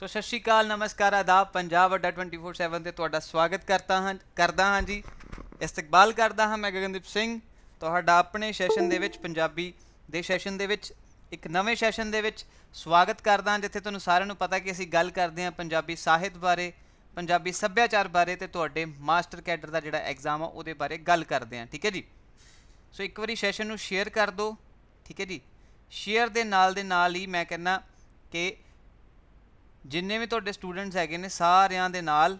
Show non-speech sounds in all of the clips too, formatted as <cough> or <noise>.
ਸੋ ਸਤਿ ਸ਼੍ਰੀ ਅਕਾਲ ਨਮਸਕਾਰ ਆਦਾਬ ਪੰਜਾਬ ਅੱਡਾ 247 ਤੇ ਤੁਹਾਡਾ ਸਵਾਗਤ ਕਰਤਾ ਹਾਂ ਕਰਦਾ ਹਾਂ ਜੀ ਇਸਤਕਬਾਲ ਕਰਦਾ ਹਾਂ ਮੈਂ ਗਗਨਦੀਪ ਸਿੰਘ ਤੁਹਾਡਾ ਆਪਣੇ ਸੈਸ਼ਨ ਦੇ ਵਿੱਚ ਪੰਜਾਬੀ ਦੇ ਸੈਸ਼ਨ ਦੇ ਵਿੱਚ ਇੱਕ ਨਵੇਂ ਸੈਸ਼ਨ ਦੇ ਵਿੱਚ ਸਵਾਗਤ ਕਰਦਾ ਹਾਂ ਜਿੱਥੇ ਤੁਹਾਨੂੰ ਸਾਰਿਆਂ ਨੂੰ ਪਤਾ ਕਿ ਅਸੀਂ ਗੱਲ ਕਰਦੇ ਹਾਂ ਪੰਜਾਬੀ ਸਾਹਿਤ ਬਾਰੇ ਪੰਜਾਬੀ ਸੱਭਿਆਚਾਰ ਬਾਰੇ ਤੇ ਤੁਹਾਡੇ ਮਾਸਟਰ ਕੈਡਰ ਦਾ ਜਿਹੜਾ ਐਗਜ਼ਾਮ ਆ ਉਹਦੇ ਬਾਰੇ ਗੱਲ ਕਰਦੇ ਹਾਂ ਠੀਕ ਹੈ ਜੀ ਸੋ ਇੱਕ ਵਾਰੀ ਸੈਸ਼ਨ ਨੂੰ ਸ਼ੇਅਰ ਕਰ ਦਿਓ ਠੀਕ ਹੈ ਜੀ ਸ਼ੇਅਰ ਦੇ ਨਾਲ ਦੇ ਨਾਲ ਹੀ ਮੈਂ ਕਹਿੰਨਾ ਕਿ ਜਿੰਨੇ ਵੀ ਤੁਹਾਡੇ ਸਟੂਡੈਂਟਸ ਹੈਗੇ ਨੇ ਸਾਰਿਆਂ ਦੇ ਨਾਲ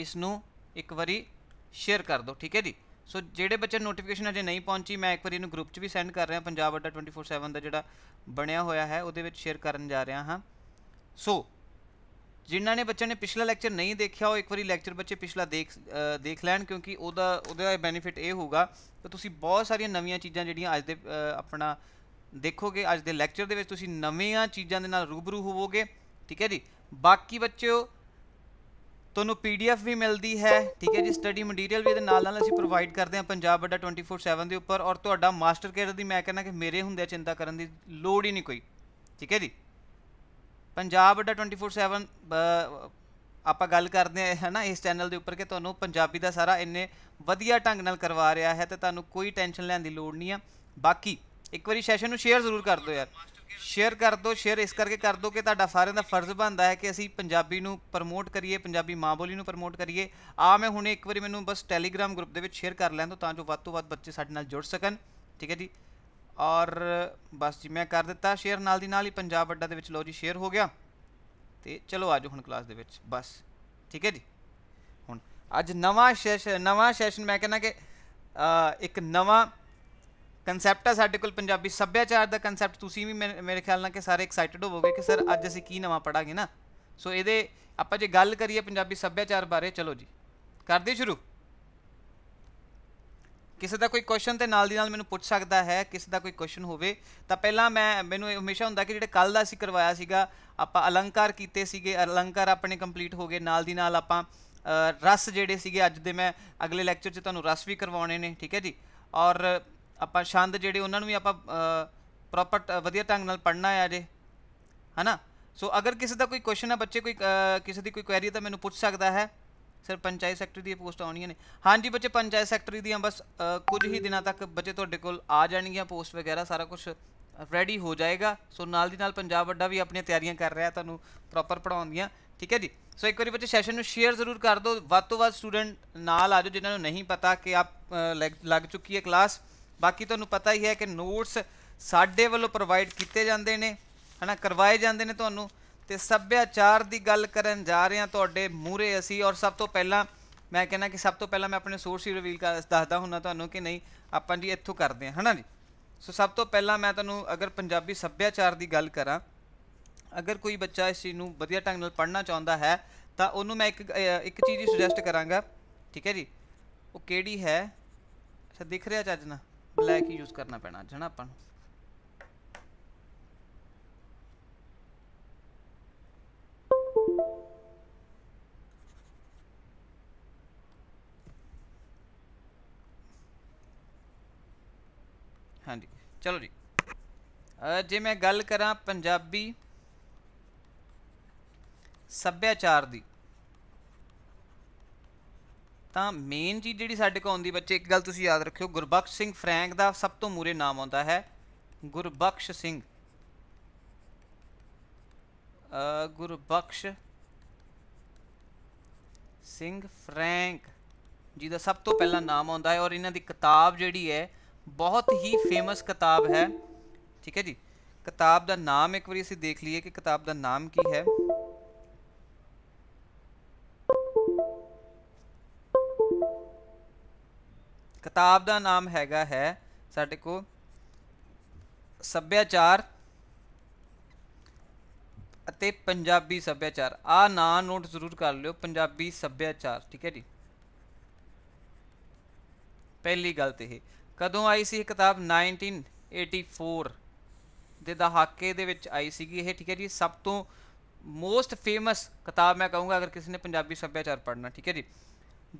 ਇਸ ਨੂੰ ਇੱਕ ਵਾਰੀ ਸ਼ੇਅਰ ਕਰ ਦਿਓ ਠੀਕ ਹੈ ਜੀ ਸੋ ਜਿਹੜੇ ਬੱਚੇ ਨੋਟੀਫਿਕੇਸ਼ਨ ਅਜੇ ਨਹੀਂ ਪਹੁੰਚੀ ਮੈਂ ਇੱਕ ਵਾਰੀ ਇਹਨੂੰ ਗਰੁੱਪ 'ਚ ਵੀ ਸੈਂਡ ਕਰ ਰਿਹਾ ਪੰਜਾਬ ਅੱਡਾ 24/7 ਦਾ ਜਿਹੜਾ ਬਣਿਆ ਹੋਇਆ ਹੈ ਉਹਦੇ ਵਿੱਚ ਸ਼ੇਅਰ ਕਰਨ ਜਾ ਰਿਹਾ ਹਾਂ ਸੋ ਜਿਨ੍ਹਾਂ ਨੇ ਬੱਚਿਆਂ ਨੇ ਪਿਛਲਾ ਲੈਕਚਰ ਨਹੀਂ ਦੇਖਿਆ ਉਹ ਇੱਕ ਵਾਰੀ ਲੈਕਚਰ ਬੱਚੇ ਪਿਛਲਾ ਦੇਖ ਦੇਖ ਲੈਣ ਕਿਉਂਕਿ ਉਹਦਾ ਉਹਦਾ ਬੈਨੀਫਿਟ ਇਹ ਹੋਊਗਾ ਕਿ ਤੁਸੀਂ ਬਹੁਤ ਸਾਰੀਆਂ ਨਵੀਆਂ ਚੀਜ਼ਾਂ ਜਿਹੜੀਆਂ ਅੱਜ ਦੇ ਆਪਣਾ ਦੇਖੋਗੇ ਅੱਜ ਦੇ ਲੈਕਚਰ ਦੇ ਵਿੱਚ ਤੁਸੀਂ ਨਵੀਆਂ ਚੀਜ਼ਾਂ ਦੇ ਨਾਲ ਰੂਬਰੂ ਹੋਵੋਗੇ ਠੀਕ ਹੈ ਜੀ ਬਾਕੀ ਬੱਚਿਓ ਤੁਹਾਨੂੰ ਪੀਡੀਐਫ ਵੀ ਮਿਲਦੀ ਹੈ ਠੀਕ ਹੈ ਜੀ ਸਟੱਡੀ ਮਟੀਰੀਅਲ ਵੀ ਇਹਦੇ ਨਾਲ ਨਾਲ ਅਸੀਂ ਪ੍ਰੋਵਾਈਡ ਕਰਦੇ ਹਾਂ ਪੰਜਾਬ ਅੱਡਾ 24/7 ਦੇ ਉੱਪਰ ਔਰ ਤੁਹਾਡਾ ਮਾਸਟਰ ਕੇਅਰ ਦੀ ਮੈਂ ਕਹਿੰਦਾ ਕਿ ਮੇਰੇ ਹੁੰਦੇ ਚਿੰਤਾ ਕਰਨ ਦੀ ਲੋੜ ਹੀ ਨਹੀਂ ਕੋਈ ਠੀਕ ਹੈ ਜੀ ਪੰਜਾਬ ਅੱਡਾ 24/7 ਆਪਾਂ ਗੱਲ ਕਰਦੇ ਹਾਂ ਨਾ ਇਸ ਚੈਨਲ ਦੇ ਉੱਪਰ ਕਿ ਤੁਹਾਨੂੰ ਪੰਜਾਬੀ ਦਾ ਸਾਰਾ ਇੰਨੇ ਵਧੀਆ ਢੰਗ ਨਾਲ ਕਰਵਾ ਰਿਹਾ ਹੈ ਤੇ ਤੁਹਾਨੂੰ ਕੋਈ ਟੈਨਸ਼ਨ ਲੈਣ ਦੀ ਲੋੜ ਨਹੀਂ ਆ ਬਾਕੀ ਇੱਕ ਵਾਰੀ ਸੈਸ਼ਨ ਨੂੰ ਸ਼ੇਅਰ ਜ਼ਰੂਰ ਕਰ ਦਿਓ ਯਾਰ ਸ਼ੇਅਰ ਕਰ ਦਿਓ ਸ਼ੇਅਰ ਇਸ ਕਰਕੇ ਕਰ ਦਿਓ ਕਿ ਤੁਹਾਡਾ ਸਾਰਿਆਂ ਦਾ ਫਰਜ਼ ਬਣਦਾ ਹੈ ਕਿ ਅਸੀਂ ਪੰਜਾਬੀ ਨੂੰ ਪ੍ਰਮੋਟ ਕਰੀਏ ਪੰਜਾਬੀ ਮਾਂ ਬੋਲੀ ਨੂੰ ਪ੍ਰਮੋਟ ਕਰੀਏ ਆ ਮੈਂ ਹੁਣੇ ਇੱਕ ਵਾਰੀ ਮੈਨੂੰ ਬਸ ਟੈਲੀਗ੍ਰਾਮ ਗਰੁੱਪ ਦੇ ਵਿੱਚ ਸ਼ੇਅਰ ਕਰ ਲੈਣ ਦੋ ਤਾਂ ਜੋ ਵੱਧ ਤੋਂ ਵੱਧ ਬੱਚੇ ਸਾਡੇ ਨਾਲ ਜੁੜ ਸਕਣ ਠੀਕ ਹੈ ਜੀ ਔਰ ਬਸ ਜੀ ਮੈਂ ਕਰ ਦਿੱਤਾ ਸ਼ੇਅਰ ਨਾਲ ਦੀ ਨਾਲ ਹੀ ਪੰਜਾਬ ਵੱਡਾ ਦੇ ਵਿੱਚ ਲੋ ਜੀ ਸ਼ੇਅਰ ਹੋ ਗਿਆ ਤੇ ਚਲੋ ਆਜੋ ਹੁਣ ਕਲਾਸ ਦੇ ਵਿੱਚ ਬਸ ਠੀਕ ਹੈ ਜੀ ਹੁਣ ਅੱਜ ਨਵਾਂ ਸੈਸ਼ਨ ਨਵਾਂ ਸੈਸ਼ਨ ਮੈਂ ਕਹਿੰਦਾ ਕਿ ਇੱਕ ਨਵਾਂ ਕਨਸੈਪਟ ਆ ਸਾਡੇ ਕੋਲ ਪੰਜਾਬੀ ਸੱਭਿਆਚਾਰ ਦਾ ਕਨਸੈਪਟ ਤੁਸੀਂ ਵੀ ਮੇਰੇ ਖਿਆਲ ਨਾਲ ਕਿ ਸਾਰੇ ਐਕਸਾਈਟਡ ਹੋਵੋਗੇ ਕਿ ਸਰ ਅੱਜ ਅਸੀਂ ਕੀ ਨਵਾਂ ਪੜਾਂਗੇ ਨਾ ਸੋ ਇਹਦੇ ਆਪਾਂ ਜੇ ਗੱਲ ਕਰੀਏ ਪੰਜਾਬੀ ਸੱਭਿਆਚਾਰ ਬਾਰੇ ਚਲੋ ਜੀ ਕਰਦੇ ਸ਼ੁਰੂ ਕਿਸੇ ਦਾ ਕੋਈ ਕੁਐਸਚਨ ਤੇ ਨਾਲ ਦੀ ਨਾਲ ਮੈਨੂੰ ਪੁੱਛ ਸਕਦਾ ਹੈ ਕਿਸੇ ਦਾ ਕੋਈ ਕੁਐਸਚਨ ਹੋਵੇ ਤਾਂ ਪਹਿਲਾਂ ਮੈਂ ਮੈਨੂੰ ਹਮੇਸ਼ਾ ਹੁੰਦਾ ਕਿ ਜਿਹੜੇ ਕੱਲ ਦਾ ਅਸੀਂ ਕਰਵਾਇਆ ਸੀਗਾ ਆਪਾਂ ਅਲੰਕਾਰ ਕੀਤੇ ਸੀਗੇ ਅਲੰਕਾਰ ਆਪਣੇ ਕੰਪਲੀਟ ਹੋ ਗਏ ਨਾਲ ਦੀ ਨਾਲ ਆਪਾਂ ਰਸ ਜਿਹੜੇ ਸੀਗੇ ਅੱਜ ਦੇ ਮੈਂ ਅਗਲੇ ਲੈਕਚਰ 'ਚ ਤੁਹਾਨੂੰ ਰਸ ਵੀ ਕਰਵਾਉਣੇ ਨੇ ਠੀਕ ਹੈ ਜੀ ਔਰ ਆਪਾਂ ਛੰਦ ਜਿਹੜੇ ਉਹਨਾਂ ਨੂੰ ਵੀ ਆਪਾਂ ਪ੍ਰੋਪਰ ਵਧੀਆ ਢੰਗ ਨਾਲ ਪੜ੍ਹਨਾ ਹੈ ਜੇ ਹਨਾ ਸੋ ਅਗਰ ਕਿਸੇ ਦਾ ਕੋਈ ਕੁਐਸਚਨ ਹੈ ਬੱਚੇ ਕੋਈ ਕਿਸੇ ਦੀ ਕੋਈ ਕੁਐਰੀ ਤਾਂ ਮੈਨੂੰ ਪੁੱਛ ਸਕਦਾ ਹੈ ਸਰ ਪੰਚਾਇਤ ਸੈਕਟਰੀ ਦੀ ਪੋਸਟ ਆਉਣੀਆਂ ਨੇ ਹਾਂਜੀ ਬੱਚੇ ਪੰਚਾਇਤ ਸੈਕਟਰੀ ਦੀਆਂ ਬਸ ਕੁਝ ਹੀ ਦਿਨਾਂ ਤੱਕ ਬੱਚੇ ਤੁਹਾਡੇ ਕੋਲ ਆ ਜਾਣਗੀਆਂ ਪੋਸਟ ਵਗੈਰਾ ਸਾਰਾ ਕੁਝ ਰੈਡੀ ਹੋ ਜਾਏਗਾ ਸੋ ਨਾਲ ਦੀ ਨਾਲ ਪੰਜਾਬ ਵੱਡਾ ਵੀ ਆਪਣੀਆਂ ਤਿਆਰੀਆਂ ਕਰ ਰਿਹਾ ਤੁਹਾਨੂੰ ਪ੍ਰੋਪਰ ਪੜਾਉਣ ਦੀਆਂ ਠੀਕ ਹੈ ਜੀ ਸੋ ਇੱਕ ਵਾਰੀ ਬੱਚੇ ਸੈਸ਼ਨ ਨੂੰ ਸ਼ੇਅਰ ਜ਼ਰੂਰ ਕਰ ਦਿਓ ਵੱਧ ਤੋਂ ਵੱਧ ਸਟੂਡੈਂਟ ਨਾਲ ਆ ਜਾਓ ਜਿਨ੍ਹਾਂ ਨੂੰ ਨਹੀਂ ਪਤਾ ਕਿ ਆਪ ਲੱਗ ਚੁੱਕੀ ਹੈ ਕਲਾਸ ਬਾਕੀ ਤੁਹਾਨੂੰ ਪਤਾ ਹੀ ਹੈ ਕਿ ਨੋਟਸ ਸਾਡੇ ਵੱਲੋਂ ਪ੍ਰੋਵਾਈਡ ਕੀਤੇ ਜਾਂਦੇ ਨੇ ਹਨਾ ਕਰਵਾਏ ਜਾਂਦੇ ਨੇ ਤੁਹਾਨੂੰ ਤੇ ਸੱਭਿਆਚਾਰ ਦੀ ਗੱਲ ਕਰਨ ਜਾ ਰਹੇ ਹਾਂ ਤੁਹਾਡੇ ਮੂਰੇ ਅਸੀਂ ਔਰ ਸਭ ਤੋਂ ਪਹਿਲਾਂ ਮੈਂ ਕਹਿੰਦਾ ਕਿ ਸਭ ਤੋਂ ਪਹਿਲਾਂ ਮੈਂ ਆਪਣੇ ਸੋਰਸ ਹੀ ਰਿਵੀਲ ਕਰ ਦੱਸਦਾ ਹੁੰਨਾ ਤੁਹਾਨੂੰ ਕਿ ਨਹੀਂ ਆਪਾਂ ਜੀ ਇੱਥੋਂ ਕਰਦੇ ਹਾਂ ਹਨਾ ਜੀ ਸੋ ਸਭ ਤੋਂ ਪਹਿਲਾਂ ਮੈਂ ਤੁਹਾਨੂੰ ਅਗਰ ਪੰਜਾਬੀ ਸੱਭਿਆਚਾਰ ਦੀ ਗੱਲ ਕਰਾਂ ਅਗਰ ਕੋਈ ਬੱਚਾ ਇਸ ਚੀਜ਼ ਨੂੰ ਵਧੀਆ ਢੰਗ ਨਾਲ ਪੜ੍ਹਨਾ ਚਾਹੁੰਦਾ ਹੈ ਤਾਂ ਉਹਨੂੰ ਮੈਂ ਇੱਕ ਇੱਕ ਚੀਜ਼ ਹੀ ਸੁਜੈਸਟ ਕਰਾਂਗਾ ਠੀਕ ਹੈ ਜੀ ਉਹ ਕਿਹੜੀ ਹੈ ਅੱਛਾ ਦਿਖ ਰਿਹਾ ਚੱਜ ਨਾ ਬਲੈਕ ਹੀ ਯੂਜ਼ ਕਰਨਾ ਪੈਣਾ ਜਣਾ ਆਪਾਂ ਨੂੰ ਹਾਂਜੀ ਚਲੋ ਜੀ ਜੇ ਮੈਂ ਗੱਲ ਕਰਾਂ ਪੰਜਾਬੀ ਸੱਭਿਆਚਾਰ ਦੀ ਤਾਂ ਮੇਨ ਚੀਜ਼ ਜਿਹੜੀ ਸਾਡੇ ਕੋਲ ਆਉਂਦੀ ਬੱਚੇ ਇੱਕ ਗੱਲ ਤੁਸੀਂ ਯਾਦ ਰੱਖਿਓ ਗੁਰਬਖਸ਼ ਸਿੰਘ ਫਰੈਂਕ ਦਾ ਸਭ ਤੋਂ ਮੂਰੇ ਨਾਮ ਆਉਂਦਾ ਹੈ ਗੁਰਬਖਸ਼ ਸਿੰਘ ਅ ਗੁਰਬਖਸ਼ ਸਿੰਘ ਫਰੈਂਕ ਜੀ ਦਾ ਸਭ ਤੋਂ ਪਹਿਲਾ ਨਾਮ ਆਉਂਦਾ ਹੈ ਔਰ ਇਹਨਾਂ ਦੀ ਕਿਤਾਬ ਜਿਹੜੀ ਹੈ ਬਹੁਤ ਹੀ ਫੇਮਸ ਕਿਤਾਬ ਹੈ ਠੀਕ ਹੈ ਜੀ ਕਿਤਾਬ ਦਾ ਨਾਮ ਇੱਕ ਵਾਰੀ ਅਸੀਂ ਦੇਖ ਲਈਏ ਕਿ ਕਿਤਾਬ ਦਾ ਨਾਮ ਕੀ ਹੈ ਕਿਤਾਬ ਦਾ ਨਾਮ ਹੈਗਾ ਹੈ ਸਾਡੇ ਕੋ ਸੱਭਿਆਚਾਰ ਅਤੇ ਪੰਜਾਬੀ ਸੱਭਿਆਚਾਰ ਆ ਨਾਂ ਨੋਟ ਜ਼ਰੂਰ ਕਰ ਲਿਓ ਪੰਜਾਬੀ ਸੱਭਿਆਚਾਰ ਠੀਕ ਹੈ ਜੀ ਪਹਿਲੀ ਗੱਲ ਤੇ ਇਹ ਕਦੋਂ ਆਈ ਸੀ ਇਹ ਕਿਤਾਬ 1984 ਦੇ ਦਹਾਕੇ ਦੇ ਵਿੱਚ ਆਈ ਸੀਗੀ ਇਹ ਠੀਕ ਹੈ ਜੀ ਸਭ ਤੋਂ ਮੋਸਟ ਫੇਮਸ ਕਿਤਾਬ ਮੈਂ ਕਹੂੰਗਾ ਅਗਰ ਕਿਸੇ ਨੇ ਪੰਜਾਬੀ ਸੱਭਿਆਚਾਰ ਪੜ੍ਹਨਾ ਠੀਕ ਹੈ ਜੀ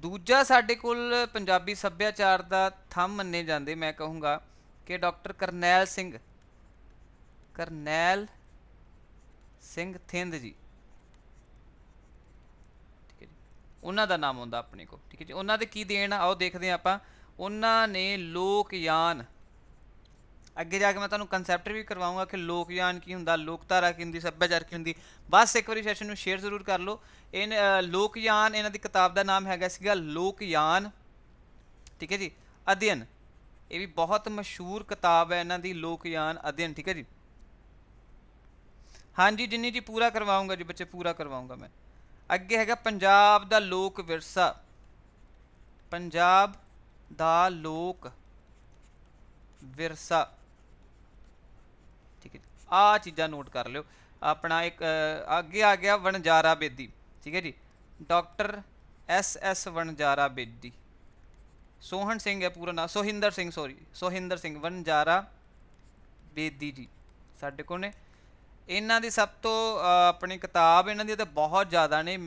ਦੂਜਾ ਸਾਡੇ ਕੋਲ ਪੰਜਾਬੀ ਸੱਭਿਆਚਾਰ ਦਾ ਥੰਮ ਮੰਨੇ ਜਾਂਦੇ ਮੈਂ ਕਹੂੰਗਾ ਕਿ ਡਾਕਟਰ ਕਰਨੈਲ ਸਿੰਘ ਕਰਨੈਲ ਸਿੰਘ ਥਿੰਦ ਜੀ ਠੀਕ ਹੈ ਜੀ ਉਹਨਾਂ ਦਾ ਨਾਮ ਹੁੰਦਾ ਆਪਣੇ ਕੋਲ ਠੀਕ ਹੈ ਜੀ ਉਹਨਾਂ ਦੇ ਕੀ ਦੇਣ ਆਓ ਦੇਖਦੇ ਆਪਾਂ ਉਹਨਾਂ ਨੇ ਲੋਕ ਯਾਨ ਅੱਗੇ ਜਾ ਕੇ ਮੈਂ ਤੁਹਾਨੂੰ ਕਨਸੈਪਟ ਵੀ ਕਰਵਾਉਂਗਾ ਕਿ ਲੋਕ ਯਾਨ ਕੀ ਹੁੰਦਾ ਧਾਰਾ ਕੀ ਹੁੰਦੀ ਸੱਭਿਆਚਾਰ ਕੀ ਹੁੰਦੀ ਬਸ ਇੱਕ ਵਾਰੀ ਸੈਸ਼ਨ ਨੂੰ ਸ਼ੇਅਰ ਜ਼ਰੂਰ ਕਰ ਲਓ ਇਹ ਯਾਨ ਇਹਨਾਂ ਦੀ ਕਿਤਾਬ ਦਾ ਨਾਮ ਹੈਗਾ ਸੀਗਾ ਲੋਕ ਯਾਨ ਠੀਕ ਹੈ ਜੀ ਅਧਿਐਨ ਇਹ ਵੀ ਬਹੁਤ ਮਸ਼ਹੂਰ ਕਿਤਾਬ ਹੈ ਇਹਨਾਂ ਦੀ ਲੋਕ ਯਾਨ ਅਧਿਐਨ ਠੀਕ ਹੈ ਜੀ ਹਾਂਜੀ ਜਿੰਨੀ ਜੀ ਪੂਰਾ ਕਰਵਾਉਂਗਾ ਜੀ ਬੱਚੇ ਪੂਰਾ ਕਰਵਾਉਂਗਾ ਮੈਂ ਅੱਗੇ ਹੈਗਾ ਪੰਜਾਬ ਦਾ ਲੋਕ ਵਿਰਸਾ ਪੰਜਾਬ ਦਾ ਲੋਕ ਵਿਰਸਾ ਠੀਕ ਹੈ ਆ ਚੀਜ਼ਾਂ ਨੋਟ ਕਰ ਲਿਓ ਆਪਣਾ ਇੱਕ ਅੱਗੇ ਆ ਗਿਆ ਵਣਜਾਰਾ ਬੇਦੀ ਠੀਕ ਹੈ ਜੀ doctor S S Vanjara Bedi Sohan Singh ਹੈ ਪੂਰਾ ਨਾਮ ਸੋਹਿੰਦਰ ਸਿੰਘ ਸੌਰੀ ਸੋਹਿੰਦਰ ਸਿੰਘ ਵਣਜਾਰਾ ਬੇਦੀ ਜੀ ਸਾਡੇ ਕੋਲ ਨੇ ਇਹਨਾਂ ਦੀ ਸਭ ਤੋਂ ਆਪਣੀ ਕਿਤਾਬ ਇਹਨਾਂ ਦੀ ਤੇ ਬਹੁਤ ਜ਼ਿਆਦਾ ਨੇ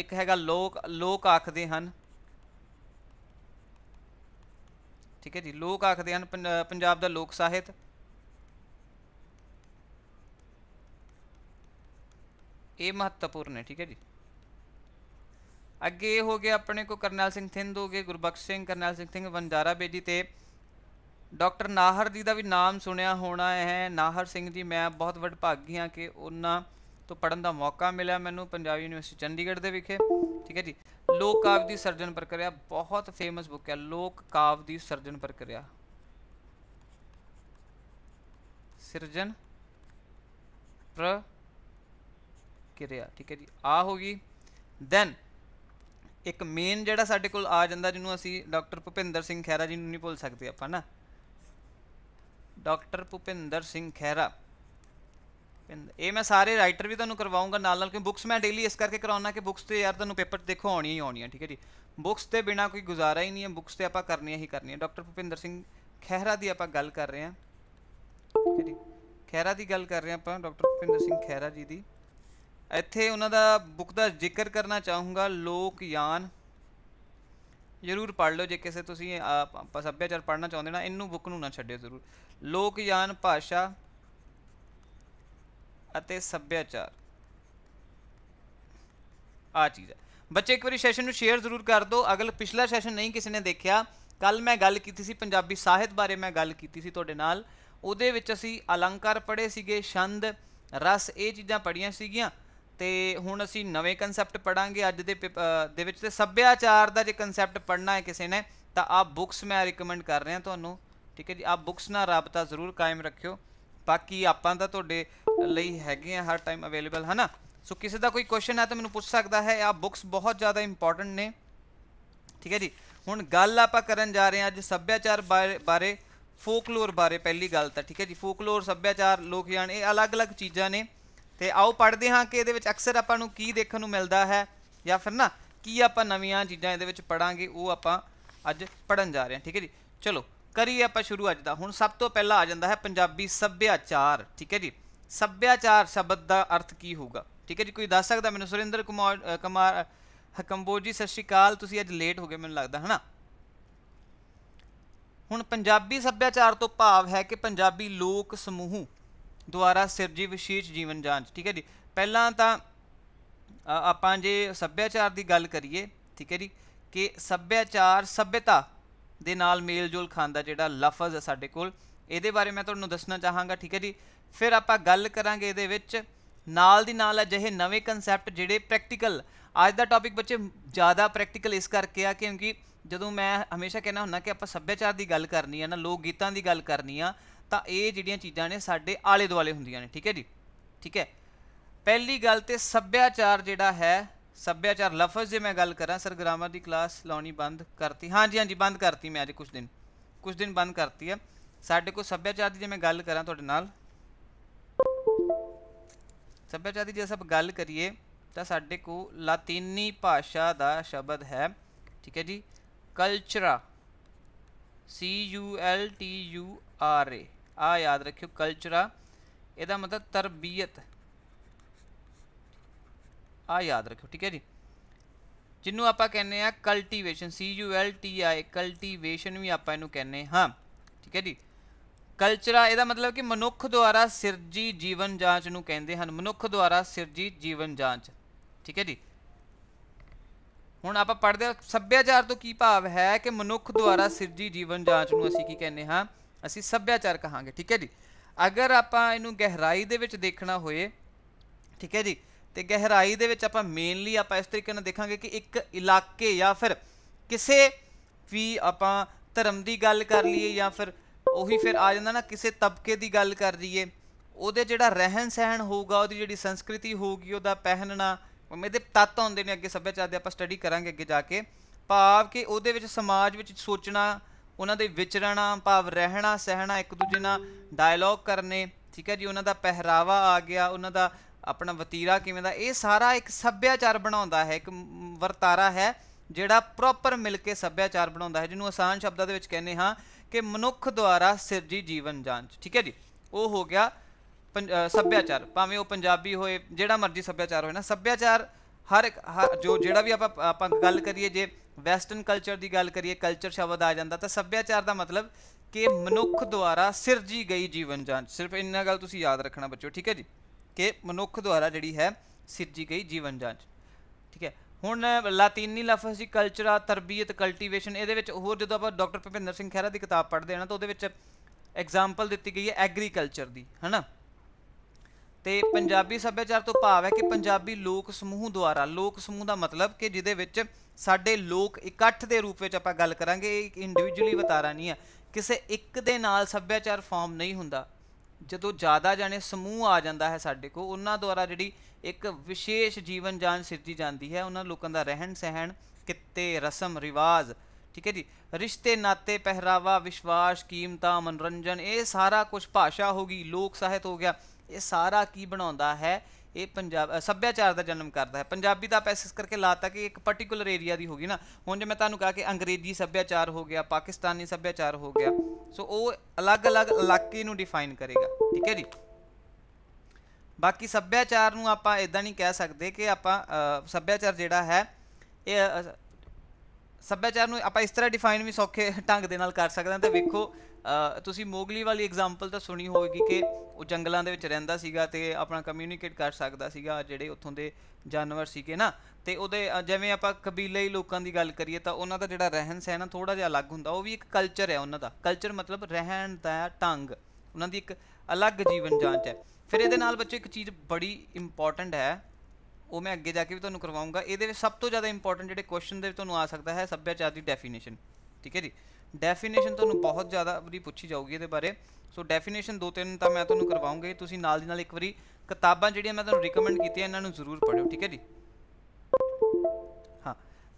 ਇੱਕ ਹੈਗਾ ਲੋਕ ਲੋਕ ਆਖਦੇ ਹਨ ਠੀਕ ਹੈ ਜੀ ਲੋਕ ਆਖਦੇ ਹਨ ਪੰਜਾਬ ਦਾ ਲੋਕ ਸਾਹਿਤ ਇਹ ਮਹੱਤਵਪੂਰਨ ਹੈ ਠੀਕ ਹੈ ਜੀ ਅੱਗੇ ਹੋ ਗਿਆ ਆਪਣੇ ਕੋ ਕਰਨਲ ਸਿੰਘ ਥਿੰਦ ਹੋ ਗਏ ਗੁਰਬਖਸ਼ ਸਿੰਘ ਕਰਨਲ ਸਿੰਘ ਥਿੰਦ ਵੰਜਾਰਾ ਬੇਜੀ ਤੇ ਡਾਕਟਰ ਨਾਹਰ ਜੀ ਦਾ ਵੀ ਨਾਮ ਸੁਣਿਆ ਹੋਣਾ ਹੈ ਨਾਹਰ ਸਿੰਘ ਜੀ ਮੈਂ ਬਹੁਤ ਭਾਗੀ ਹਾਂ ਕਿ ਉਹਨਾਂ ਤੋਂ ਪੜਨ ਦਾ ਮੌਕਾ ਮਿਲਿਆ ਮੈਨੂੰ ਪੰਜਾਬ ਯੂਨੀਵਰਸਿਟੀ ਚੰਡੀਗੜ੍ਹ ਦੇ ਵਿਖੇ ਠੀਕ ਹੈ ਜੀ ਲੋਕ ਕਾਵ ਦੀ ਸਰਜਨ ਪ੍ਰਕਿਰਿਆ ਬਹੁਤ ਫੇਮਸ ਬੁੱਕ ਹੈ ਲੋਕ ਕਾਵ ਦੀ ਸਰਜਨ ਪ੍ਰਕਿਰਿਆ ਸਿਰਜਨ ਪ੍ਰ ਕਿਰਿਆ ਠੀਕ ਹੈ ਜੀ ਆ ਹੋ ਗਈ ਦੈਨ ਇੱਕ ਮੇਨ ਜਿਹੜਾ ਸਾਡੇ ਕੋਲ ਆ ਜਾਂਦਾ ਜਿਹਨੂੰ ਅਸੀਂ ਡਾਕਟਰ ਭੁਪਿੰਦਰ ਸਿੰਘ ਖਹਿਰਾ ਜੀ ਨੂੰ ਨਹੀਂ ਭੁੱਲ ਸਕਦੇ ਆਪਾਂ ਨਾ ਡਾਕਟਰ ਭੁਪਿੰਦਰ ਸਿੰਘ ਖਹਿਰਾ ਇਹ ਮੈਂ ਸਾਰੇ ਰਾਈਟਰ ਵੀ ਤੁਹਾਨੂੰ ਕਰਵਾਉਂਗਾ ਨਾਲ ਨਾਲ ਕਿ ਬੁక్స్ ਮੈਂ ਡੇਲੀ ਇਸ ਕਰਕੇ ਕਰਾਉਣਾ ਕਿ ਬੁక్స్ ਤੇ ਯਾਰ ਤੁਹਾਨੂੰ ਪੇਪਰ ਦੇਖੋ ਆਉਣੀ ਹੀ ਆਉਣੀ ਹੈ ਠੀਕ ਹੈ ਜੀ ਬੁక్స్ ਤੇ ਬਿਨਾ ਕੋਈ ਗੁਜ਼ਾਰਾ ਹੀ ਨਹੀਂ ਹੈ ਬੁక్స్ ਤੇ ਆਪਾਂ ਕਰਨੀਆਂ ਹੀ ਕਰਨੀਆਂ ਡਾਕਟਰ ਭੁਪਿੰਦਰ ਸਿੰਘ ਖਹਿਰਾ ਦੀ ਆਪਾਂ ਗੱਲ ਕਰ ਰਹੇ ਹਾਂ ਠੀਕ ਹੈ ਜੀ ਖਹਿਰਾ ਦੀ ਗੱਲ ਕਰ ਰਹੇ ਆਪਾਂ ਡਾਕਟਰ ਭੁਪਿੰਦਰ ਸਿੰਘ ਖਹਿਰਾ ਜੀ ਦੀ ਇੱਥੇ ਉਹਨਾਂ ਦਾ ਬੁੱਕ ਦਾ ਜ਼ਿਕਰ ਕਰਨਾ ਚਾਹੂੰਗਾ ਲੋਕ ਯਾਨ ਜ਼ਰੂਰ ਪੜ ਲਓ ਜੇ ਕਿਸੇ ਤੁਸੀਂ ਸੱਭਿਆਚਾਰ ਪੜਨਾ ਚਾਹੁੰਦੇ ਨਾ ਇਹਨੂੰ ਬੁੱਕ ਨੂੰ ਨਾ ਛੱਡਿਓ ਜ਼ਰੂਰ ਲੋਕ ਯਾਨ ਭਾਸ਼ਾ ਅਤੇ ਸੱਭਿਆਚਾਰ ਆ ਚੀਜ਼ ਹੈ ਬੱਚੇ ਇੱਕ ਵਾਰੀ ਸੈਸ਼ਨ ਨੂੰ ਸ਼ੇਅਰ ਜ਼ਰੂਰ ਕਰ ਦਿਓ ਅਗਲ ਪਿਛਲਾ ਸੈਸ਼ਨ ਨਹੀਂ ਕਿਸੇ ਨੇ ਦੇਖਿਆ ਕੱਲ ਮੈਂ ਗੱਲ ਕੀਤੀ ਸੀ ਪੰਜਾਬੀ ਸਾਹਿਤ ਬਾਰੇ ਮੈਂ ਗੱਲ ਕੀਤੀ ਸੀ ਤੁਹਾਡੇ ਨਾਲ ਉਹਦੇ ਵਿੱਚ ਅਸੀਂ ਅਲੰਕਾਰ ਪੜ੍ਹੇ ਸੀਗੇ ਛੰਦ ਰਸ ਇਹ ਚੀਜ਼ਾਂ ਪੜ੍ਹੀਆਂ ਸੀਗੀਆਂ ਤੇ ਹੁਣ ਅਸੀਂ ਨਵੇਂ ਕਨਸੈਪਟ ਪੜਾਂਗੇ ਅੱਜ ਦੇ ਦੇ ਵਿੱਚ ਤੇ ਸੱਭਿਆਚਾਰ ਦਾ ਜੇ ਕਨਸੈਪਟ ਪੜਨਾ ਹੈ ਕਿਸੇ ਨੇ ਤਾਂ ਆ ਬੁੱਕਸ ਮੈਂ ਰეკਮੈਂਡ ਕਰ ਰਿਹਾ ਤੁਹਾਨੂੰ ਠੀਕ ਹੈ ਜੀ ਆ ਬੁੱਕਸ ਨਾਲ ਰਾਬਤਾ ਜ਼ਰੂਰ ਕਾਇਮ ਰੱਖਿਓ ਬਾਕੀ ਆਪਾਂ ਤਾਂ ਤੁਹਾਡੇ ਲਈ ਹੈਗੇ ਆ ਹਰ ਟਾਈਮ ਅਵੇਲੇਬਲ ਹਨਾ ਸੋ ਕਿਸੇ ਦਾ ਕੋਈ ਕੁਐਸਚਨ ਹੈ ਤਾਂ ਮੈਨੂੰ ਪੁੱਛ ਸਕਦਾ ਹੈ ਆ ਬੁੱਕਸ ਬਹੁਤ ਜ਼ਿਆਦਾ ਇੰਪੋਰਟੈਂਟ ਨੇ ਠੀਕ ਹੈ ਜੀ ਹੁਣ ਗੱਲ ਆਪਾਂ ਕਰਨ ਜਾ ਰਹੇ ਹਾਂ ਅੱਜ ਸੱਭਿਆਚਾਰ ਬਾਰੇ ਫੋਕਲੋਰ ਬਾਰੇ ਪਹਿਲੀ ਗੱਲ ਤਾਂ ਠੀਕ ਹੈ ਜੀ ਫੋਕਲੋਰ ਸੱਭਿਆਚਾਰ ਲੋਕ ਜਾਣ ਇਹ ਅਲੱਗ-ਅਲੱਗ ਚੀਜ਼ਾਂ ਨੇ ਤੇ ਆਓ ਪੜ੍ਹਦੇ ਹਾਂ ਕਿ ਇਹਦੇ ਵਿੱਚ ਅਕਸਰ ਆਪਾਂ ਨੂੰ ਕੀ ਦੇਖਣ ਨੂੰ ਮਿਲਦਾ ਹੈ ਜਾਂ ਫਿਰ ਨਾ ਕੀ ਆਪਾਂ ਨਵੀਆਂ ਚੀਜ਼ਾਂ ਇਹਦੇ ਵਿੱਚ ਪੜਾਂਗੇ ਉਹ ਆਪਾਂ ਅੱਜ ਪੜਨ ਜਾ ਰਹੇ ਹਾਂ ਠੀਕ ਹੈ ਜੀ ਚਲੋ ਕਰੀਏ ਆਪਾਂ ਸ਼ੁਰੂ ਅੱਜ ਦਾ ਹੁਣ ਸਭ ਤੋਂ ਪਹਿਲਾਂ ਆ ਜਾਂਦਾ ਹੈ ਪੰਜਾਬੀ ਸੱਭਿਆਚਾਰ ਠੀਕ ਹੈ ਜੀ ਸੱਭਿਆਚਾਰ ਸ਼ਬਦ ਦਾ ਅਰਥ ਕੀ ਹੋਊਗਾ ਠੀਕ ਹੈ ਜੀ ਕੋਈ ਦੱਸ ਸਕਦਾ ਮੈਨੂੰ ਸੁਰਿੰਦਰ ਕੁਮਾਰ ਕਮਾਰ ਹਕੰਬੋਜ ਜੀ ਸਤਿ ਸ਼੍ਰੀ ਅਕਾਲ ਤੁਸੀਂ ਅੱਜ ਲੇਟ ਹੋ ਗਏ ਮੈਨੂੰ ਲੱਗਦਾ ਹਨਾ ਹੁਣ ਪੰਜਾਬੀ ਸੱਭਿਆਚਾਰ ਤੋਂ ਭਾਵ ਹੈ ਕਿ ਪੰਜਾਬੀ ਲੋਕ ਸਮੂਹ ਦੁਆਰਾ ਸਿਰਜੀ ਵਿਸ਼ੇਸ਼ ਜੀਵਨ ਜਾਂਚ ਠੀਕ ਹੈ ਜੀ ਪਹਿਲਾਂ ਤਾਂ ਆਪਾਂ ਜੇ ਸੱਭਿਆਚਾਰ ਦੀ ਗੱਲ ਕਰੀਏ ਠੀਕ ਹੈ ਜੀ ਕਿ ਸੱਭਿਆਚਾਰ ਸਭਿਤਾ ਦੇ ਨਾਲ ਮੇਲਜੋਲ ਖਾਂਦਾ ਜਿਹੜਾ ਲਫ਼ਜ਼ ਹੈ ਸਾਡੇ ਕੋਲ ਇਹਦੇ ਬਾਰੇ ਮੈਂ ਤੁਹਾਨੂੰ ਦੱਸਣਾ ਚਾਹਾਂਗਾ ਠੀਕ ਹੈ ਜੀ ਫਿਰ ਆਪਾਂ ਗੱਲ ਕਰਾਂਗੇ ਇਹਦੇ ਵਿੱਚ ਨਾਲ ਦੀ ਨਾਲ ਅਜਿਹੇ ਨਵੇਂ ਕਨਸੈਪਟ ਜਿਹੜੇ ਪ੍ਰੈਕਟੀਕਲ ਅੱਜ ਦਾ ਟੌਪਿਕ ਬੱਚੇ ਜ਼ਿਆਦਾ ਪ੍ਰੈਕਟੀਕਲ ਇਸ ਕਰਕੇ ਆ ਕਿਉਂਕਿ ਜਦੋਂ ਮੈਂ ਹਮੇਸ਼ਾ ਕਹਿੰਦਾ ਹੁੰਦਾ ਕਿ ਆਪਾਂ ਸੱਭਿਆਚਾਰ ਦੀ ਗੱਲ ਕਰਨੀ ਆ ਨਾ ਲੋਕ ਗੀਤਾਂ ਦੀ ਗੱਲ ਕਰਨੀ ਆ ਤਾਂ ਇਹ ਜਿਹੜੀਆਂ ਚੀਜ਼ਾਂ ਨੇ ਸਾਡੇ ਆਲੇ ਦੁਆਲੇ ਹੁੰਦੀਆਂ ਨੇ ਠੀਕ ਹੈ ਜੀ ਠੀਕ ਹੈ ਪਹਿਲੀ ਗੱਲ ਤੇ ਸੱਭਿਆਚਾਰ ਜਿਹੜਾ ਹੈ ਸੱਭਿਆਚਾਰ ਲਫ਼ਜ਼ ਜੇ ਮੈਂ ਗੱਲ ਕਰਾਂ ਸਰ ਗ੍ਰਾਮਰ ਦੀ ਕਲਾਸ ਲਾਉਣੀ ਬੰਦ ਕਰਤੀ ਹਾਂਜੀ ਹਾਂਜੀ ਬੰਦ ਕਰਤੀ ਮੈਂ ਅੱਜ ਕੁਝ ਦਿਨ ਕੁਝ ਦਿਨ ਬੰਦ ਕਰਤੀ ਆ ਸਾਡੇ ਕੋਲ ਸੱਭਿਆਚਾਰ ਦੀ ਜੇ ਮੈਂ ਗੱਲ ਕਰਾਂ ਤੁਹਾਡੇ ਨਾਲ ਸੱਭਿਆਚਾਰ ਦੀ ਜੇ ਸਭ ਗੱਲ ਕਰੀਏ ਤਾਂ ਸਾਡੇ ਕੋਲ ਲਾਤੀਨੀ ਭਾਸ਼ਾ ਦਾ ਸ਼ਬਦ ਹੈ ਠੀਕ ਹੈ ਜੀ ਕਲਚਰਾ C U L T U R A ਆ ਯਾਦ ਰੱਖਿਓ ਕਲਚਰਾ ਇਹਦਾ ਮਤਲਬ ਤਰਬੀਅਤ ਆ ਯਾਦ ਰੱਖਿਓ ਠੀਕ ਹੈ ਜੀ ਜਿਹਨੂੰ ਆਪਾਂ ਕਹਿੰਦੇ ਆ cultivation C U L T I cultivation ਵੀ ਆਪਾਂ ਇਹਨੂੰ ਕਹਿੰਦੇ ਹਾਂ ਠੀਕ ਹੈ ਜੀ ਕਲਚਰਾ ਇਹਦਾ ਮਤਲਬ ਕਿ ਮਨੁੱਖ ਦੁਆਰਾ ਸਿਰਜੀ ਜੀਵਨ ਜਾਂਚ ਨੂੰ ਕਹਿੰਦੇ ਹਨ ਮਨੁੱਖ ਦੁਆਰਾ ਸਿਰਜੀ ਜੀਵਨ ਜਾਂਚ ਠੀਕ ਹੈ ਜੀ ਹੁਣ ਆਪਾਂ ਪੜਦੇ ਸੱਭਿਆਚਾਰ ਤੋਂ ਕੀ ਭਾਵ ਹੈ ਕਿ ਮਨੁੱਖ ਦੁਆਰਾ ਸਿਰਜੀ ਜੀਵਨ ਜਾਂਚ ਨੂੰ ਅਸੀਂ ਕੀ ਕਹਿੰਦੇ ਹਾਂ ਅਸੀਂ ਸੱਭਿਆਚਾਰ ਕਹਾਂਗੇ ਠੀਕ ਹੈ ਜੀ ਅਗਰ ਆਪਾਂ ਇਹਨੂੰ ਗਹਿਰਾਈ ਦੇ ਵਿੱਚ ਦੇਖਣਾ ਹੋਏ ਠੀਕ ਹੈ ਜੀ ਤੇ ਗਹਿਰਾਈ ਦੇ ਵਿੱਚ ਆਪਾਂ ਮੇਨਲੀ ਆਪਾਂ ਇਸ ਤਰੀਕੇ ਨਾਲ ਦੇਖਾਂਗੇ ਕਿ ਇੱਕ ਇਲਾਕੇ ਜਾਂ ਫਿਰ ਕਿਸੇ ਵੀ ਆਪਾਂ ਧਰਮ ਦੀ ਗੱਲ ਕਰ ਲਈਏ ਜਾਂ ਫਿਰ ਉਹੀ ਫਿਰ ਆ ਜਾਂਦਾ ਨਾ ਕਿਸੇ ਤਬਕੇ ਦੀ ਗੱਲ ਕਰ ਲਈਏ ਉਹਦੇ ਜਿਹੜਾ ਰਹਿਣ ਸਹਿਣ ਹੋਊਗਾ ਉਹਦੀ ਜਿਹੜੀ ਸੰਸਕ੍ਰਿਤੀ ਹੋਊਗੀ ਉਹਦਾ ਪਹਿਨਣਾ ਇਹਦੇ ਤੱਤ ਹੁੰਦੇ ਨੇ ਅੱਗੇ ਸੱਭਿਆਚਾਰ ਦੇ ਆਪਾਂ ਸਟੱਡੀ ਕਰਾਂਗੇ ਅੱਗੇ ਜਾ ਕੇ ਭਾਵ ਕਿ ਉਹਦੇ ਵਿੱਚ ਸਮਾਜ ਵਿੱਚ ਸੋਚਣਾ ਉਹਨਾਂ ਦੇ ਵਿਚਰਣਾ ਭਾਵ ਰਹਿਣਾ ਸਹਿਣਾ ਇੱਕ ਦੂਜੇ ਨਾਲ ਡਾਇਲੌਗ ਕਰਨੇ ਠੀਕ ਹੈ ਜੀ ਉਹਨਾਂ ਦਾ ਪਹਿਰਾਵਾ ਆ ਗਿਆ ਉਹਨਾਂ ਦਾ ਆਪਣਾ ਵਤੀਰਾ ਕਿਵੇਂ ਦਾ ਇਹ ਸਾਰਾ ਇੱਕ ਸੱਭਿਆਚਾਰ ਬਣਾਉਂਦਾ ਹੈ ਇੱਕ ਵਰਤਾਰਾ ਹੈ ਜਿਹੜਾ ਪ੍ਰੋਪਰ ਮਿਲ ਕੇ ਸੱਭਿਆਚਾਰ ਬਣਾਉਂਦਾ ਹੈ ਜਿਹਨੂੰ ਆਸਾਨ ਸ਼ਬਦਾਂ ਦੇ ਵਿੱਚ ਕਹਿੰਦੇ ਹਾਂ ਕਿ ਮਨੁੱਖ ਦੁਆਰਾ ਸਿਰਜੀ ਜੀਵਨ ਜਾਂਚ ਠੀਕ ਹੈ ਜੀ ਉਹ ਹੋ ਗਿਆ ਸੱਭਿਆਚਾਰ ਭਾਵੇਂ ਉਹ ਪੰਜਾਬੀ ਹੋਏ ਜਿਹੜਾ ਮਰਜ਼ੀ ਸੱਭਿਆਚਾਰ ਹੋਏ ਨਾ ਸੱਭਿਆਚਾਰ ਹਰ ਇੱਕ ਜੋ ਜਿਹੜਾ ਵੀ ਆਪਾਂ ਆਪਾਂ ਗੱਲ ਕਰੀਏ ਜੇ ਵੈਸਟਰਨ ਕਲਚਰ ਦੀ ਗੱਲ ਕਰੀਏ ਕਲਚਰ ਸ਼ਬਦ ਆ ਜਾਂਦਾ ਤਾਂ ਸੱਭਿਆਚਾਰ ਦਾ ਮਤਲਬ ਕਿ ਮਨੁੱਖ ਦੁਆਰਾ ਸਿਰਜੀ ਗਈ ਜੀਵਨ ਜਾਨ ਸਿਰਫ ਇੰਨਾ ਗੱਲ ਤੁਸੀਂ ਯਾਦ ਰੱਖਣਾ ਬੱਚੋ ਠੀਕ ਹੈ ਜੀ ਕਿ ਮਨੁੱਖ ਦੁਆਰਾ ਜਿਹੜੀ ਹੈ ਸਿਰਜੀ ਗਈ ਜੀਵਨ ਜਾਨ ਠੀਕ ਹੈ ਹੁਣ ਲਾਤੀਨੀ ਲਫ਼ਜ਼ ਦੀ ਕਲਚਰ ਆ ਤਰਬੀਅਤ ਕਲਟੀਵੇਸ਼ਨ ਇਹਦੇ ਵਿੱਚ ਹੋਰ ਜਦੋਂ ਆਪਾਂ ਡਾਕਟਰ ਭਪਿੰਦਰ ਸਿੰਘ ਖਹਿਰਾ ਦੀ ਕਿਤਾਬ ਪੜ੍ਹਦੇ ਹਾਂ ਤਾਂ ਉਹਦੇ ਵਿੱਚ ਐਗਜ਼ਾਮਪਲ ਦਿੱਤੀ ਗਈ ਹੈ ਐਗਰੀਕਲਚਰ ਦੀ ਹਨਾ ਤੇ ਪੰਜਾਬੀ ਸੱਭਿਆਚਾਰ ਤੋਂ ਭਾਵ ਹੈ ਕਿ ਪੰਜਾਬੀ ਲੋਕ ਸਮੂਹ ਦੁਆਰਾ ਲੋਕ ਸਮੂਹ ਦਾ ਮਤਲਬ ਕਿ ਜਿਹਦੇ ਵਿੱਚ ਸਾਡੇ ਲੋਕ ਇਕੱਠ ਦੇ ਰੂਪ ਵਿੱਚ ਆਪਾਂ ਗੱਲ ਕਰਾਂਗੇ ਇੱਕ ਇੰਡੀਵਿਜੂਅਲੀ ਵਤਾਰਾ ਨਹੀਂ ਹੈ ਕਿਸੇ ਇੱਕ ਦੇ ਨਾਲ ਸੱਭਿਆਚਾਰ ਫਾਰਮ ਨਹੀਂ ਹੁੰਦਾ ਜਦੋਂ ਜ਼ਿਆਦਾ ਜਾਣੇ ਸਮੂਹ ਆ ਜਾਂਦਾ ਹੈ ਸਾਡੇ ਕੋ ਉਹਨਾਂ ਦੁਆਰਾ ਜਿਹੜੀ ਇੱਕ ਵਿਸ਼ੇਸ਼ ਜੀਵਨ ਜਾਨ ਸਿਰਜੀ ਜਾਂਦੀ ਹੈ ਉਹਨਾਂ ਲੋਕਾਂ ਦਾ ਰਹਿਣ ਸਹਿਣ ਕਿੱਤੇ ਰਸਮ ਰਿਵਾਜ ਠੀਕ ਹੈ ਜੀ ਰਿਸ਼ਤੇ ਨਾਤੇ ਪਹਿਰਾਵਾ ਵਿਸ਼ਵਾਸ ਕੀਮਤਾਂ ਮਨੋਰੰਜਨ ਇਹ ਸਾਰਾ ਕੁਝ ਭਾਸ਼ਾ ਹੋਗੀ ਲੋਕ ਸਾਹਿਤ ਹੋ ਗਿਆ ਇਹ ਸਾਰਾ ਕੀ ਬਣਾਉਂਦਾ ਹੈ ਇਹ ਪੰਜਾਬ ਸੱਭਿਆਚਾਰ ਦਾ ਜਨਮ ਕਰਦਾ ਹੈ ਪੰਜਾਬੀ ਦਾ ਪੈਸਿਸ ਕਰਕੇ ਲਾਤਾ ਕਿ ਇੱਕ ਪਾਰਟਿਕੂਲਰ ਏਰੀਆ ਦੀ ਹੋਗੀ ਨਾ ਹੁਣ ਜੇ ਮੈਂ ਤੁਹਾਨੂੰ ਕਹਾਂ ਕਿ ਅੰਗਰੇਜ਼ੀ ਸੱਭਿਆਚਾਰ ਹੋ ਗਿਆ ਪਾਕਿਸਤਾਨੀ ਸੱਭਿਆਚਾਰ ਹੋ ਗਿਆ ਸੋ ਉਹ ਅਲੱਗ-ਅਲੱਗ ਇਲਾਕੇ ਨੂੰ ਡਿਫਾਈਨ ਕਰੇਗਾ ਠੀਕ ਹੈ ਜੀ ਬਾਕੀ ਸੱਭਿਆਚਾਰ ਨੂੰ ਆਪਾਂ ਇਦਾਂ ਨਹੀਂ ਕਹਿ ਸਕਦੇ ਕਿ ਆਪਾਂ ਸੱਭਿਆਚਾਰ ਜਿਹੜਾ ਹੈ ਇਹ ਸੱਭਿਆਚਾਰ ਨੂੰ ਆਪਾਂ ਇਸ ਤਰ੍ਹਾਂ ਡਿਫਾਈਨ ਵੀ ਸੌਖੇ ਢੰਗ ਦੇ ਨਾਲ ਕਰ ਸਕਦੇ ਹਾਂ ਤੇ ਵੇਖੋ ਤੁਸੀਂ ਮੋਗਲੀ ਵਾਲੀ ਐਗਜ਼ਾਮਪਲ ਤਾਂ ਸੁਣੀ ਹੋਵੇਗੀ ਕਿ ਉਹ ਜੰਗਲਾਂ ਦੇ ਵਿੱਚ ਰਹਿੰਦਾ ਸੀਗਾ ਤੇ ਆਪਣਾ ਕਮਿਊਨੀਕੇਟ ਕਰ ਸਕਦਾ ਸੀਗਾ ਜਿਹੜੇ ਉੱਥੋਂ ਦੇ ਜਾਨਵਰ ਸੀਗੇ ਨਾ ਤੇ ਉਹਦੇ ਜਿਵੇਂ ਆਪਾਂ ਕਬੀਲੇਈ ਲੋਕਾਂ ਦੀ ਗੱਲ ਕਰੀਏ ਤਾਂ ਉਹਨਾਂ ਦਾ ਜਿਹੜਾ ਰਹਿਣ ਸਹਿਣ ਆ ਥੋੜਾ ਜਿਹਾ ਅਲੱਗ ਹੁੰਦਾ ਉਹ ਵੀ ਇੱਕ ਕਲਚਰ ਹੈ ਉਹਨਾਂ ਦਾ ਕਲਚਰ ਮਤਲਬ ਰਹਿਣ ਦਾ ਢੰਗ ਉਹਨਾਂ ਦੀ ਇੱਕ ਅਲੱਗ ਜੀਵਨ ਜਾਂਚ ਹੈ ਫਿਰ ਇਹਦੇ ਨਾਲ ਬੱਚੇ ਇੱਕ ਚੀਜ਼ ਬੜੀ ਇੰਪੋਰਟੈਂਟ ਹੈ ਉਹ ਮੈਂ ਅੱਗੇ ਜਾ ਕੇ ਵੀ ਤੁਹਾਨੂੰ ਕਰਵਾਉਂਗਾ ਇਹਦੇ ਵਿੱਚ ਸਭ ਤੋਂ ਜ਼ਿਆਦਾ ਇੰਪੋਰਟੈਂਟ ਜਿਹੜੇ ਕੁਐਸਚਨ ਦੇ ਤੁਹਾਨੂੰ ਆ ਸਕਦਾ ਹੈ ਸੱਭਿਆਚਾਰ ਦੀ ਡੈਫੀਨੇਸ਼ਨ ਠੀਕ ਹੈ ਜੀ ਡੈਫੀਨੇਸ਼ਨ ਤੁਹਾਨੂੰ ਬਹੁਤ ਜ਼ਿਆਦਾ ਵਾਰੀ ਪੁੱਛੀ ਜਾਊਗੀ ਇਹਦੇ ਬਾਰੇ ਸੋ ਡੈਫੀਨੇਸ਼ਨ ਦੋ ਤਿੰਨ ਤਾਂ ਮੈਂ ਤੁਹਾਨੂੰ ਕਰਵਾਉਂਗਾ ਤੁਸੀਂ ਨਾਲ ਦੀ ਨਾਲ ਇੱਕ ਵਾਰੀ ਕਿਤਾਬਾਂ ਜਿਹੜੀਆਂ ਮੈਂ ਤੁਹਾਨੂੰ ਰეკਮੈਂਡ ਕੀਤੀਆਂ ਇਹਨਾਂ ਨੂੰ ਜ਼ਰੂਰ ਪੜ੍ਹਿਓ ਠੀਕ ਹੈ ਜੀ ਹਾਂ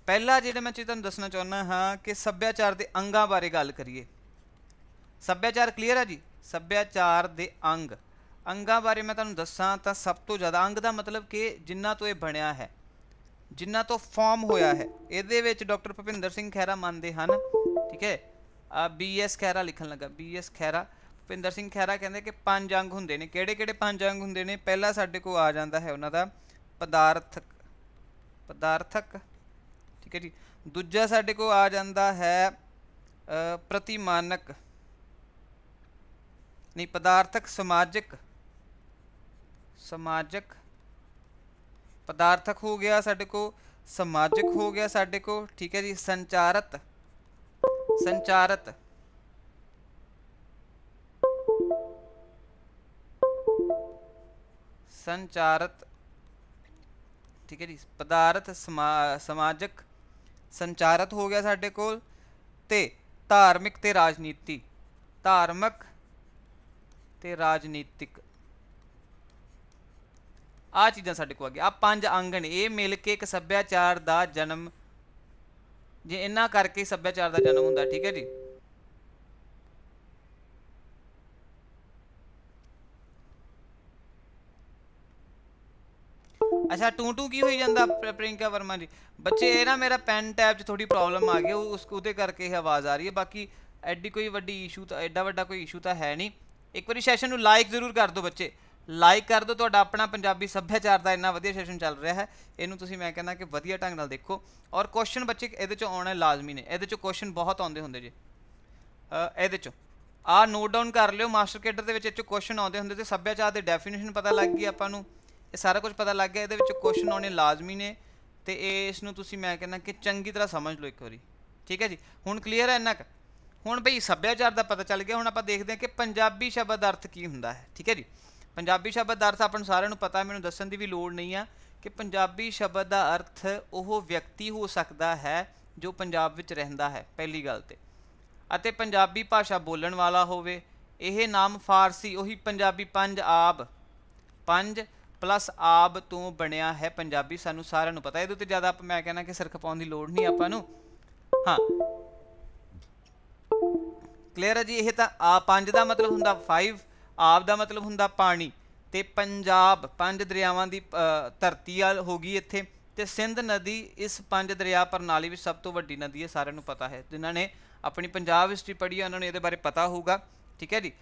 ਪਹਿਲਾ ਜਿਹੜਾ ਮੈਂ ਤੁਹਾਨੂੰ ਦੱਸਣਾ ਚਾਹੁੰਦਾ ਹਾਂ ਕਿ ਸੱਭਿਆਚਾਰ ਦੇ ਅੰਗਾਂ ਬਾਰੇ ਗੱਲ ਕਰੀਏ ਸੱਭਿਆਚਾਰ ਕਲੀਅਰ ਆ ਜੀ ਸੱਭਿਆਚਾਰ ਦੇ ਅੰਗ ਅੰਗਾਂ ਬਾਰੇ ਮੈਂ ਤੁਹਾਨੂੰ ਦੱਸਾਂ ਤਾਂ ਸਭ ਤੋਂ ਜ਼ਿਆਦਾ ਅੰਗ ਦਾ ਮਤਲਬ ਕਿ ਜਿੰਨਾ ਤੋਂ ਇਹ ਬਣਿਆ ਹੈ ਜਿੰਨਾ ਤੋਂ ਫਾਰਮ ਹੋਇਆ ਹੈ ਇਹਦੇ ਵਿੱਚ ਡਾਕਟਰ ਭਪਿੰਦਰ ਸਿੰਘ ਖਹਿਰਾ ਮੰਨਦੇ ਹਨ ਠੀਕ ਹੈ ਬੀ ਐਸ ਖੈਰਾ ਲਿਖਣ ਲੱਗਾ ਬੀ ਐਸ ਖੈਰਾ ਭਿੰਦਰ ਸਿੰਘ ਖੈਰਾ ਕਹਿੰਦੇ ਕਿ ਪੰਜ ਅੰਗ ਹੁੰਦੇ ਨੇ ਕਿਹੜੇ ਕਿਹੜੇ ਪੰਜ ਅੰਗ ਹੁੰਦੇ ਨੇ ਪਹਿਲਾ ਸਾਡੇ ਕੋਲ ਆ ਜਾਂਦਾ ਹੈ ਉਹਨਾਂ ਦਾ ਪਦਾਰਥਕ ਪਦਾਰਥਕ ਠੀਕ ਹੈ ਜੀ ਦੂਜਾ ਸਾਡੇ ਕੋਲ ਆ ਜਾਂਦਾ ਹੈ ਪ੍ਰਤੀਮਾਨਕ ਨਹੀਂ ਪਦਾਰਥਕ ਸਮਾਜਿਕ ਸਮਾਜਿਕ ਪਦਾਰਥਕ ਹੋ ਗਿਆ ਸਾਡੇ ਕੋ ਸਮਾਜਿਕ ਹੋ ਗਿਆ ਸਾਡੇ ਕੋ ਠੀਕ ਹੈ ਜੀ ਸੰਚਾਰਤ ਸੰਚਾਰਤ ਸੰਚਾਰਤ ਠੀਕ ਹੈ ਜੀ ਪਦਾਰਥ ਸਮਾਜਿਕ ਸੰਚਾਰਤ ਹੋ ਗਿਆ ਸਾਡੇ ਕੋਲ ਤੇ ਧਾਰਮਿਕ ਤੇ ਰਾਜਨੀਤੀ ਧਾਰਮਿਕ ਤੇ ਰਾਜਨੀਤਿਕ ਆ ਚੀਜ਼ਾਂ ਸਾਡੇ ਕੋਲ ਆ ਗਿਆ ਆ ਪੰਜ ਅੰਗ ਨੇ ਇਹ ਮਿਲ ਕੇ ਇੱਕ ਸੱਭਿਆਚਾਰ ਦਾ ਜਨਮ ਜੇ ਇੰਨਾ ਕਰਕੇ ਸੱਭਿਆਚਾਰ ਦਾ ਜਨਮ ਹੁੰਦਾ ਠੀਕ ਹੈ ਜੀ ਅੱਛਾ ਟੂ ਟੂ ਕੀ ਹੋਈ ਜਾਂਦਾ ਪ੍ਰਿੰਕਾ ਵਰਮਾ ਜੀ ਬੱਚੇ ਇਹ ਨਾ ਮੇਰਾ ਪੈਨ ਟੈਬ 'ਚ ਥੋੜੀ ਪ੍ਰੋਬਲਮ ਆ ਗਈ ਉਸ ਉਹਦੇ ਕਰਕੇ ਇਹ ਆਵਾਜ਼ ਆ ਰਹੀ ਹੈ ਬਾਕੀ ਐਡੀ ਕੋਈ ਵੱਡੀ ਇਸ਼ੂ ਤਾਂ ਐਡਾ ਵੱਡਾ ਕੋਈ ਇਸ਼ੂ ਤਾਂ ਹੈ ਨਹੀਂ ਇੱਕ ਵਾਰੀ ਸੈਸ਼ਨ ਨੂੰ ਲਾਈਕ ਜ਼ਰੂਰ ਕਰ ਦਿਓ ਬੱਚੇ ਲਾਈਕ ਕਰ ਦਿਓ ਤੁਹਾਡਾ ਆਪਣਾ ਪੰਜਾਬੀ ਸੱਭਿਆਚਾਰ ਦਾ ਇੰਨਾ ਵਧੀਆ ਸੈਸ਼ਨ ਚੱਲ ਰਿਹਾ ਹੈ ਇਹਨੂੰ ਤੁਸੀਂ ਮੈਂ ਕਹਿੰਦਾ ਕਿ ਵਧੀਆ ਢੰਗ ਨਾਲ ਦੇਖੋ ਔਰ ਕੁਐਸਚਨ ਬੱਚੇ ਇਹਦੇ ਚੋਂ ਆਉਣੇ ਲਾਜ਼ਮੀ ਨੇ ਇਹਦੇ ਚੋਂ ਕੁਐਸਚਨ ਬਹੁਤ ਆਉਂਦੇ ਹੁੰਦੇ ਜੀ ਇਹਦੇ ਚੋਂ ਆ ਨੋਟ ਡਾਊਨ ਕਰ ਲਿਓ ਮਾਸਟਰ ਕੇਡਰ ਦੇ ਵਿੱਚ ਇਹ ਚੋਂ ਕੁਐਸਚਨ ਆਉਂਦੇ ਹੁੰਦੇ ਤੇ ਸੱਭਿਆਚਾਰ ਦੇ ਡੈਫੀਨੇਸ਼ਨ ਪਤਾ ਲੱਗ ਗਈ ਆਪਾਂ ਨੂੰ ਇਹ ਸਾਰਾ ਕੁਝ ਪਤਾ ਲੱਗ ਗਿਆ ਇਹਦੇ ਵਿੱਚ ਕੁਐਸਚਨ ਆਉਣੇ ਲਾਜ਼ਮੀ ਨੇ ਤੇ ਇਹ ਇਸ ਨੂੰ ਤੁਸੀਂ ਮੈਂ ਕਹਿੰਦਾ ਕਿ ਚੰਗੀ ਤਰ੍ਹਾਂ ਸਮਝ ਲਓ ਇੱਕ ਵਾਰੀ ਠੀਕ ਹੈ ਜੀ ਹੁਣ ਕਲੀਅਰ ਹੈ ਇੰਨਾ ਕ ਹੁਣ ਭਈ ਸੱਭਿਆਚਾਰ ਦਾ ਪਤਾ ਚੱਲ ਗਿਆ ਹੁਣ ਆਪਾਂ ਦੇਖਦੇ ਹਾਂ ਕਿ ਪੰਜਾਬੀ ਸ਼ਬਦ ਅਰਥ ਕੀ ਹੁੰਦਾ ਹੈ ਠੀਕ ਹੈ ਜੀ ਪੰਜਾਬੀ ਸ਼ਬਦ ਦਾ ਅਰਥ ਆਪਾਂ ਨੂੰ ਸਾਰਿਆਂ ਨੂੰ ਪਤਾ ਮੈਨੂੰ ਦੱਸਣ ਦੀ ਵੀ ਲੋੜ ਨਹੀਂ ਆ ਕਿ ਪੰਜਾਬੀ ਸ਼ਬਦ ਦਾ ਅਰਥ ਉਹ ਵਿਅਕਤੀ ਹੋ ਸਕਦਾ ਹੈ ਜੋ ਪੰਜਾਬ ਵਿੱਚ ਰਹਿੰਦਾ ਹੈ ਪਹਿਲੀ ਗੱਲ ਤੇ ਅਤੇ ਪੰਜਾਬੀ ਭਾਸ਼ਾ ਬੋਲਣ ਵਾਲਾ ਹੋਵੇ ਇਹ ਨਾਮ ਫਾਰਸੀ ਉਹੀ ਪੰਜਾਬੀ ਪੰਜ ਆਬ ਪੰਜ ਪਲੱਸ ਆਬ ਤੋਂ ਬਣਿਆ ਹੈ ਪੰਜਾਬੀ ਸਾਨੂੰ ਸਾਰਿਆਂ ਨੂੰ ਪਤਾ ਇਹਦੇ ਉੱਤੇ ਜ਼ਿਆਦਾ ਮੈਂ ਕਹਿਣਾ ਕਿ ਸਿਰ ਖਪਾਉਣ ਦੀ ਲੋੜ ਨਹੀਂ ਆਪਾਂ ਨੂੰ ਹਾਂ ਕਲੀਅਰ ਹੈ ਜੀ ਇਹ ਤਾਂ ਆ ਪੰਜ ਦਾ ਮਤਲਬ ਹੁੰਦਾ 5 ਆਬ ਦਾ ਮਤਲਬ ਹੁੰਦਾ ਪਾਣੀ ਤੇ ਪੰਜਾਬ ਪੰਜ ਦਰਿਆਵਾਂ ਦੀ ਧਰਤੀ ਆ ਹੋ ਗਈ ਇੱਥੇ ਤੇ ਸਿੰਧ ਨਦੀ ਇਸ ਪੰਜ ਦਰਿਆ ਪ੍ਰਣਾਲੀ ਵਿੱਚ ਸਭ ਤੋਂ ਵੱਡੀ ਨਦੀ ਹੈ ਸਾਰਿਆਂ ਨੂੰ ਪਤਾ ਹੈ ਜਿਨ੍ਹਾਂ ਨੇ ਆਪਣੀ ਪੰਜਾਬ ਹਿਸਟਰੀ ਪੜ੍ਹੀ ਹੈ ਉਹਨਾਂ ਨੂੰ ਇਹਦੇ ਬਾਰੇ ਪਤਾ ਹੋਊਗਾ ਠੀਕ ਹੈ ਜੀ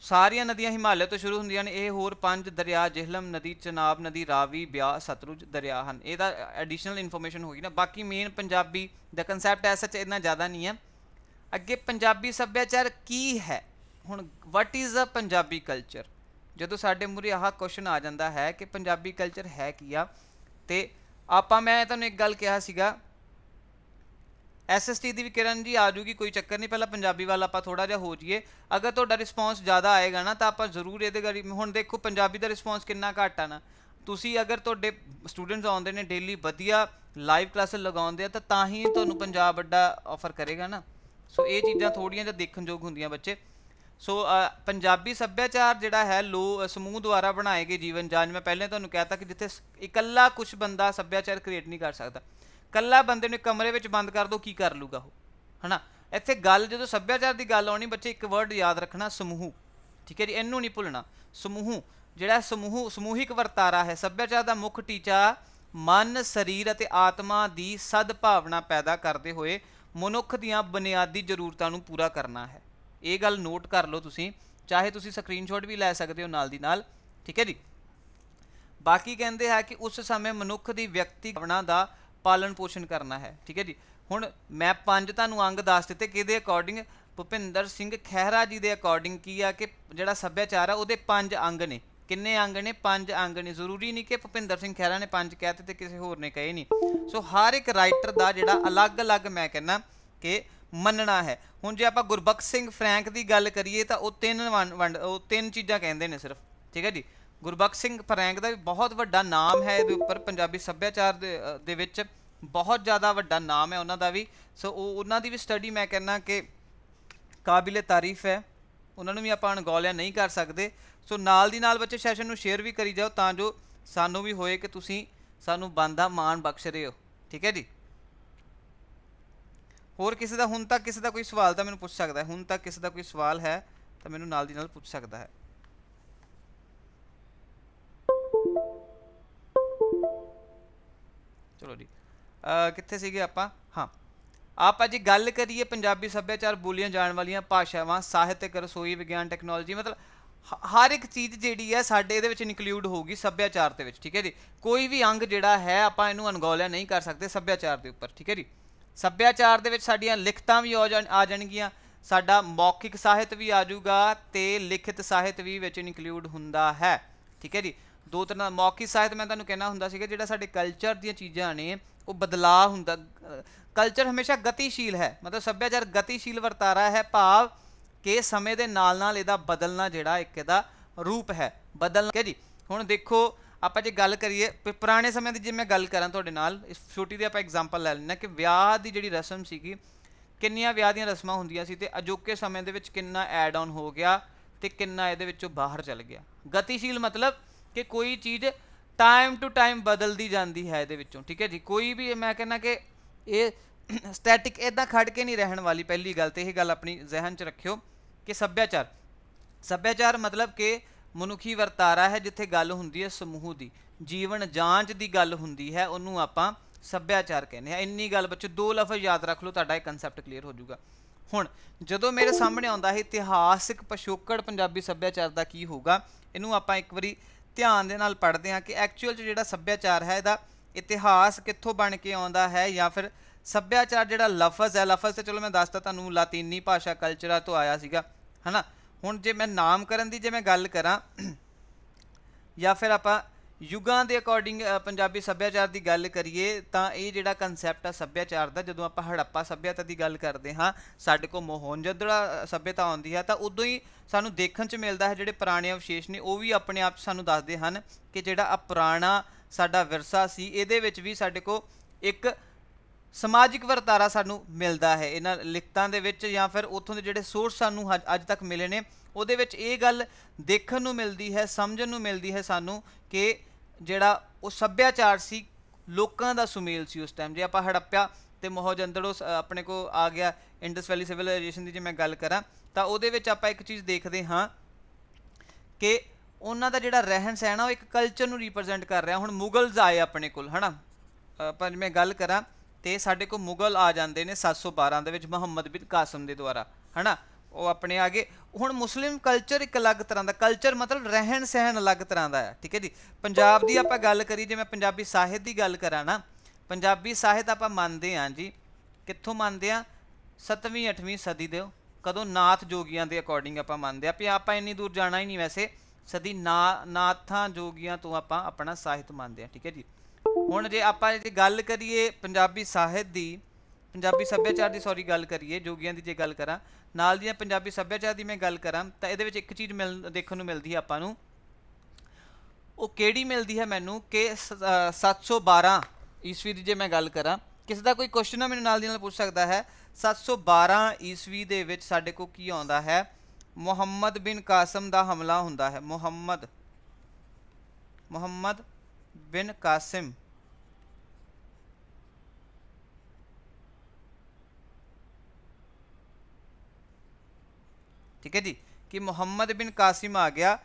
ਸਾਰੀਆਂ ਨਦੀਆਂ ਹਿਮਾਲਿਆ ਤੋਂ ਸ਼ੁਰੂ ਹੁੰਦੀਆਂ ਨੇ ਇਹ ਹੋਰ ਪੰਜ ਦਰਿਆ ਜਿਹਲਮ ਨਦੀ ਚਨਾਬ ਨਦੀ ਰਾਵੀ ਬਿਆਸ ਸਤਲੁਜ ਦਰਿਆ ਹਨ ਇਹਦਾ ਐਡੀਸ਼ਨਲ ਇਨਫੋਰਮੇਸ਼ਨ ਹੋ ਗਈ ਨਾ ਬਾਕੀ ਮੇਨ ਪੰਜਾਬੀ ਦਾ ਕਨਸੈਪਟ ਐਸਾ ਚ ਇੰਨਾ ਜ਼ਿਆਦਾ ਨਹੀਂ ਹੈ ਅੱਗੇ ਪੰਜਾਬੀ ਸੱਭਿਆਚਾਰ ਕੀ ਹੈ ਹੁਣ what is a Punjabi culture ਜਦੋਂ ਸਾਡੇ ਮੂਰੇ ਆਹ ਕੁਐਸਚਨ ਆ ਜਾਂਦਾ ਹੈ ਕਿ ਪੰਜਾਬੀ ਕਲਚਰ ਹੈ ਕੀ ਆ ਤੇ ਆਪਾਂ ਮੈਂ ਤੁਹਾਨੂੰ ਇੱਕ ਗੱਲ ਕਿਹਾ ਸੀਗਾ ਐਸਐਸਟੀ ਦੀ ਵੀ ਕਿਰਨ ਜੀ ਆ ਜੂਗੀ ਕੋਈ ਚੱਕਰ ਨਹੀਂ ਪਹਿਲਾਂ ਪੰਜਾਬੀ ਵਾਲਾ ਆਪਾਂ ਥੋੜਾ ਜਿਹਾ ਹੋ ਜਾਈਏ ਅਗਰ ਤੁਹਾਡਾ ਰਿਸਪੌਂਸ ਜ਼ਿਆਦਾ ਆਏਗਾ ਨਾ ਤਾਂ ਆਪਾਂ ਜ਼ਰੂਰ ਇਹਦੇ ਗਰੀ ਹੁਣ ਦੇਖੋ ਪੰਜਾਬੀ ਦਾ ਰਿਸਪੌਂਸ ਕਿੰਨਾ ਘੱਟ ਆ ਨਾ ਤੁਸੀਂ ਅਗਰ ਤੁਹਾਡੇ ਸਟੂਡੈਂਟਸ ਆਉਂਦੇ ਨੇ ਡੇਲੀ ਵਧੀਆ ਲਾਈਵ ਕਲਾਸ ਲਗਾਉਂਦੇ ਆ ਤਾਂ ਤਾਂ ਹੀ ਤੁਹਾਨੂੰ ਪੰਜਾਬ ਵੱਡਾ ਆਫਰ ਕਰੇਗਾ ਨਾ ਸੋ ਇਹ ਚੀਜ਼ਾਂ ਥੋੜੀਆਂ ਜਿਹਾ ਦੇਖਣਯੋਗ ਹੁੰਦੀਆਂ ਬੱਚੇ ਸੋ ਪੰਜਾਬੀ ਸੱਭਿਆਚਾਰ ਜਿਹੜਾ ਹੈ ਲੋ ਸਮੂਹ ਦੁਆਰਾ ਬਣਾਏ ਗਏ ਜੀਵਨ ਜਾਂਚ ਮੈਂ ਪਹਿਲੇ ਤੁਹਾਨੂੰ ਕਹਿਤਾ ਕਿ ਜਿੱਥੇ ਇਕੱਲਾ ਕੁਝ ਬੰਦਾ ਸੱਭਿਆਚਾਰ ਕ੍ਰੀਏਟ ਨਹੀਂ ਕਰ ਸਕਦਾ ਇਕੱਲਾ ਬੰਦੇ ਨੂੰ ਕਮਰੇ ਵਿੱਚ ਬੰਦ ਕਰ ਦੋ ਕੀ ਕਰ ਲੂਗਾ ਉਹ ਹਨਾ ਇੱਥੇ ਗੱਲ ਜਦੋਂ ਸੱਭਿਆਚਾਰ ਦੀ ਗੱਲ ਆਉਣੀ ਬੱਚੇ ਇੱਕ ਵਰਡ ਯਾਦ ਰੱਖਣਾ ਸਮੂਹ ਠੀਕ ਹੈ ਜੀ ਇਹਨੂੰ ਨਹੀਂ ਭੁੱਲਣਾ ਸਮੂਹ ਜਿਹੜਾ ਸਮੂਹ ਸਮੂਹਿਕ ਵਰਤਾਰਾ ਹੈ ਸੱਭਿਆਚਾਰ ਦਾ ਮੁੱਖ ਟੀਚਾ ਮਨ ਸਰੀਰ ਅਤੇ ਆਤਮਾ ਦੀ ਸਦਭਾਵਨਾ ਪੈਦਾ ਕਰਦੇ ਹੋਏ ਮਨੁੱਖ ਦੀਆਂ ਬੁਨਿਆਦੀ ਜ਼ਰੂਰਤਾਂ ਨੂੰ ਪੂਰਾ ਕਰਨਾ ਹੈ ਇਹ ਗੱਲ ਨੋਟ ਕਰ ਲਓ ਤੁਸੀਂ ਚਾਹੇ ਤੁਸੀਂ ਸਕਰੀਨਸ਼ਾਟ ਵੀ ਲੈ ਸਕਦੇ ਹੋ ਨਾਲ ਦੀ ਨਾਲ ਠੀਕ ਹੈ ਜੀ ਬਾਕੀ ਕਹਿੰਦੇ ਹੈ ਕਿ ਉਸ ਸਮੇਂ ਮਨੁੱਖ ਦੀ ਵਿਅਕਤੀ ਭਾਵਨਾ ਦਾ ਪਾਲਣ ਪੋਸ਼ਣ ਕਰਨਾ ਹੈ ਠੀਕ ਹੈ ਜੀ ਹੁਣ ਮੈਂ ਪੰਜ ਤੁਹਾਨੂੰ ਅੰਗ ਦੱਸ ਦਿੱਤੇ ਕਿਹਦੇ ਅਕੋਰਡਿੰਗ ਭੁਪਿੰਦਰ ਸਿੰਘ ਖਹਿਰਾ ਜੀ ਦੇ ਅਕੋਰਡਿੰਗ ਕੀ ਆ ਕਿ ਜਿਹੜਾ ਸੱਭਿਆਚਾਰ ਆ ਉਹਦੇ ਪੰਜ ਅੰਗ ਨੇ ਕਿੰਨੇ ਅੰਗ ਨੇ ਪੰਜ ਅੰਗ ਨੇ ਜ਼ਰੂਰੀ ਨਹੀਂ ਕਿ ਭੁਪਿੰਦਰ ਸਿੰਘ ਖਹਿਰਾ ਨੇ ਪੰਜ ਕਹਿਤੇ ਤੇ ਕਿਸੇ ਹੋਰ ਨੇ ਕਹੇ ਨਹੀਂ ਸੋ ਹਰ ਇੱਕ ਰਾਈਟਰ ਦਾ ਜਿਹੜਾ ਅਲੱਗ-ਅਲੱਗ ਮੈਂ ਕਹਿੰਨਾ ਕਿ ਮੰਨਣਾ ਹੈ ਹੁਣ ਜੇ ਆਪਾਂ ਗੁਰਬਖਸ਼ ਸਿੰਘ ਫਰੈਂਕ ਦੀ ਗੱਲ ਕਰੀਏ ਤਾਂ ਉਹ ਤਿੰਨ ਵੰਡ ਉਹ ਤਿੰਨ ਚੀਜ਼ਾਂ ਕਹਿੰਦੇ ਨੇ ਸਿਰਫ ਠੀਕ ਹੈ ਜੀ ਗੁਰਬਖਸ਼ ਸਿੰਘ ਫਰੈਂਕ ਦਾ ਵੀ ਬਹੁਤ ਵੱਡਾ ਨਾਮ ਹੈ ਇਹਦੇ ਉੱਪਰ ਪੰਜਾਬੀ ਸੱਭਿਆਚਾਰ ਦੇ ਵਿੱਚ ਬਹੁਤ ਜ਼ਿਆਦਾ ਵੱਡਾ ਨਾਮ ਹੈ ਉਹਨਾਂ ਦਾ ਵੀ ਸੋ ਉਹ ਉਹਨਾਂ ਦੀ ਵੀ ਸਟੱਡੀ ਮੈਂ ਕਹਿੰਨਾ ਕਿ ਕਾਬਿਲੇ ਤਾਰੀਫ ਹੈ ਉਹਨਾਂ ਨੂੰ ਵੀ ਆਪਾਂ ਅਣਗੌਲਿਆ ਨਹੀਂ ਕਰ ਸਕਦੇ ਸੋ ਨਾਲ ਦੀ ਨਾਲ ਬੱਚੇ ਸੈਸ਼ਨ ਨੂੰ ਸ਼ੇਅਰ ਵੀ ਕਰੀ ਜਾਓ ਤਾਂ ਜੋ ਸਾਨੂੰ ਵੀ ਹੋਏ ਕਿ ਤੁਸੀਂ ਸਾਨੂੰ ਬੰਦਾ ਮਾਣ ਬਖਸ਼ ਰਹੇ ਹੋ ਠੀਕ ਹੈ ਜੀ ਹੋਰ ਕਿਸੇ ਦਾ ਹੁਣ ਤੱਕ ਕਿਸੇ ਦਾ ਕੋਈ ਸਵਾਲ ਤਾਂ ਮੈਨੂੰ ਪੁੱਛ ਸਕਦਾ ਹੈ ਹੁਣ ਤੱਕ ਕਿਸੇ ਦਾ ਕੋਈ ਸਵਾਲ ਹੈ ਤਾਂ ਮੈਨੂੰ ਨਾਲ ਦੀ ਨਾਲ ਪੁੱਛ ਸਕਦਾ ਹੈ ਚਲੋ ਜੀ ਕਿੱਥੇ ਸੀਗੇ ਆਪਾਂ ਹਾਂ ਆਪਾਂ ਜੀ ਗੱਲ ਕਰੀਏ ਪੰਜਾਬੀ ਸੱਭਿਆਚਾਰ ਬੋਲੀਆਂ ਜਾਣ ਵਾਲੀਆਂ ਭਾਸ਼ਾਵਾਂ ਸਾਹਿਤਕ ਰਸੋਈ ਵਿਗਿਆਨ ਟੈਕਨੋਲੋਜੀ ਮਤਲਬ ਹਰ ਇੱਕ ਚੀਜ਼ ਜਿਹੜੀ ਹੈ ਸਾਡੇ ਇਹਦੇ ਵਿੱਚ ਇਨਕਲੂਡ ਹੋਊਗੀ ਸੱਭਿਆਚਾਰ ਦੇ ਵਿੱਚ ਠੀਕ ਹੈ ਜੀ ਕੋਈ ਵੀ ਅੰਗ ਜਿਹੜਾ ਹੈ ਆਪਾਂ ਇਹਨੂੰ ਅਣਗੌਲਿਆ ਨਹੀਂ ਕਰ ਸਕਦੇ ਸੱਭਿਆਚਾਰ ਦੇ ਉੱਪਰ ਠੀਕ ਹੈ ਜੀ ਸੱਭਿਆਚਾਰ ਦੇ ਵਿੱਚ ਸਾਡੀਆਂ ਲਿਖਤਾਂ ਵੀ ਆ ਜਾਣਗੀਆਂ ਸਾਡਾ ਮੌਖਿਕ ਸਾਹਿਤ ਵੀ ਆ ਜਾਊਗਾ ਤੇ ਲਿਖਿਤ ਸਾਹਿਤ ਵੀ ਵਿੱਚ ਇਨਕਲੂਡ ਹੁੰਦਾ ਹੈ ਠੀਕ ਹੈ ਜੀ ਦੋ ਤਰ੍ਹਾਂ ਮੌਖਿਕ ਸਾਹਿਤ ਮੈਂ ਤੁਹਾਨੂੰ ਕਹਿਣਾ ਹੁੰਦਾ ਸੀਗਾ ਜਿਹੜਾ ਸਾਡੇ ਕਲਚਰ ਦੀਆਂ ਚੀਜ਼ਾਂ ਨੇ ਉਹ ਬਦਲਾਅ ਹੁੰਦਾ ਕਲਚਰ ਹਮੇਸ਼ਾ ਗਤੀਸ਼ੀਲ ਹੈ ਮਤਲਬ ਸੱਭਿਆਚਾਰ ਗਤੀਸ਼ੀਲ ਵਰਤਾਰਾ ਹੈ ਭਾਵ ਕਿ ਸਮੇਂ ਦੇ ਨਾਲ ਨਾਲ ਇਹਦਾ ਬਦਲਣਾ ਜਿਹੜਾ ਇੱਕ ਇਹਦਾ ਰੂਪ ਹੈ ਬਦਲ ਠੀਕ ਹੈ ਜੀ ਹੁਣ ਦੇਖੋ ਆਪਾਂ ਜੇ ਗੱਲ ਕਰੀਏ ਪੁਰਾਣੇ ਸਮੇਂ ਦੀ ਜੇ ਮੈਂ ਗੱਲ ਕਰਾਂ ਤੁਹਾਡੇ ਨਾਲ ਇਸ ਛੋਟੀ ਦੀ ਆਪਾਂ ਐਗਜ਼ਾਮਪਲ ਲੈ ਲੈਣਾ ਕਿ ਵਿਆਹ ਦੀ ਜਿਹੜੀ ਰਸਮ ਸੀਗੀ ਕਿੰਨੀਆਂ ਵਿਆਹ ਦੀਆਂ ਰਸਮਾਂ ਹੁੰਦੀਆਂ ਸੀ ਤੇ ਅਜੋਕੇ ਸਮੇਂ ਦੇ ਵਿੱਚ ਕਿੰਨਾ ਐਡ ਆਨ ਹੋ ਗਿਆ ਤੇ ਕਿੰਨਾ ਇਹਦੇ ਵਿੱਚੋਂ ਬਾਹਰ ਚੱਲ ਗਿਆ ਗਤੀਸ਼ੀਲ ਮਤਲਬ ਕਿ ਕੋਈ ਚੀਜ਼ ਟਾਈਮ ਟੂ ਟਾਈਮ ਬਦਲਦੀ ਜਾਂਦੀ ਹੈ ਇਹਦੇ ਵਿੱਚੋਂ ਠੀਕ ਹੈ ਜੀ ਕੋਈ ਵੀ ਮੈਂ ਕਹਿੰਨਾ ਕਿ ਇਹ ਸਟੈਟਿਕ <coughs> ਇਦਾਂ ਖੜ ਕੇ ਨਹੀਂ ਰਹਿਣ ਵਾਲੀ ਪਹਿਲੀ ਗੱਲ ਤੇ ਇਹ ਗੱਲ ਆਪਣੀ ਜ਼ਿਹਨ 'ਚ ਰੱਖਿਓ ਕਿ ਸੱਭਿਆਚਾਰ ਸੱਭਿਆਚਾਰ ਮਤਲਬ ਕਿ ਮਨੁੱਖੀ ਵਰਤਾਰਾ ਹੈ ਜਿੱਥੇ ਗੱਲ ਹੁੰਦੀ ਹੈ ਸਮੂਹ ਦੀ ਜੀਵਨ ਜਾਂਚ ਦੀ ਗੱਲ ਹੁੰਦੀ ਹੈ ਉਹਨੂੰ ਆਪਾਂ ਸੱਭਿਆਚਾਰ ਕਹਿੰਦੇ ਆ ਇੰਨੀ ਗੱਲ ਬੱਚੋ ਦੋ ਲਫ਼ਜ਼ ਯਾਦ ਰੱਖ ਲਓ ਤੁਹਾਡਾ ਇਹ ਕਨਸੈਪਟ ਕਲੀਅਰ ਹੋ ਜਾਊਗਾ ਹੁਣ ਜਦੋਂ ਮੇਰੇ ਸਾਹਮਣੇ ਆਉਂਦਾ ਹੈ ਇਤਿਹਾਸਿਕ ਪਸ਼ੋਕੜ ਪੰਜਾਬੀ ਸੱਭਿਆਚਾਰ ਦਾ ਕੀ ਹੋਊਗਾ ਇਹਨੂੰ ਆਪਾਂ ਇੱਕ ਵਾਰੀ ਧਿਆਨ ਦੇ ਨਾਲ ਪੜ੍ਹਦੇ ਹਾਂ ਕਿ ਐਕਚੁਅਲ 'ਚ ਜਿਹੜਾ ਸੱਭਿਆਚਾਰ ਹੈ ਇਹਦਾ ਇਤਿਹਾਸ ਕਿੱਥੋਂ ਬਣ ਕੇ ਆਉਂਦਾ ਹੈ ਜਾਂ ਫਿਰ ਸੱਭਿਆਚਾਰ ਜਿਹੜਾ ਲਫ਼ਜ਼ ਹੈ ਲਫ਼ਜ਼ ਤੇ ਚਲੋ ਮੈਂ ਦੱਸਤਾ ਤੁਹਾਨੂੰ ਲਾਤੀਨੀ ਭਾਸ਼ਾ ਕਲਚਰਾ ਤੋਂ ਆਇਆ ਸੀਗਾ ਹਨਾ ਹੁਣ ਜੇ ਮੈਂ ਨਾਮਕਰਨ ਦੀ ਜੇ ਮੈਂ ਗੱਲ ਕਰਾਂ ਜਾਂ ਫਿਰ ਆਪਾਂ ਯੁੱਗਾਂ ਦੇ ਅਕੋਰਡਿੰਗ ਪੰਜਾਬੀ ਸੱਭਿਆਚਾਰ ਦੀ ਗੱਲ ਕਰੀਏ ਤਾਂ ਇਹ ਜਿਹੜਾ ਕਨਸੈਪਟ ਆ ਸੱਭਿਆਚਾਰ ਦਾ ਜਦੋਂ ਆਪਾਂ ਹੜੱਪਾ ਸੱਭਿਆਤਾ ਦੀ ਗੱਲ ਕਰਦੇ ਹਾਂ ਸਾਡੇ ਕੋ ਮੋਹਨਜੋਦੜਾ ਸੱਭਿਆਤਾ ਆਉਂਦੀ ਹੈ ਤਾਂ ਉਦੋਂ ਹੀ ਸਾਨੂੰ ਦੇਖਣ 'ਚ ਮਿਲਦਾ ਹੈ ਜਿਹੜੇ ਪੁਰਾਣੇ ਅਵਸ਼ੇਸ਼ ਨੇ ਉਹ ਵੀ ਆਪਣੇ ਆਪ ਸਾਨੂੰ ਦੱਸਦੇ ਹਨ ਕਿ ਜਿਹੜਾ ਆ ਪੁਰਾਣਾ ਸਾਡਾ ਵਿਰਸਾ ਸੀ ਇਹਦੇ ਵਿੱਚ ਵੀ ਸਾਡੇ ਕੋ ਇੱਕ ਸਮਾਜਿਕ ਵਰਤਾਰਾ ਸਾਨੂੰ ਮਿਲਦਾ ਹੈ ਇਹਨਾਂ ਲਿਖਤਾਂ ਦੇ ਵਿੱਚ ਜਾਂ ਫਿਰ ਉੱਥੋਂ ਦੇ ਜਿਹੜੇ ਸੋਰਸ ਸਾਨੂੰ ਅੱਜ ਤੱਕ ਮਿਲੇ ਨੇ ਉਹਦੇ ਵਿੱਚ ਇਹ ਗੱਲ ਦੇਖਣ ਨੂੰ ਮਿਲਦੀ ਹੈ ਸਮਝਣ ਨੂੰ ਮਿਲਦੀ ਹੈ ਸਾਨੂੰ ਕਿ ਜਿਹੜਾ ਉਹ ਸੱਭਿਆਚਾਰ ਸੀ ਲੋਕਾਂ ਦਾ ਸੁਮੇਲ ਸੀ ਉਸ ਟਾਈਮ ਜੇ ਆਪਾਂ ਹੜੱਪਿਆ ਤੇ ਮੋਹਜੰਦੜੋ ਆਪਣੇ ਕੋ ਆ ਗਿਆ ਇੰਡਸ ਵੈਲੀ ਸਿਵਲਾਈਜੇਸ਼ਨ ਦੀ ਜੇ ਮੈਂ ਗੱਲ ਕਰਾਂ ਤਾਂ ਉਹਦੇ ਵਿੱਚ ਆਪਾਂ ਇੱਕ ਚੀਜ਼ ਦੇਖਦੇ ਹਾਂ ਕਿ ਉਹਨਾਂ ਦਾ ਜਿਹੜਾ ਰਹਿਣ ਸਹਿਣ ਆ ਉਹ ਇੱਕ ਕਲਚਰ ਨੂੰ ਰਿਪਰੈਜ਼ੈਂਟ ਕਰ ਰਿਹਾ ਹੁਣ ਮੁਗਲਸ ਆਏ ਆਪਣੇ ਕੋਲ ਹਨਾ ਆਪਾਂ ਮੈਂ ਗੱਲ ਕਰਾਂ ਤੇ ਸਾਡੇ ਕੋਲ ਮੁਗਲ ਆ ਜਾਂਦੇ ਨੇ 712 ਦੇ ਵਿੱਚ ਮੁਹੰਮਦ ਬਿਨ ਕਾਸਮ ਦੇ ਦੁਆਰਾ ਹਨਾ ਉਹ ਆਪਣੇ ਆਗੇ ਹੁਣ ਮੁਸਲਿਮ ਕਲਚਰ ਇੱਕ ਅਲੱਗ ਤਰ੍ਹਾਂ ਦਾ ਕਲਚਰ ਮਤਲਬ ਰਹਿਣ ਸਹਿਣ ਅਲੱਗ ਤਰ੍ਹਾਂ ਦਾ ਹੈ ਠੀਕ ਹੈ ਜੀ ਪੰਜਾਬ ਦੀ ਆਪਾਂ ਗੱਲ ਕਰੀ ਜੇ ਮੈਂ ਪੰਜਾਬੀ ਸਾਹਿਤ ਦੀ ਗੱਲ ਕਰਾਂ ਨਾ ਪੰਜਾਬੀ ਸਾਹਿਤ ਆਪਾਂ ਮੰਨਦੇ ਆਂ ਜੀ ਕਿੱਥੋਂ ਮੰਨਦੇ ਆਂ 7ਵੀਂ 8ਵੀਂ ਸਦੀ ਦੇ ਕਦੋਂ ਨਾਥ ਜੋਗੀਆਂ ਦੇ ਅਕੋਰਡਿੰਗ ਆਪਾਂ ਮੰਨਦੇ ਆਂ ਵੀ ਆਪਾਂ ਇੰਨੀ ਦੂਰ ਜਾਣਾ ਹੀ ਨਹੀਂ ਵੈਸੇ ਸਦੀ ਨਾਥਾਂ ਜੋਗੀਆਂ ਤੋਂ ਆਪਾਂ ਆਪਣਾ ਸਾਹਿਤ ਮੰਨਦੇ ਆਂ ਠੀਕ ਹੈ ਜੀ ਹੁਣ ਜੇ ਆਪਾਂ ਜੇ ਗੱਲ ਕਰੀਏ ਪੰਜਾਬੀ ਸਾਹਿਤ ਦੀ ਪੰਜਾਬੀ ਸੱਭਿਆਚਾਰ ਦੀ ਸੌਰੀ ਗੱਲ ਕਰੀਏ ਜੋਗੀਆਂ ਦੀ ਜੇ ਗੱਲ ਕਰਾਂ ਨਾਲ ਦੀਆਂ ਪੰਜਾਬੀ ਸੱਭਿਆਚਾਰ ਦੀ ਮੈਂ ਗੱਲ ਕਰਾਂ ਤਾਂ ਇਹਦੇ ਵਿੱਚ ਇੱਕ ਚੀਜ਼ ਮਿਲ ਦੇਖਣ ਨੂੰ ਮਿਲਦੀ ਹੈ ਆਪਾਂ ਨੂੰ ਉਹ ਕਿਹੜੀ ਮਿਲਦੀ ਹੈ ਮੈਨੂੰ ਕਿ 712 ਈਸਵੀ ਦੀ ਜੇ ਮੈਂ ਗੱਲ ਕਰਾਂ ਕਿਸੇ ਦਾ ਕੋਈ ਕੁਐਸਚਨ ਮੈਨੂੰ ਨਾਲ ਦੀ ਨਾਲ ਪੁੱਛ ਸਕਦਾ ਹੈ 712 ਈਸਵੀ ਦੇ ਵਿੱਚ ਸਾਡੇ ਕੋ ਕੀ ਆਉਂਦਾ ਹੈ ਮੁਹੰਮਦ ਬਿਨ ਕਾਸਮ ਦਾ ਹਮਲਾ ਹੁੰਦਾ ਹੈ ਮੁਹੰਮਦ ਮੁਹੰਮਦ ਬਿਨ ਕਾਸਮ ਠੀਕ ਹੈ ਜੀ ਕਿ ਮੁਹੰਮਦ ਬਿਨ ਕਾਸਿਮ ਆ ਗਿਆ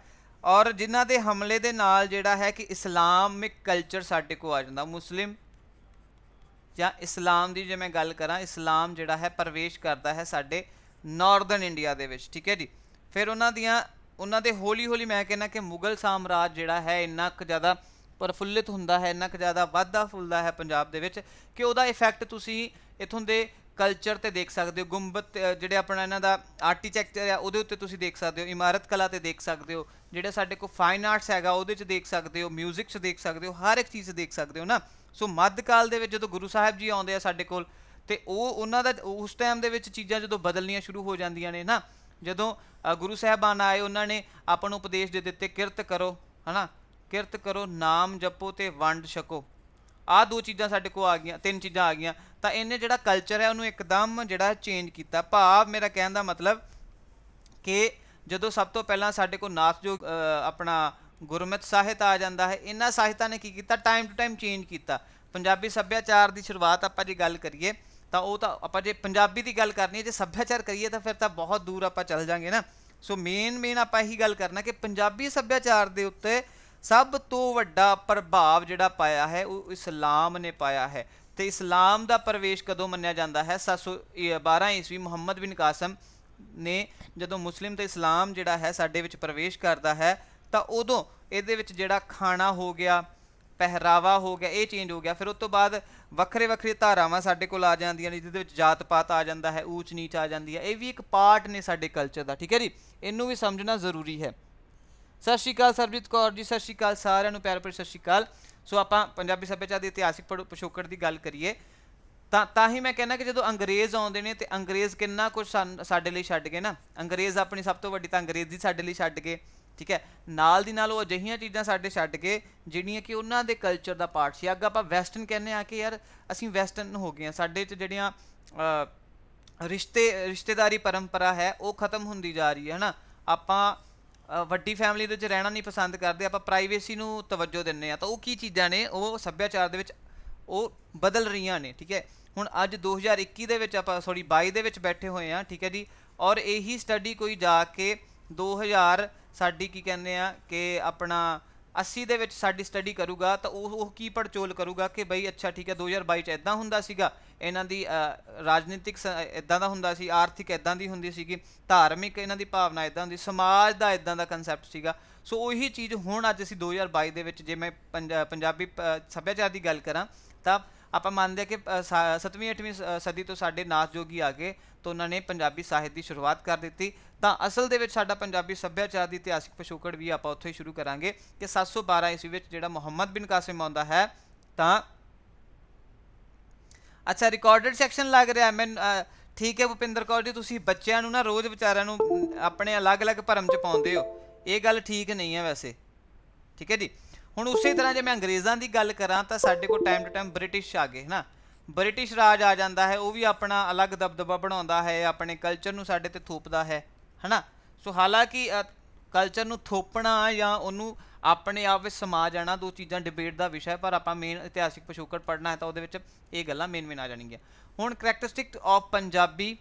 ਔਰ ਜਿਨ੍ਹਾਂ ਦੇ ਹਮਲੇ ਦੇ ਨਾਲ ਜਿਹੜਾ ਹੈ ਕਿ ਇਸਲਾਮਿਕ ਕਲਚਰ ਸਾਡੇ ਕੋ ਆ ਜਾਂਦਾ ਮੁਸਲਿਮ ਜਾਂ ਇਸਲਾਮ ਦੀ ਜੇ ਮੈਂ ਗੱਲ ਕਰਾਂ ਇਸਲਾਮ ਜਿਹੜਾ ਹੈ ਪ੍ਰਵੇਸ਼ ਕਰਦਾ ਹੈ ਸਾਡੇ ਨਾਰਥਰਨ ਇੰਡੀਆ ਦੇ ਵਿੱਚ ਠੀਕ ਹੈ ਜੀ ਫਿਰ ਉਹਨਾਂ ਦੀਆਂ ਉਹਨਾਂ ਦੇ ਹੌਲੀ ਹੌਲੀ ਮੈਂ ਕਹਿੰਦਾ ਕਿ ਮੁਗਲ ਸਾਮਰਾਜ ਜਿਹੜਾ ਹੈ ਇੰਨਾ ਕੁ ਜ਼ਿਆਦਾ ਪਰਫੁੱਲਿਤ ਹੁੰਦਾ ਹੈ ਇੰਨਾ ਕੁ ਜ਼ਿਆਦਾ ਵਾਧਾ ਫੁੱਲਦਾ ਹੈ ਪੰਜਾਬ ਦੇ ਵਿੱਚ ਕਿ ਉਹਦਾ ਇਫੈਕਟ ਤੁਸੀਂ ਇਥੋਂ ਦੇ ਕਲਚਰ ਤੇ ਦੇਖ ਸਕਦੇ ਹੋ ਗੁੰਬਦ ਜਿਹੜੇ ਆਪਣਾ ਇਹਨਾਂ ਦਾ ਆਰਕੀਟੈਕਚਰ ਆ ਉਹਦੇ ਉੱਤੇ ਤੁਸੀਂ ਦੇਖ ਸਕਦੇ ਹੋ ਇਮਾਰਤ ਕਲਾ ਤੇ ਦੇਖ ਸਕਦੇ ਹੋ ਜਿਹੜਾ ਸਾਡੇ ਕੋਲ ਫਾਈਨ ਆਰਟਸ ਹੈਗਾ ਉਹਦੇ 'ਚ ਦੇਖ ਸਕਦੇ ਹੋ 뮤직 'ਚ ਦੇਖ ਸਕਦੇ ਹੋ ਹਰ ਇੱਕ ਚੀਜ਼ ਦੇਖ ਸਕਦੇ ਹੋ ਨਾ ਸੋ ਮੱਧਕਾਲ ਦੇ ਵਿੱਚ ਜਦੋਂ ਗੁਰੂ ਸਾਹਿਬ ਜੀ ਆਉਂਦੇ ਆ ਸਾਡੇ ਕੋਲ ਤੇ ਉਹ ਉਹਨਾਂ ਦਾ ਉਸ ਟਾਈਮ ਦੇ ਵਿੱਚ ਚੀਜ਼ਾਂ ਜਦੋਂ ਬਦਲਣੀਆਂ ਸ਼ੁਰੂ ਹੋ ਜਾਂਦੀਆਂ ਨੇ ਨਾ ਜਦੋਂ ਗੁਰੂ ਸਾਹਿਬਾਨ ਆਏ ਉਹਨਾਂ ਨੇ ਆਪਾਂ ਨੂੰ ਉਪਦੇਸ਼ ਦੇ ਦਿੱਤੇ ਕਿਰਤ ਕਰੋ ਹਨਾ ਕਿਰਤ ਕਰੋ ਨਾਮ ਜਪੋ ਤੇ ਵੰਡ ਛਕੋ ਆਹ ਦੋ ਚੀਜ਼ਾਂ ਸਾਡੇ ਕੋ ਆ ਗਈਆਂ ਤਿੰਨ ਚੀਜ਼ਾਂ ਆ ਗਈਆਂ ਤਾਂ ਇਹਨੇ ਜਿਹੜਾ ਕਲਚਰ ਹੈ ਉਹਨੂੰ ਇੱਕਦਮ ਜਿਹੜਾ ਚੇਂਜ ਕੀਤਾ ਭਾਵ ਮੇਰਾ ਕਹਿਣ ਦਾ ਮਤਲਬ ਕਿ ਜਦੋਂ ਸਭ ਤੋਂ ਪਹਿਲਾਂ ਸਾਡੇ ਕੋ ਨਾਥ ਜੋ ਆਪਣਾ ਗੁਰਮਤਿ ਸਾਹਿਤ ਆ ਜਾਂਦਾ ਹੈ ਇਹਨਾਂ ਸਾਹਿਤਾਂ ਨੇ ਕੀ ਕੀਤਾ ਟਾਈਮ ਟੂ ਟਾਈਮ ਚੇਂਜ ਕੀਤਾ ਪੰਜਾਬੀ ਸੱਭਿਆਚਾਰ ਦੀ ਸ਼ੁਰੂਆਤ ਆਪਾਂ ਜੇ ਗੱਲ ਕਰੀਏ ਤਾਂ ਉਹ ਤਾਂ ਆਪਾਂ ਜੇ ਪੰਜਾਬੀ ਦੀ ਗੱਲ ਕਰਨੀ ਹੈ ਜੇ ਸੱਭਿਆਚਾਰ ਕਰੀਏ ਤਾਂ ਫਿਰ ਤਾਂ ਬਹੁਤ ਦੂਰ ਆਪਾਂ ਚੱਲ ਜਾਾਂਗੇ ਨਾ ਸੋ ਮੇਨ ਮੇਨ ਆਪਾਂ ਇਹੀ ਗੱਲ ਕਰਨਾ ਕਿ ਪੰਜਾਬੀ ਸੱਭਿਆਚਾਰ ਦੇ ਉੱਤੇ ਸਭ ਤੋਂ ਵੱਡਾ ਪ੍ਰਭਾਵ ਜਿਹੜਾ ਪਾਇਆ ਹੈ ਉਹ ਇਸਲਾਮ ਨੇ ਪਾਇਆ ਹੈ ਤੇ ਇਸਲਾਮ ਦਾ ਪ੍ਰਵੇਸ਼ ਕਦੋਂ ਮੰਨਿਆ ਜਾਂਦਾ ਹੈ 712 ਈਸਵੀ ਮੁਹੰਮਦ ਬਿਨ ਕਾਸਮ ਨੇ ਜਦੋਂ ਮੁਸਲਿਮ ਤੇ ਇਸਲਾਮ ਜਿਹੜਾ ਹੈ ਸਾਡੇ ਵਿੱਚ ਪ੍ਰਵੇਸ਼ ਕਰਦਾ ਹੈ ਤਾਂ ਉਦੋਂ ਇਹਦੇ ਵਿੱਚ ਜਿਹੜਾ ਖਾਣਾ ਹੋ ਗਿਆ ਪਹਿਰਾਵਾ ਹੋ ਗਿਆ ਇਹ ਚੇਂਜ ਹੋ ਗਿਆ ਫਿਰ ਉਸ ਤੋਂ ਬਾਅਦ ਵੱਖਰੇ ਵੱਖਰੇ ਧਾਰਾਵਾਂ ਸਾਡੇ ਕੋਲ ਆ ਜਾਂਦੀਆਂ ਨੇ ਜਿਹਦੇ ਵਿੱਚ ਜਾਤ ਪਾਤ ਆ ਜਾਂਦਾ ਹੈ ਊਚ ਨੀਚ ਆ ਜਾਂਦੀ ਹੈ ਇਹ ਵੀ ਇੱਕ ਪਾਰਟ ਨੇ ਸਾਡੇ ਕਲਚਰ ਦਾ ਠੀਕ ਹੈ ਜੀ ਇਹਨੂੰ ਵੀ ਸਮਝਣਾ ਜ਼ਰੂਰੀ ਹੈ ਸਤਿ ਸ਼੍ਰੀ ਅਕਾਲ ਸਰਬਜੀਤ ਕੌਰ ਜੀ ਸਤਿ ਸ਼੍ਰੀ ਅਕਾਲ ਸਾਰਿਆਂ ਨੂੰ ਪਿਆਰ ਭਰੀ ਸਤਿ ਸ਼੍ਰੀ ਅਕਾਲ ਸੋ ਆਪਾਂ ਪੰਜਾਬੀ ਸੱਭਿਆਚਾਰ ਦੇ ਇਤਿਹਾਸਿਕ ਪਿਛੋਕੜ ਦੀ ਗੱਲ ਕਰੀਏ ਤਾਂ ਤਾਂ ਹੀ ਮੈਂ ਕਹਿੰਦਾ ਕਿ ਜਦੋਂ ਅੰਗਰੇਜ਼ ਆਉਂਦੇ ਨੇ ਤੇ ਅੰਗਰੇਜ਼ ਕਿੰਨਾ ਕੁਝ ਸਾਡੇ ਲਈ ਛੱਡ ਗਏ ਨਾ ਅੰਗਰੇਜ਼ ਆਪਣੀ ਸਭ ਤੋਂ ਵੱਡੀ ਤਾਂ ਅੰਗਰੇਜ਼ੀ ਸਾਡੇ ਲਈ ਛੱਡ ਗਏ ਠੀਕ ਹੈ ਨਾਲ ਦੀ ਨਾਲ ਉਹ ਅਜਿਹੀਆਂ ਚੀਜ਼ਾਂ ਸਾਡੇ ਛੱਡ ਕੇ ਜਿਹੜੀਆਂ ਕਿ ਉਹਨਾਂ ਦੇ ਕਲਚਰ ਦਾ ਪਾਰਟ ਸੀ ਅੱਗ ਆਪਾਂ ਵੈਸਟਰਨ ਕਹਿੰਦੇ ਆ ਕਿ ਯਾਰ ਅਸੀਂ ਵੈਸਟਰਨ ਹੋ ਗਏ ਆ ਸਾਡੇ 'ਚ ਜਿਹੜੀਆਂ ਰਿਸ਼ਤੇ ਰਿਸ਼ਤੇਦਾਰੀ ਪਰੰਪਰਾ ਹੈ ਉਹ ਖਤਮ ਹੁੰਦੀ ਜਾ ਰਹੀ ਹੈ ਹਨਾ ਆਪਾਂ ਵੱਡੀ ਫੈਮਿਲੀ ਦੇ ਵਿੱਚ ਰਹਿਣਾ ਨਹੀਂ ਪਸੰਦ ਕਰਦੇ ਆਪਾਂ ਪ੍ਰਾਈਵੇਸੀ ਨੂੰ ਤਵੱਜੋ ਦਿੰਨੇ ਆ ਤਾਂ ਉਹ ਕੀ ਚੀਜ਼ਾਂ ਨੇ ਉਹ ਸੱਭਿਆਚਾਰ ਦੇ ਵਿੱਚ ਉਹ ਬਦਲ ਰਹੀਆਂ ਨੇ ਠੀਕ ਹੈ ਹੁਣ ਅੱਜ 2021 ਦੇ ਵਿੱਚ ਆਪਾਂ ਸੌਰੀ 22 ਦੇ ਵਿੱਚ ਬੈਠੇ ਹੋਏ ਆ ਠੀਕ ਹੈ ਜੀ ਔਰ ਇਹੀ ਸਟੱਡੀ ਕੋਈ ਜਾ ਕੇ 2000 ਸਾਡੀ ਕੀ ਕਹਿੰਦੇ ਆ ਕਿ ਆਪਣਾ 80 ਦੇ ਵਿੱਚ ਸਾਡੀ ਸਟੱਡੀ ਕਰੂਗਾ ਤਾਂ ਉਹ ਉਹ ਕੀ ਪੜਚੋਲ ਕਰੂਗਾ ਕਿ ਬਈ ਅੱਛਾ ਠੀਕ ਹੈ 2022 ਚ ਇਦਾਂ ਹੁੰਦਾ ਸੀਗਾ ਇਹਨਾਂ ਦੀ ਰਾਜਨੀਤਿਕ ਇਦਾਂ ਦਾ ਹੁੰਦਾ ਸੀ ਆਰਥਿਕ ਇਦਾਂ ਦੀ ਹੁੰਦੀ ਸੀਗੀ ਧਾਰਮਿਕ ਇਹਨਾਂ ਦੀ ਭਾਵਨਾ ਇਦਾਂ ਹੁੰਦੀ ਸਮਾਜ ਦਾ ਇਦਾਂ ਦਾ ਕਨਸੈਪਟ ਸੀਗਾ ਸੋ ਉਹੀ ਚੀਜ਼ ਹੁਣ ਅੱਜ ਅਸੀਂ 2022 ਦੇ ਵਿੱਚ ਜੇ ਮੈਂ ਪੰਜਾਬੀ ਸੱਭਿਆਚਾਰ ਦੀ ਗੱਲ ਕਰਾਂ ਤਾਂ ਆਪਾਂ ਮੰਨਦੇ ਆ ਕਿ 7ਵੀਂ 8ਵੀਂ ਸਦੀ ਤੋਂ ਸਾਡੇ ਨਾਥ ਜੋਗੀ ਆ ਗਏ ਤਾਂ ਉਹਨਾਂ ਨੇ ਪੰਜਾਬੀ ਸਾਹਿਤ ਦੀ ਸ਼ੁਰੂਆਤ ਕਰ ਦਿੱਤੀ ਤਾਂ ਅਸਲ ਦੇ ਵਿੱਚ ਸਾਡਾ ਪੰਜਾਬੀ ਸੱਭਿਆਚਾਰ ਦੀ ਇਤਿਹਾਸਿਕ ਪਛੋਕੜ ਵੀ ਆਪਾਂ ਉੱਥੇ ਹੀ ਸ਼ੁਰੂ ਕਰਾਂਗੇ ਕਿ 712 ਈਸਵੀ ਵਿੱਚ ਜਿਹੜਾ ਮੁਹੰਮਦ ਬਿਨ ਕਾਸਿਮ ਆਉਂਦਾ ਹੈ ਤਾਂ ਅੱਛਾ ਰਿਕਾਰਡਡ ਸੈਕਸ਼ਨ ਲੱਗ ਰਿਹਾ ਮੈਂ ਠੀਕ ਹੈ ਭੁਪਿੰਦਰ ਕੌਰ ਜੀ ਤੁਸੀਂ ਬੱਚਿਆਂ ਨੂੰ ਨਾ ਰੋਜ਼ ਵਿਚਾਰਿਆਂ ਨੂੰ ਆਪਣੇ ਅਲੱਗ-ਅਲੱਗ ਭਰਮ ਚ ਪਾਉਂਦੇ ਹੋ ਇਹ ਗੱਲ ਠੀਕ ਨਹੀਂ ਹੈ ਵੈਸੇ ਠੀਕ ਹੈ ਜੀ ਹੁਣ ਉਸੇ ਤਰ੍ਹਾਂ ਜੇ ਮੈਂ ਅੰਗਰੇਜ਼ਾਂ ਦੀ ਗੱਲ ਕਰਾਂ ਤਾਂ ਸਾਡੇ ਕੋਲ ਟਾਈਮ ਟੂ ਟਾਈਮ ਬ੍ਰਿਟਿਸ਼ ਆ ਗਏ ਹਨਾ ਬ੍ਰਿਟਿਸ਼ ਰਾਜ ਆ ਜਾਂਦਾ ਹੈ ਉਹ ਵੀ ਆਪਣਾ ਅਲੱਗ ਦਬਦਬਾ ਬਣਾਉਂਦਾ ਹੈ ਆਪਣੇ ਕਲਚਰ ਨੂੰ ਸਾਡੇ ਤੇ ਥੋਪਦਾ ਹੈ ਹਨਾ ਸੋ ਹਾਲਾਂਕਿ ਕਲਚਰ ਨੂੰ ਥੋਪਣਾ ਜਾਂ ਉਹਨੂੰ ਆਪਣੇ ਆਪ ਵਿੱਚ ਸਮਾ ਜਾਣਾ ਦੋ ਚੀਜ਼ਾਂ ਡਿਬੇਟ ਦਾ ਵਿਸ਼ਾ ਹੈ ਪਰ ਆਪਾਂ ਮੇਨ ਇਤਿਹਾਸਿਕ ਪਛੋਕੜ ਪੜਨਾ ਹੈ ਤਾਂ ਉਹਦੇ ਵਿੱਚ ਇਹ ਗੱਲਾਂ ਮੇਨ ਮੇਨ ਆ ਜਾਣਗੀਆਂ ਹੁਣ ਕੈਰੈਕਟਰਿਸਟਿਕ ਆਫ ਪੰਜਾਬੀ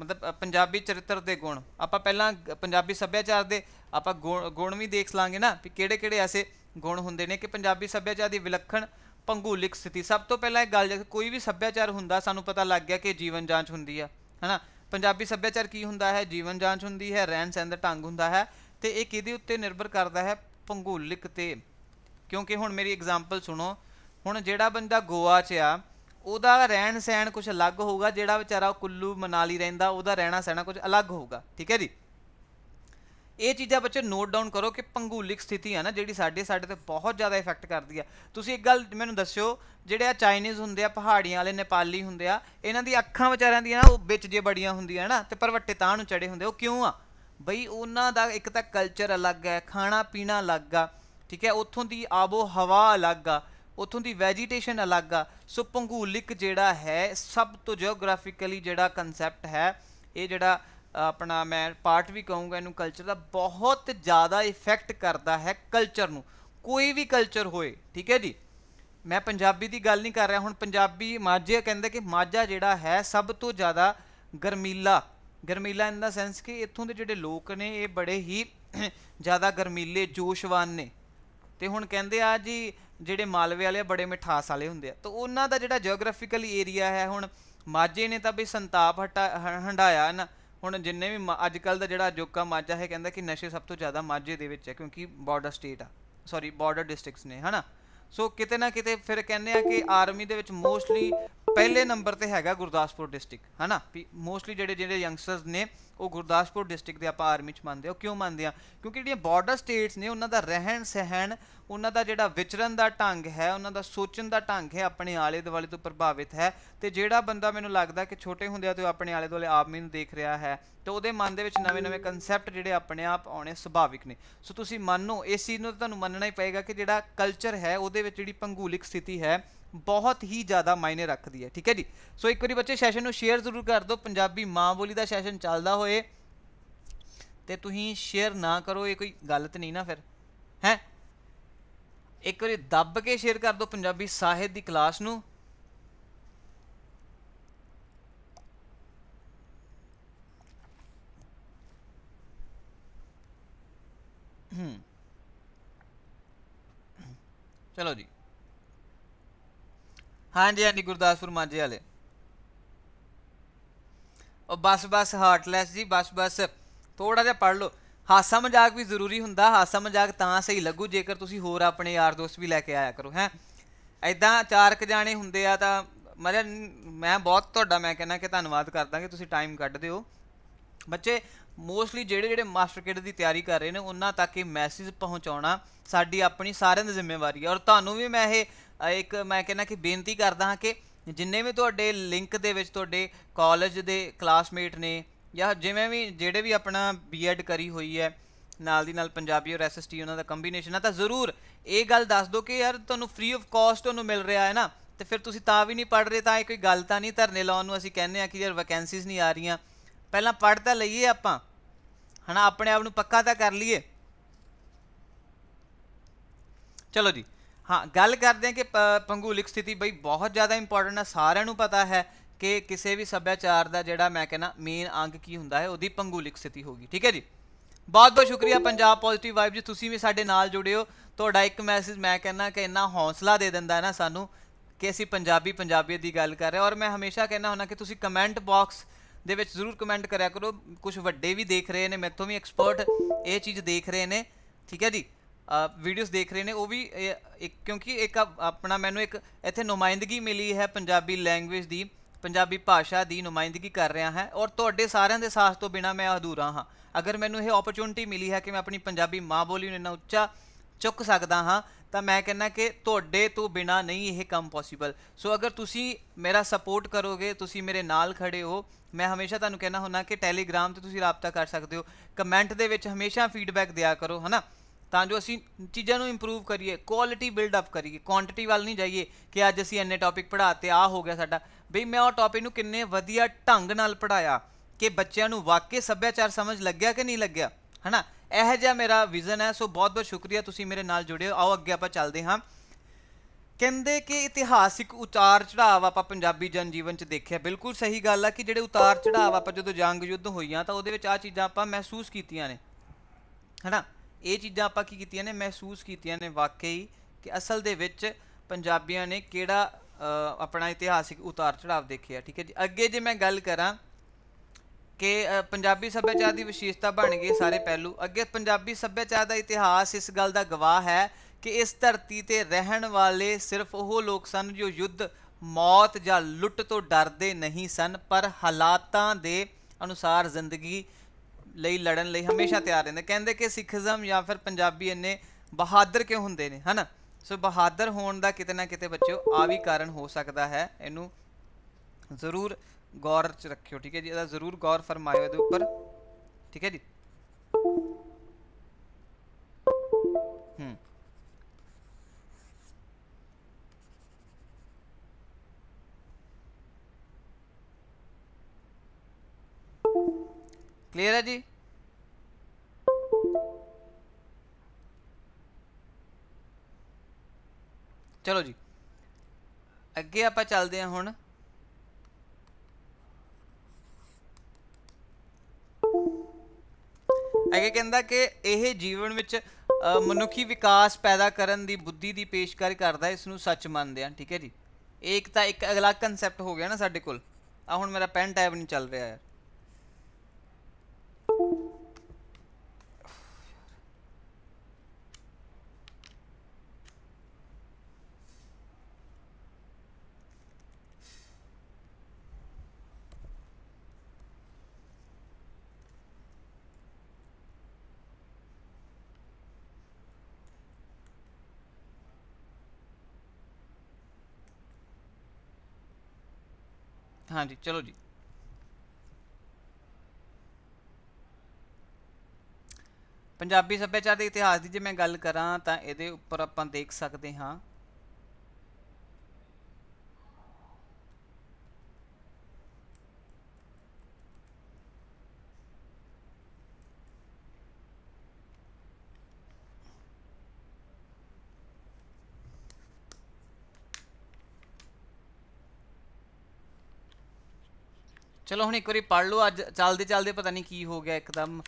ਮਤਲਬ ਪੰਜਾਬੀ ਚਰਿੱਤਰ ਦੇ ਗੁਣ ਆਪਾਂ ਪਹਿਲਾਂ ਪੰਜਾਬੀ ਸੱਭਿਆਚਾਰ ਦੇ ਆਪਾਂ ਗੁਣ ਵੀ ਦੇਖ ਲਾਂਗੇ ਨਾ ਕਿ ਕਿਹੜੇ ਕਿਹੜੇ ਐਸੇ ਗੁਣ ਹੁੰਦੇ ਨੇ ਕਿ ਪੰਜਾਬੀ ਸੱਭਿਆਚਾਰ ਦੀ ਵਿਲੱਖਣ ਭੰਗੂਲਿਕ ਸਥਿਤੀ ਸਭ ਤੋਂ ਪਹਿਲਾਂ ਇਹ ਗੱਲ ਜੇ ਕੋਈ ਵੀ ਸੱਭਿਆਚਾਰ ਹੁੰਦਾ ਸਾਨੂੰ ਪਤਾ ਲੱਗ ਗਿਆ ਕਿ ਜੀਵਨ ਜਾਂਚ ਹੁੰਦੀ ਆ ਹਨਾ ਪੰਜਾਬੀ ਸੱਭਿਆਚਾਰ ਕੀ ਹੁੰਦਾ ਹੈ ਜੀਵਨ ਜਾਂਚ ਹੁੰਦੀ ਹੈ ਰਹਿਣ ਸਹਿਣ ਦਾ ਢੰਗ ਹੁੰਦਾ ਹੈ ਤੇ ਇਹ ਕਿਹਦੇ ਉੱਤੇ ਨਿਰਭਰ ਕਰਦਾ ਹੈ ਭੰਗੂਲਿਕ ਤੇ ਕਿਉਂਕਿ ਹੁਣ ਮੇਰੀ ਐਗਜ਼ਾਮਪਲ ਸੁਣੋ ਹੁਣ ਜਿਹੜਾ ਬੰਦਾ ਗੋਆ 'ਚ ਆ ਉਹਦਾ ਰਹਿਣ ਸਹਿਣ ਕੁਝ ਅਲੱਗ ਹੋਊਗਾ ਜਿਹੜਾ ਵਿਚਾਰਾ ਕੁੱਲੂ ਮਨਾਲੀ ਰਹਿੰਦਾ ਉਹਦਾ ਰਹਿਣਾ ਸਹਿਣਾ ਕੁਝ ਅਲੱਗ ਹੋਊਗਾ ਠੀਕ ਹੈ ਜੀ ਇਹ ਚੀਜ਼ਾਂ ਬੱਚੇ ਨੋਟ ਡਾਊਨ ਕਰੋ ਕਿ ਪੰਗੂਲਿਕ ਸਥਿਤੀ ਆ ਨਾ ਜਿਹੜੀ ਸਾਡੇ ਸਾਡੇ ਤੇ ਬਹੁਤ ਜ਼ਿਆਦਾ ਇਫੈਕਟ ਕਰਦੀ ਆ ਤੁਸੀਂ ਇੱਕ ਗੱਲ ਮੈਨੂੰ ਦੱਸਿਓ ਜਿਹੜੇ ਆ ਚਾਈਨੀਜ਼ ਹੁੰਦੇ ਆ ਪਹਾੜੀਆਂ ਵਾਲੇ ਨੇਪਾਲੀ ਹੁੰਦੇ ਆ ਇਹਨਾਂ ਦੀ ਅੱਖਾਂ ਵਿਚਾਰਿਆਂ ਦੀਆਂ ਨਾ ਉਹ ਵਿੱਚ ਜੇ ਬੜੀਆਂ ਹੁੰਦੀਆਂ ਨਾ ਤੇ ਪਰਵੱਟੇ ਤਾਂ ਨੂੰ ਚੜੇ ਹੁੰਦੇ ਉਹ ਕਿਉਂ ਆ ਬਈ ਉਹਨਾਂ ਦਾ ਇੱਕ ਤਾਂ ਕਲਚਰ ਅਲੱਗ ਹੈ ਖਾਣਾ ਪੀਣਾ ਅਲੱਗ ਆ ਠੀਕ ਹੈ ਉੱਥੋਂ ਦੀ ਆਬੋ ਹਵਾ ਅਲੱਗ ਆ ਉੱਥੋਂ ਦੀ ਵੈਜੀਟੇਸ਼ਨ ਅਲੱਗ ਆ ਸੋ ਪੰਗੂਲਿਕ ਜਿਹੜਾ ਹੈ ਸਭ ਤੋਂ ਜੀਓਗ੍ਰਾਫਿਕਲੀ ਜਿਹੜਾ ਕਨਸੈਪਟ ਹੈ ਇਹ ਜਿਹੜਾ ਆਪਣਾ ਮੈਂ ਪਾਰਟ ਵੀ ਕਹੂੰਗਾ ਇਹਨੂੰ ਕਲਚਰ ਦਾ ਬਹੁਤ ਜ਼ਿਆਦਾ ਇਫੈਕਟ ਕਰਦਾ ਹੈ ਕਲਚਰ ਨੂੰ ਕੋਈ ਵੀ ਕਲਚਰ ਹੋਏ ਠੀਕ ਹੈ ਜੀ ਮੈਂ ਪੰਜਾਬੀ ਦੀ ਗੱਲ ਨਹੀਂ ਕਰ ਰਿਹਾ ਹੁਣ ਪੰਜਾਬੀ ਮਾਝੇ ਕਹਿੰਦੇ ਕਿ ਮਾਝਾ ਜਿਹੜਾ ਹੈ ਸਭ ਤੋਂ ਜ਼ਿਆਦਾ ਗਰਮੀਲਾ ਗਰਮੀਲਾ ਇਨ ਦਾ ਸੈਂਸ ਕਿ ਇੱਥੋਂ ਦੇ ਜਿਹੜੇ ਲੋਕ ਨੇ ਇਹ ਬੜੇ ਹੀ ਜ਼ਿਆਦਾ ਗਰਮੀਲੇ ਜੋਸ਼ਵਾਨ ਨੇ ਤੇ ਹੁਣ ਕਹਿੰਦੇ ਆ ਜੀ ਜਿਹੜੇ ਮਾਲਵੇ ਵਾਲੇ ਬੜੇ ਮਿਠਾਸ ਵਾਲੇ ਹੁੰਦੇ ਆ ਤਾਂ ਉਹਨਾਂ ਦਾ ਜਿਹੜਾ ਜੀਓਗ੍ਰਾਫੀਕਲ ਏਰੀਆ ਹੈ ਹੁਣ ਮਾਝੇ ਨੇ ਤਾਂ ਵੀ ਸੰਤਾਪ ਹੰਡਾਇਆ ਨਾ ਹੁਣ ਜਿੰਨੇ ਵੀ ਅੱਜ ਕੱਲ ਦਾ ਜਿਹੜਾ ਜੋਕਾ ਮਾਝਾ ਹੈ ਕਹਿੰਦਾ ਕਿ ਨਸ਼ੇ ਸਭ ਤੋਂ ਜ਼ਿਆਦਾ ਮਾਝੇ ਦੇ ਵਿੱਚ ਹੈ ਕਿਉਂਕਿ ਬਾਰਡਰ ਸਟੇਟ ਆ ਸੌਰੀ ਬਾਰਡਰ ਡਿਸਟ੍ਰਿਕਟਸ ਨੇ ਹਨਾ ਸੋ ਕਿਤੇ ਨਾ ਕਿਤੇ ਫਿਰ ਕਹਿੰਦੇ ਆ ਕਿ ਆਰਮੀ ਦੇ ਵਿੱਚ ਮੋਸਟਲੀ ਪਹਿਲੇ ਨੰਬਰ ਤੇ ਹੈਗਾ ਗੁਰਦਾਸਪੁਰ ਡਿਸਟ੍ਰਿਕਟ ਹਨਾ ਮੋਸਟਲੀ ਜਿਹੜੇ ਜਿਹੜੇ ਯੰਗਸਟਰਸ ਨੇ ਉਹ ਗੁਰਦਾਸਪੁਰ ਡਿਸਟ੍ਰਿਕਟ ਦੇ ਆਪਾਂ ਆਰਮੀ ਚ ਮੰਨਦੇ ਆ ਕਿਉਂ ਮੰਨਦੇ ਆ ਕਿਉਂਕਿ ਜਿਹੜੀਆਂ ਬਾਰਡਰ ਸਟੇਟਸ ਨੇ ਉਹਨਾਂ ਦਾ ਰਹਿਣ ਸਹਿਣ ਉਹਨਾਂ ਦਾ ਜਿਹੜਾ ਵਿਚਰਨ ਦਾ ਢੰਗ ਹੈ ਉਹਨਾਂ ਦਾ ਸੋਚਣ ਦਾ ਢੰਗ ਹੈ ਆਪਣੇ ਆਲੇ ਦੁਆਲੇ ਤੋਂ ਪ੍ਰਭਾਵਿਤ ਹੈ ਤੇ ਜਿਹੜਾ ਬੰਦਾ ਮੈਨੂੰ ਲੱਗਦਾ ਕਿ ਛੋਟੇ ਹੁੰਦਿਆਂ ਤੋਂ ਆਪਣੇ ਆਲੇ ਦੁਆਲੇ ਆਪ ਮੈਨੂੰ ਦੇਖ ਰਿਹਾ ਹੈ ਤੇ ਉਹਦੇ ਮਨ ਦੇ ਵਿੱਚ ਨਵੇਂ-ਨਵੇਂ ਕਨਸੈਪਟ ਜਿਹੜੇ ਆਪਣੇ ਆਪ ਆਉਣੇ ਸੁਭਾਵਿਕ ਨੇ ਸੋ ਤੁਸੀਂ ਮੰਨੋ ਇਸ ਚੀਜ਼ ਨੂੰ ਤੁਹਾਨੂੰ ਮੰਨਣਾ ਹੀ ਪਏਗਾ ਕਿ ਜਿਹੜਾ ਕਲਚਰ ਹੈ ਉਹਦੇ ਵਿੱਚ ਜਿਹੜੀ ਪੰਗੂਲਿਕ ਸਥਿਤੀ ਹੈ ਬਹੁਤ ਹੀ ਜ਼ਿਆਦਾ ਮਾਇਨੇ ਰੱਖਦੀ ਹੈ ਠੀਕ ਹੈ ਜੀ ਸੋ ਇੱਕ ਵਾਰੀ ਬੱਚੇ ਸੈਸ਼ਨ ਨੂੰ ਸ਼ੇਅਰ ਜ਼ਰੂਰ ਕਰ ਦਿਓ ਪੰਜਾਬੀ ਮਾਂ ਬੋਲੀ ਦਾ ਸੈਸ਼ਨ ਚੱਲਦਾ ਹੋਏ ਤੇ ਤੁਸੀਂ ਸ਼ੇਅਰ ਨਾ ਕਰੋ ਇਹ ਕੋਈ ਗਲਤ ਨਹੀਂ ਨਾ ਫਿਰ ਹੈ ਇੱਕ ਵਾਰੀ ਦੱਬ ਕੇ ਸ਼ੇਅਰ ਕਰ ਦਿਓ ਪੰਜਾਬੀ ਸਾਹਿਤ ਦੀ ਕਲਾਸ ਨੂੰ ਚਲੋ ਜੀ ਹਾਂਜੀ ਹਾਂਜੀ ਗੁਰਦਾਸਪੁਰ ਮਾਝੇ ਵਾਲੇ ਉਹ ਬਸ ਬਸ ਹਾਰਟਲੈਸ ਜੀ ਬਸ ਬਸ ਥੋੜਾ ਜਿਹਾ ਪੜ ਲਓ ਹਾਸਾ ਮਜ਼ਾਕ ਵੀ ਜ਼ਰੂਰੀ ਹੁੰਦਾ ਹਾਸਾ ਮਜ਼ਾਕ ਤਾਂ ਸਹੀ ਲੱਗੂ ਜੇਕਰ ਤੁਸੀਂ ਹੋਰ ਆਪਣੇ ਯਾਰ ਦੋਸਤ ਵੀ ਲੈ ਕੇ ਆਇਆ ਕਰੋ ਹੈ ਐਦਾਂ ਚਾਰ ਕ ਜਾਣੇ ਹੁੰਦੇ ਆ ਤਾਂ ਮਰੇ ਮੈਂ ਬਹੁਤ ਤੁਹਾਡਾ ਮੈਂ ਕਹਿੰਦਾ ਕਿ ਧੰਨਵਾਦ ਕਰਦਾ ਕਿ ਤੁਸੀਂ ਟਾਈਮ ਕੱਢਦੇ ਹੋ ਬੱਚੇ ਮੋਸਟਲੀ ਜਿਹੜੇ ਜਿਹੜੇ ਮਾਸਟਰ ਕਿਡ ਦੀ ਤਿਆਰੀ ਕਰ ਰਹੇ ਨੇ ਉਹਨਾਂ ਤੱਕ ਇਹ ਮੈਸੇਜ ਪਹੁੰਚਾਉਣਾ ਸਾਡੀ ਆਪਣੀ ਸਾਰਿਆਂ ਦੀ ਜ਼ਿੰਮੇਵਾਰੀ ਹੈ ਔਰ ਤੁਹਾਨੂੰ ਵੀ ਮੈਂ ਇਹ ਇੱਕ ਮੈਂ ਕਹਿੰਦਾ ਕਿ ਬੇਨਤੀ ਕਰਦਾ ਹਾਂ ਕਿ ਜਿੰਨੇ ਵੀ ਤੁਹਾਡੇ ਲਿੰਕ ਦੇ ਵਿੱਚ ਤੁਹਾਡੇ ਕਾਲਜ ਦੇ ਕਲਾਸਮੇਟ ਨੇ ਜਾਂ ਜਿਵੇਂ ਵੀ ਜਿਹੜੇ ਵੀ ਆਪਣਾ ਬੀਐਡ ਕਰੀ ਹੋਈ ਹੈ ਨਾਲ ਦੀ ਨਾਲ ਪੰਜਾਬੀ ਔਰ ਐਸਐਸਟੀ ਉਹਨਾਂ ਦਾ ਕੰਬੀਨੇਸ਼ਨ ਆ ਤਾਂ ਜ਼ਰੂਰ ਇਹ ਗੱਲ ਦੱਸ ਦਿਓ ਕਿ ਯਾਰ ਤੁਹਾਨੂੰ ਫ੍ਰੀ ਆਫ ਕਾਸਟ ਉਹਨੂੰ ਮਿਲ ਰਿਹਾ ਹੈ ਨਾ ਤੇ ਫਿਰ ਤੁਸੀਂ ਤਾਂ ਵੀ ਨਹੀਂ ਪੜ ਰਹੇ ਤਾਂ ਇਹ ਕੋਈ ਗੱਲ ਤਾਂ ਨਹੀਂ ਧਰਨੇ ਲਾਉਣ ਨੂੰ ਅਸੀਂ ਕਹਿੰਦੇ ਆ ਕਿ ਯਾਰ ਵੈਕੈਂਸੀਜ਼ ਨਹੀਂ ਆ ਰਹੀਆਂ ਪਹਿਲਾਂ ਪੜ ਤਾਂ ਲਈਏ ਆਪਾਂ ਹਨਾ ਆਪਣੇ ਆਪ ਨੂੰ ਪੱਕਾ ਤਾਂ ਕਰ ਲਈਏ ਚਲੋ ਜੀ ਹਾਂ ਗੱਲ ਕਰਦੇ ਆ ਕਿ ਪੰਗੂਲਿਕ ਸਥਿਤੀ ਬਈ ਬਹੁਤ ਜ਼ਿਆਦਾ ਇੰਪੋਰਟੈਂਟ ਆ ਸਾਰਿਆਂ ਨੂੰ ਪਤਾ ਹੈ ਕਿ ਕਿਸੇ ਵੀ ਸੱਭਿਆਚਾਰ ਦਾ ਜਿਹੜਾ ਮੈਂ ਕਹਿੰਦਾ ਮੇਨ ਅੰਗ ਕੀ ਹੁੰਦਾ ਹੈ ਉਹਦੀ ਪੰਗੂਲਿਕ ਸਥਿਤੀ ਹੋਗੀ ਠੀਕ ਹੈ ਜੀ ਬਹੁਤ ਬਹੁਤ ਸ਼ੁਕਰੀਆ ਪੰਜਾਬ ਪੋਜ਼ਿਟਿਵ ਵਾਈਬ ਜੀ ਤੁਸੀਂ ਵੀ ਸਾਡੇ ਨਾਲ ਜੁੜੇ ਹੋ ਤੁਹਾਡਾ ਇੱਕ ਮੈਸੇਜ ਮੈਂ ਕਹਿੰਦਾ ਕਿ ਇੰਨਾ ਹੌਸਲਾ ਦੇ ਦਿੰਦਾ ਹੈ ਨਾ ਸਾਨੂੰ ਕਿ ਅਸੀਂ ਪੰਜਾਬੀ ਪੰਜਾਬੀਅਤ ਦੀ ਗੱਲ ਕਰ ਰਹੇ ਔਰ ਮੈਂ ਹਮੇਸ਼ਾ ਕਹਿੰਦਾ ਹੁੰਦਾ ਕਿ ਤੁਸੀਂ ਕਮੈਂਟ ਬਾਕਸ ਦੇ ਵਿੱਚ ਜ਼ਰੂਰ ਕਮੈਂਟ ਕਰਿਆ ਕਰੋ ਕੁਝ ਵੱਡੇ ਵੀ ਦੇਖ ਰਹੇ ਨੇ ਮੈਥੋਂ ਵੀ ਐਕਸਪਰਟ ਇਹ ਚੀਜ਼ ਦੇਖ ਰਹੇ ਨੇ ਠੀਕ ਹੈ ਜੀ ਵੀਡੀਓਜ਼ ਦੇਖ ਰਹੇ ਨੇ ਉਹ ਵੀ ਇੱਕ ਕਿਉਂਕਿ ਇੱਕ ਆਪਣਾ ਮੈਨੂੰ ਇੱਕ ਇੱਥੇ ਨੁਮਾਇੰਦਗੀ ਮਿਲੀ ਹੈ ਪੰਜਾਬੀ ਲੈਂਗੁਏਜ ਦੀ ਪੰਜਾਬੀ ਭਾਸ਼ਾ ਦੀ ਨੁਮਾਇੰਦਗੀ ਕਰ ਰਿਹਾ ਹਾਂ ਔਰ ਤੁਹਾਡੇ ਸਾਰਿਆਂ ਦੇ ਸਾਥ ਤੋਂ ਬਿਨਾ ਮੈਂ ਅਧੂਰਾ ਹਾਂ ਅਗਰ ਮੈਨੂੰ ਇਹ ਓਪਰਚੁਨਿਟੀ ਮਿਲੀ ਹੈ ਕਿ ਮੈਂ ਆਪਣੀ ਪੰਜਾਬੀ ਮਾਂ ਬੋਲੀ ਨੂੰ ਇੰਨਾ ਉੱਚਾ ਚੁੱਕ ਸਕਦਾ ਹਾਂ ਤਾਂ ਮੈਂ ਕਹਿੰਦਾ ਕਿ ਤੁਹਾਡੇ ਤੋਂ ਬਿਨਾ ਨਹੀਂ ਇਹ ਕੰਮ ਪੋਸੀਬਲ ਸੋ ਅਗਰ ਤੁਸੀਂ ਮੇਰਾ ਸਪੋਰਟ ਕਰੋਗੇ ਤੁਸੀਂ ਮੇਰੇ ਨਾਲ ਖੜੇ ਹੋ ਮੈਂ ਹਮੇਸ਼ਾ ਤੁਹਾਨੂੰ ਕਹਿਣਾ ਹੁੰਦਾ ਕਿ ਟੈਲੀਗ੍ਰਾਮ ਤੇ ਤੁਸੀਂ ਰਾਬਤਾ ਕਰ ਸਕਦੇ ਹੋ ਕਮੈਂਟ ਦੇ ਵਿੱਚ ਹਮੇਸ਼ਾ ਫੀਡਬੈਕ ਦਿਆ ਕਰੋ ਹਨਾ ਤਾਂ ਜੋ ਅਸੀਂ ਚੀਜ਼ਾਂ ਨੂੰ ਇੰਪਰੂਵ ਕਰੀਏ ਕੁਆਲਿਟੀ ਬਿਲਡ ਅਪ ਕਰੀਏ ਕੁਆਂਟੀਟੀ ਵੱਲ ਨਹੀਂ ਜਾਈਏ ਕਿ ਅੱਜ ਅਸੀਂ ਐਨੇ ਟੌਪਿਕ ਪੜ੍ਹਾਤੇ ਆ ਹੋ ਗਿਆ ਸਾਡਾ ਬਈ ਮੈਂ ਉਹ ਟੌਪਿਕ ਨੂੰ ਕਿੰਨੇ ਵਧੀਆ ਢੰਗ ਨਾਲ ਪੜਾਇਆ ਕਿ ਬੱਚਿਆਂ ਨੂੰ ਵਾਕਈ ਸੱਭਿਆਚਾਰ ਸਮਝ ਲੱਗਿਆ ਕਿ ਨਹੀਂ ਲੱਗਿਆ ਹਨਾ ਇਹ ਜਿਹਾ ਮੇਰਾ ਵਿਜ਼ਨ ਹੈ ਸੋ ਬਹੁਤ ਬਹੁਤ ਸ਼ੁਕਰੀਆ ਤੁਸੀਂ ਮੇਰੇ ਨਾਲ ਜੁੜੇ ਹੋ ਆਓ ਅੱਗੇ ਆਪਾਂ ਚੱਲਦੇ ਹਾਂ ਕਹਿੰਦੇ ਕਿ ਇਤਿਹਾਸਿਕ ਉਤਾਰ ਚੜਾਵ ਆਪਾਂ ਪੰਜਾਬੀ ਜਨ ਜੀਵਨ ਚ ਦੇਖਿਆ ਬਿਲਕੁਲ ਸਹੀ ਗੱਲ ਆ ਕਿ ਜਿਹੜੇ ਉਤਾਰ ਚੜਾਵ ਆਪਾਂ ਜਦੋਂ ਜੰਗ ਯੁੱਧ ਹੋਈਆਂ ਤਾਂ ਉਹਦੇ ਵਿੱਚ ਆ ਚੀਜ਼ਾਂ ਆਪਾਂ ਮਹਿਸੂਸ ਕੀਤੀਆਂ ਨੇ ਹਨਾ ਇਹ ਚੀਜ਼ਾਂ ਆਪਾਂ ਕੀ ਕੀਤੀਆਂ ਨੇ ਮਹਿਸੂਸ ਕੀਤੀਆਂ ਨੇ ਵਾਕਈ ਕਿ ਅਸਲ ਦੇ ਵਿੱਚ ਪੰਜਾਬੀਆਂ ਨੇ ਕਿਹੜਾ ਆਪਣਾ ਇਤਿਹਾਸਿਕ ਉਤਾਰ ਚੜਾਵ ਦੇਖਿਆ ਠੀਕ ਹੈ ਜੀ ਅੱਗੇ ਜੇ ਮੈਂ ਗੱਲ ਕਰਾਂ ਕਿ ਪੰਜਾਬੀ ਸੱਭਿਆਚਾਰ ਦੀ ਵਿਸ਼ੇਸ਼ਤਾ ਬਣ ਗਈ ਸਾਰੇ ਪਹਿਲੂ ਅੱਗੇ ਪੰਜਾਬੀ ਸੱਭਿਆਚਾਰ ਦਾ ਇਤਿਹਾਸ ਇਸ ਗੱਲ ਦਾ ਗਵਾਹ ਹੈ ਕਿ ਇਸ ਧਰਤੀ ਤੇ ਰਹਿਣ ਵਾਲੇ ਸਿਰਫ ਉਹ ਲੋਕ ਸਨ ਜੋ ਯੁੱਧ ਮੌਤ ਜਾਂ ਲੁੱਟ ਤੋਂ ਡਰਦੇ ਨਹੀਂ ਸਨ ਪਰ ਹਾਲਾਤਾਂ ਦੇ ਅਨੁਸਾਰ ਜ਼ਿੰਦਗੀ ਲਈ ਲੜਨ ਲਈ ਹਮੇਸ਼ਾ ਤਿਆਰ ਰਹਿੰਦੇ ਕਹਿੰਦੇ ਕਿ ਸਿੱਖਜ਼ਮ ਜਾਂ ਫਿਰ ਪੰਜਾਬੀ ਇੰਨੇ ਬਹਾਦਰ ਕਿਉਂ ਹੁੰਦੇ ਨੇ ਹਨਾ ਸੋ ਬਹਾਦਰ ਹੋਣ ਦਾ ਕਿਤੇ ਨਾ ਕਿਤੇ ਬੱਚਿਓ ਆ ਵੀ ਕਾਰਨ ਹੋ ਸਕਦਾ ਹੈ ਇਹਨੂੰ ਜ਼ਰੂਰ ਗੌਰ ਚ ਰੱਖਿਓ ਠੀਕ ਹੈ ਜੀ ਇਹਦਾ ਜ਼ਰੂਰ ਗੌਰ ਫਰਮਾਇਓ ਇਹਦੇ ਉੱਪਰ ਠੀਕ ਹੈ ਜੀ ਹੂੰ ਕਲੀਅਰ ਹੈ ਜੀ ਚਲੋ ਜੀ ਅੱਗੇ ਆਪਾਂ ਚੱਲਦੇ ਹਾਂ ਹੁਣ ਅੱਗੇ ਕਹਿੰਦਾ ਕਿ ਇਹ ਜੀਵਨ ਵਿੱਚ ਮਨੁੱਖੀ ਵਿਕਾਸ ਪੈਦਾ ਕਰਨ ਦੀ ਬੁੱਧੀ ਦੀ ਪੇਸ਼ਕਾਰੀ ਕਰਦਾ ਇਸ ਨੂੰ ਸੱਚ ਮੰਨਦੇ ਆ ਠੀਕ ਹੈ ਜੀ ਇਹ ਇੱਕ ਤਾਂ ਇੱਕ ਅਗਲਾ ਕਨਸੈਪਟ ਹੋ ਗਿਆ ਨਾ ਸਾਡੇ ਕੋਲ ਆ ਹੁਣ ਮੇਰਾ ਪੈਨ ਟੈਬ ਨਹੀਂ ਚੱਲ ਰਿਹਾ ਯਾਰ ਹਾਂਜੀ ਚਲੋ ਜੀ ਪੰਜਾਬੀ ਸੱਭਿਆਚਾਰ ਦੇ ਇਤਿਹਾਸ ਦੀ ਜੇ ਮੈਂ ਗੱਲ ਕਰਾਂ ਤਾਂ ਇਹਦੇ ਉੱਪਰ ਆਪਾਂ ਦੇਖ ਸਕਦੇ ਹਾਂ ਚਲੋ ਹੁਣ ਇੱਕ ਵਾਰੀ ਪੜ ਲਓ ਅੱਜ ਚੱਲਦੇ ਚੱਲਦੇ ਪਤਾ ਨਹੀਂ ਕੀ ਹੋ ਗਿਆ ਇੱਕਦਮ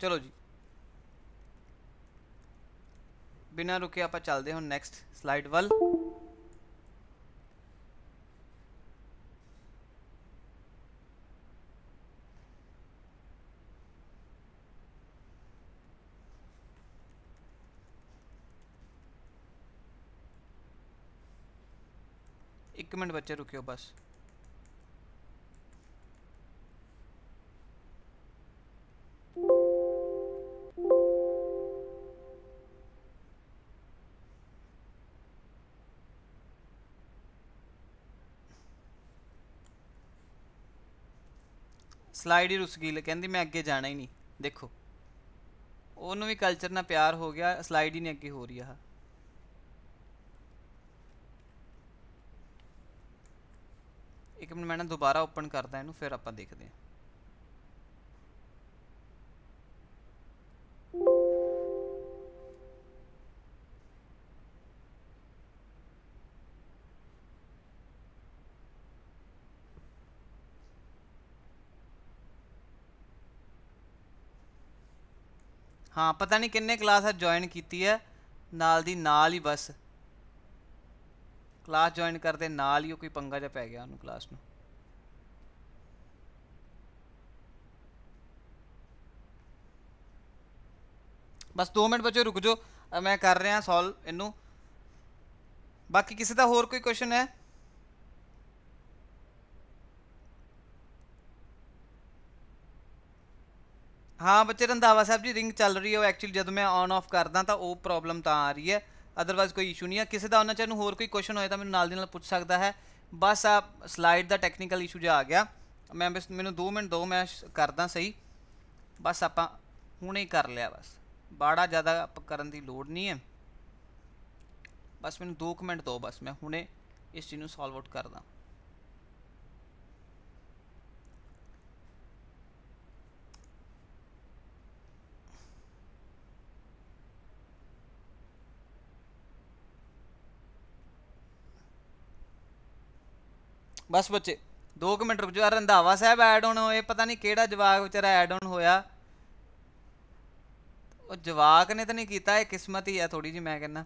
ਚਲੋ ਜੀ ਬਿਨਾਂ ਰੁਕੇ ਆਪਾਂ ਚੱਲਦੇ ਹੁਣ ਨੈਕਸਟ ਸਲਾਈਡ ਵੱਲ एक मिनट बच्चे रुकियो बस ਸਲਾਈਡ ਹੀ ਰੁੱਸ ਗਈ ਕਹਿੰਦੀ ਮੈਂ ਅੱਗੇ ਜਾਣਾ ਹੀ ਨਹੀਂ ਦੇਖੋ ਉਹਨੂੰ ਵੀ ਕਲਚਰ ਨਾਲ ਪਿਆਰ ਹੋ ਗਿਆ ਸਲਾਈਡ ਹੀ ਨਹੀਂ ਅੱਗੇ ਹੋ ਰਹੀ ਆ ਇੱਕ ਮਿੰਟ ਮੈਂ ਨਾ ਦੁਬਾਰਾ ਓਪਨ ਕਰਦਾ ਇਹਨੂੰ ਫਿਰ ਆਪਾਂ ਦੇਖਦੇ ਹਾਂ ਹਾਂ ਪਤਾ ਨਹੀਂ ਕਿੰਨੇ ਕਲਾਸ ਆ ਜੁਆਇਨ ਕੀਤੀ ਹੈ ਨਾਲ ਦੀ ਨਾਲ ਹੀ ਬਸ ਕਲਾਸ ਜੁਆਇਨ ਕਰਦੇ ਨਾਲ ਹੀ ਕੋਈ ਪੰਗਾ ਜਿਹਾ ਪੈ ਗਿਆ ਉਹਨੂੰ ਕਲਾਸ ਨੂੰ ਬਸ 2 ਮਿੰਟ ਬੱਚੇ ਰੁਕ ਜੋ ਮੈਂ ਕਰ ਰਿਹਾ ਸੋਲਵ ਇਹਨੂੰ ਬਾਕੀ ਕਿਸੇ ਦਾ ਹੋਰ ਕੋਈ ਕੁਐਸਚਨ ਹੈ ਹਾਂ ਬੱਚੇ ਰੰਧਾਵਾ ਸਾਹਿਬ ਜੀ ਰਿੰਗ ਚੱਲ ਰਹੀ ਹੈ ਉਹ ਐਕਚੁਅਲੀ ਜਦੋਂ ਮੈਂ ਆਨ ਆਫ ਕਰਦਾ ਤਾਂ ਉਹ ਪ੍ਰੋਬਲਮ ਤਾਂ ਆ ਰਹੀ ਹੈ ਅਦਰਵਾਇਜ਼ ਕੋਈ ਇਸ਼ੂ ਨਹੀਂ ਆ ਕਿਸੇ ਦਾ ਉਹਨਾਂ ਚਾਹ ਨੂੰ ਹੋਰ ਕੋਈ ਕੁਐਸਚਨ ਹੋਏ ਤਾਂ ਮੈਨੂੰ ਨਾਲ ਦੀ ਨਾਲ ਪੁੱਛ ਸਕਦਾ ਹੈ ਬਸ ਆ ਸਲਾਈਡ ਦਾ ਟੈਕਨੀਕਲ ਇਸ਼ੂ ਜਿਹਾ ਆ ਗਿਆ ਮੈਂ ਬਸ ਮੈਨੂੰ 2 ਮਿੰਟ ਦੋ ਮੈਂ ਕਰਦਾ ਸਹੀ ਬਸ ਆਪਾਂ ਹੁਣੇ ਕਰ ਲਿਆ ਬਸ ਬਾੜਾ ਜ਼ਿਆਦਾ ਕਰਨ ਦੀ ਲੋੜ ਨਹੀਂ ਹੈ ਬਸ ਮੈਨੂੰ 2 ਮਿੰਟ ਦੋ ਬਸ ਮੈਂ ਹੁਣੇ ਇਸ ਚੀਜ਼ ਨੂੰ ਸੋਲਵ ਆਊਟ ਕਰਦਾ ਬਸ ਬੱਚੇ 2 ਮਿੰਟ ਰੁਕ ਜਾ ਰੰਧਾਵਾ ਸਾਹਿਬ ਐਡ ਆਨ ਹੋਏ ਪਤਾ ਨਹੀਂ ਕਿਹੜਾ ਜਵਾਕ ਵਿਚਾਰਾ ਐਡ ਆਨ ਹੋਇਆ ਉਹ ਜਵਾਕ ਨੇ ਤਾਂ ਨਹੀਂ ਕੀਤਾ ਇਹ ਕਿਸਮਤ ਹੀ ਆ ਥੋੜੀ ਜੀ ਮੈਂ ਕਹਿੰਦਾ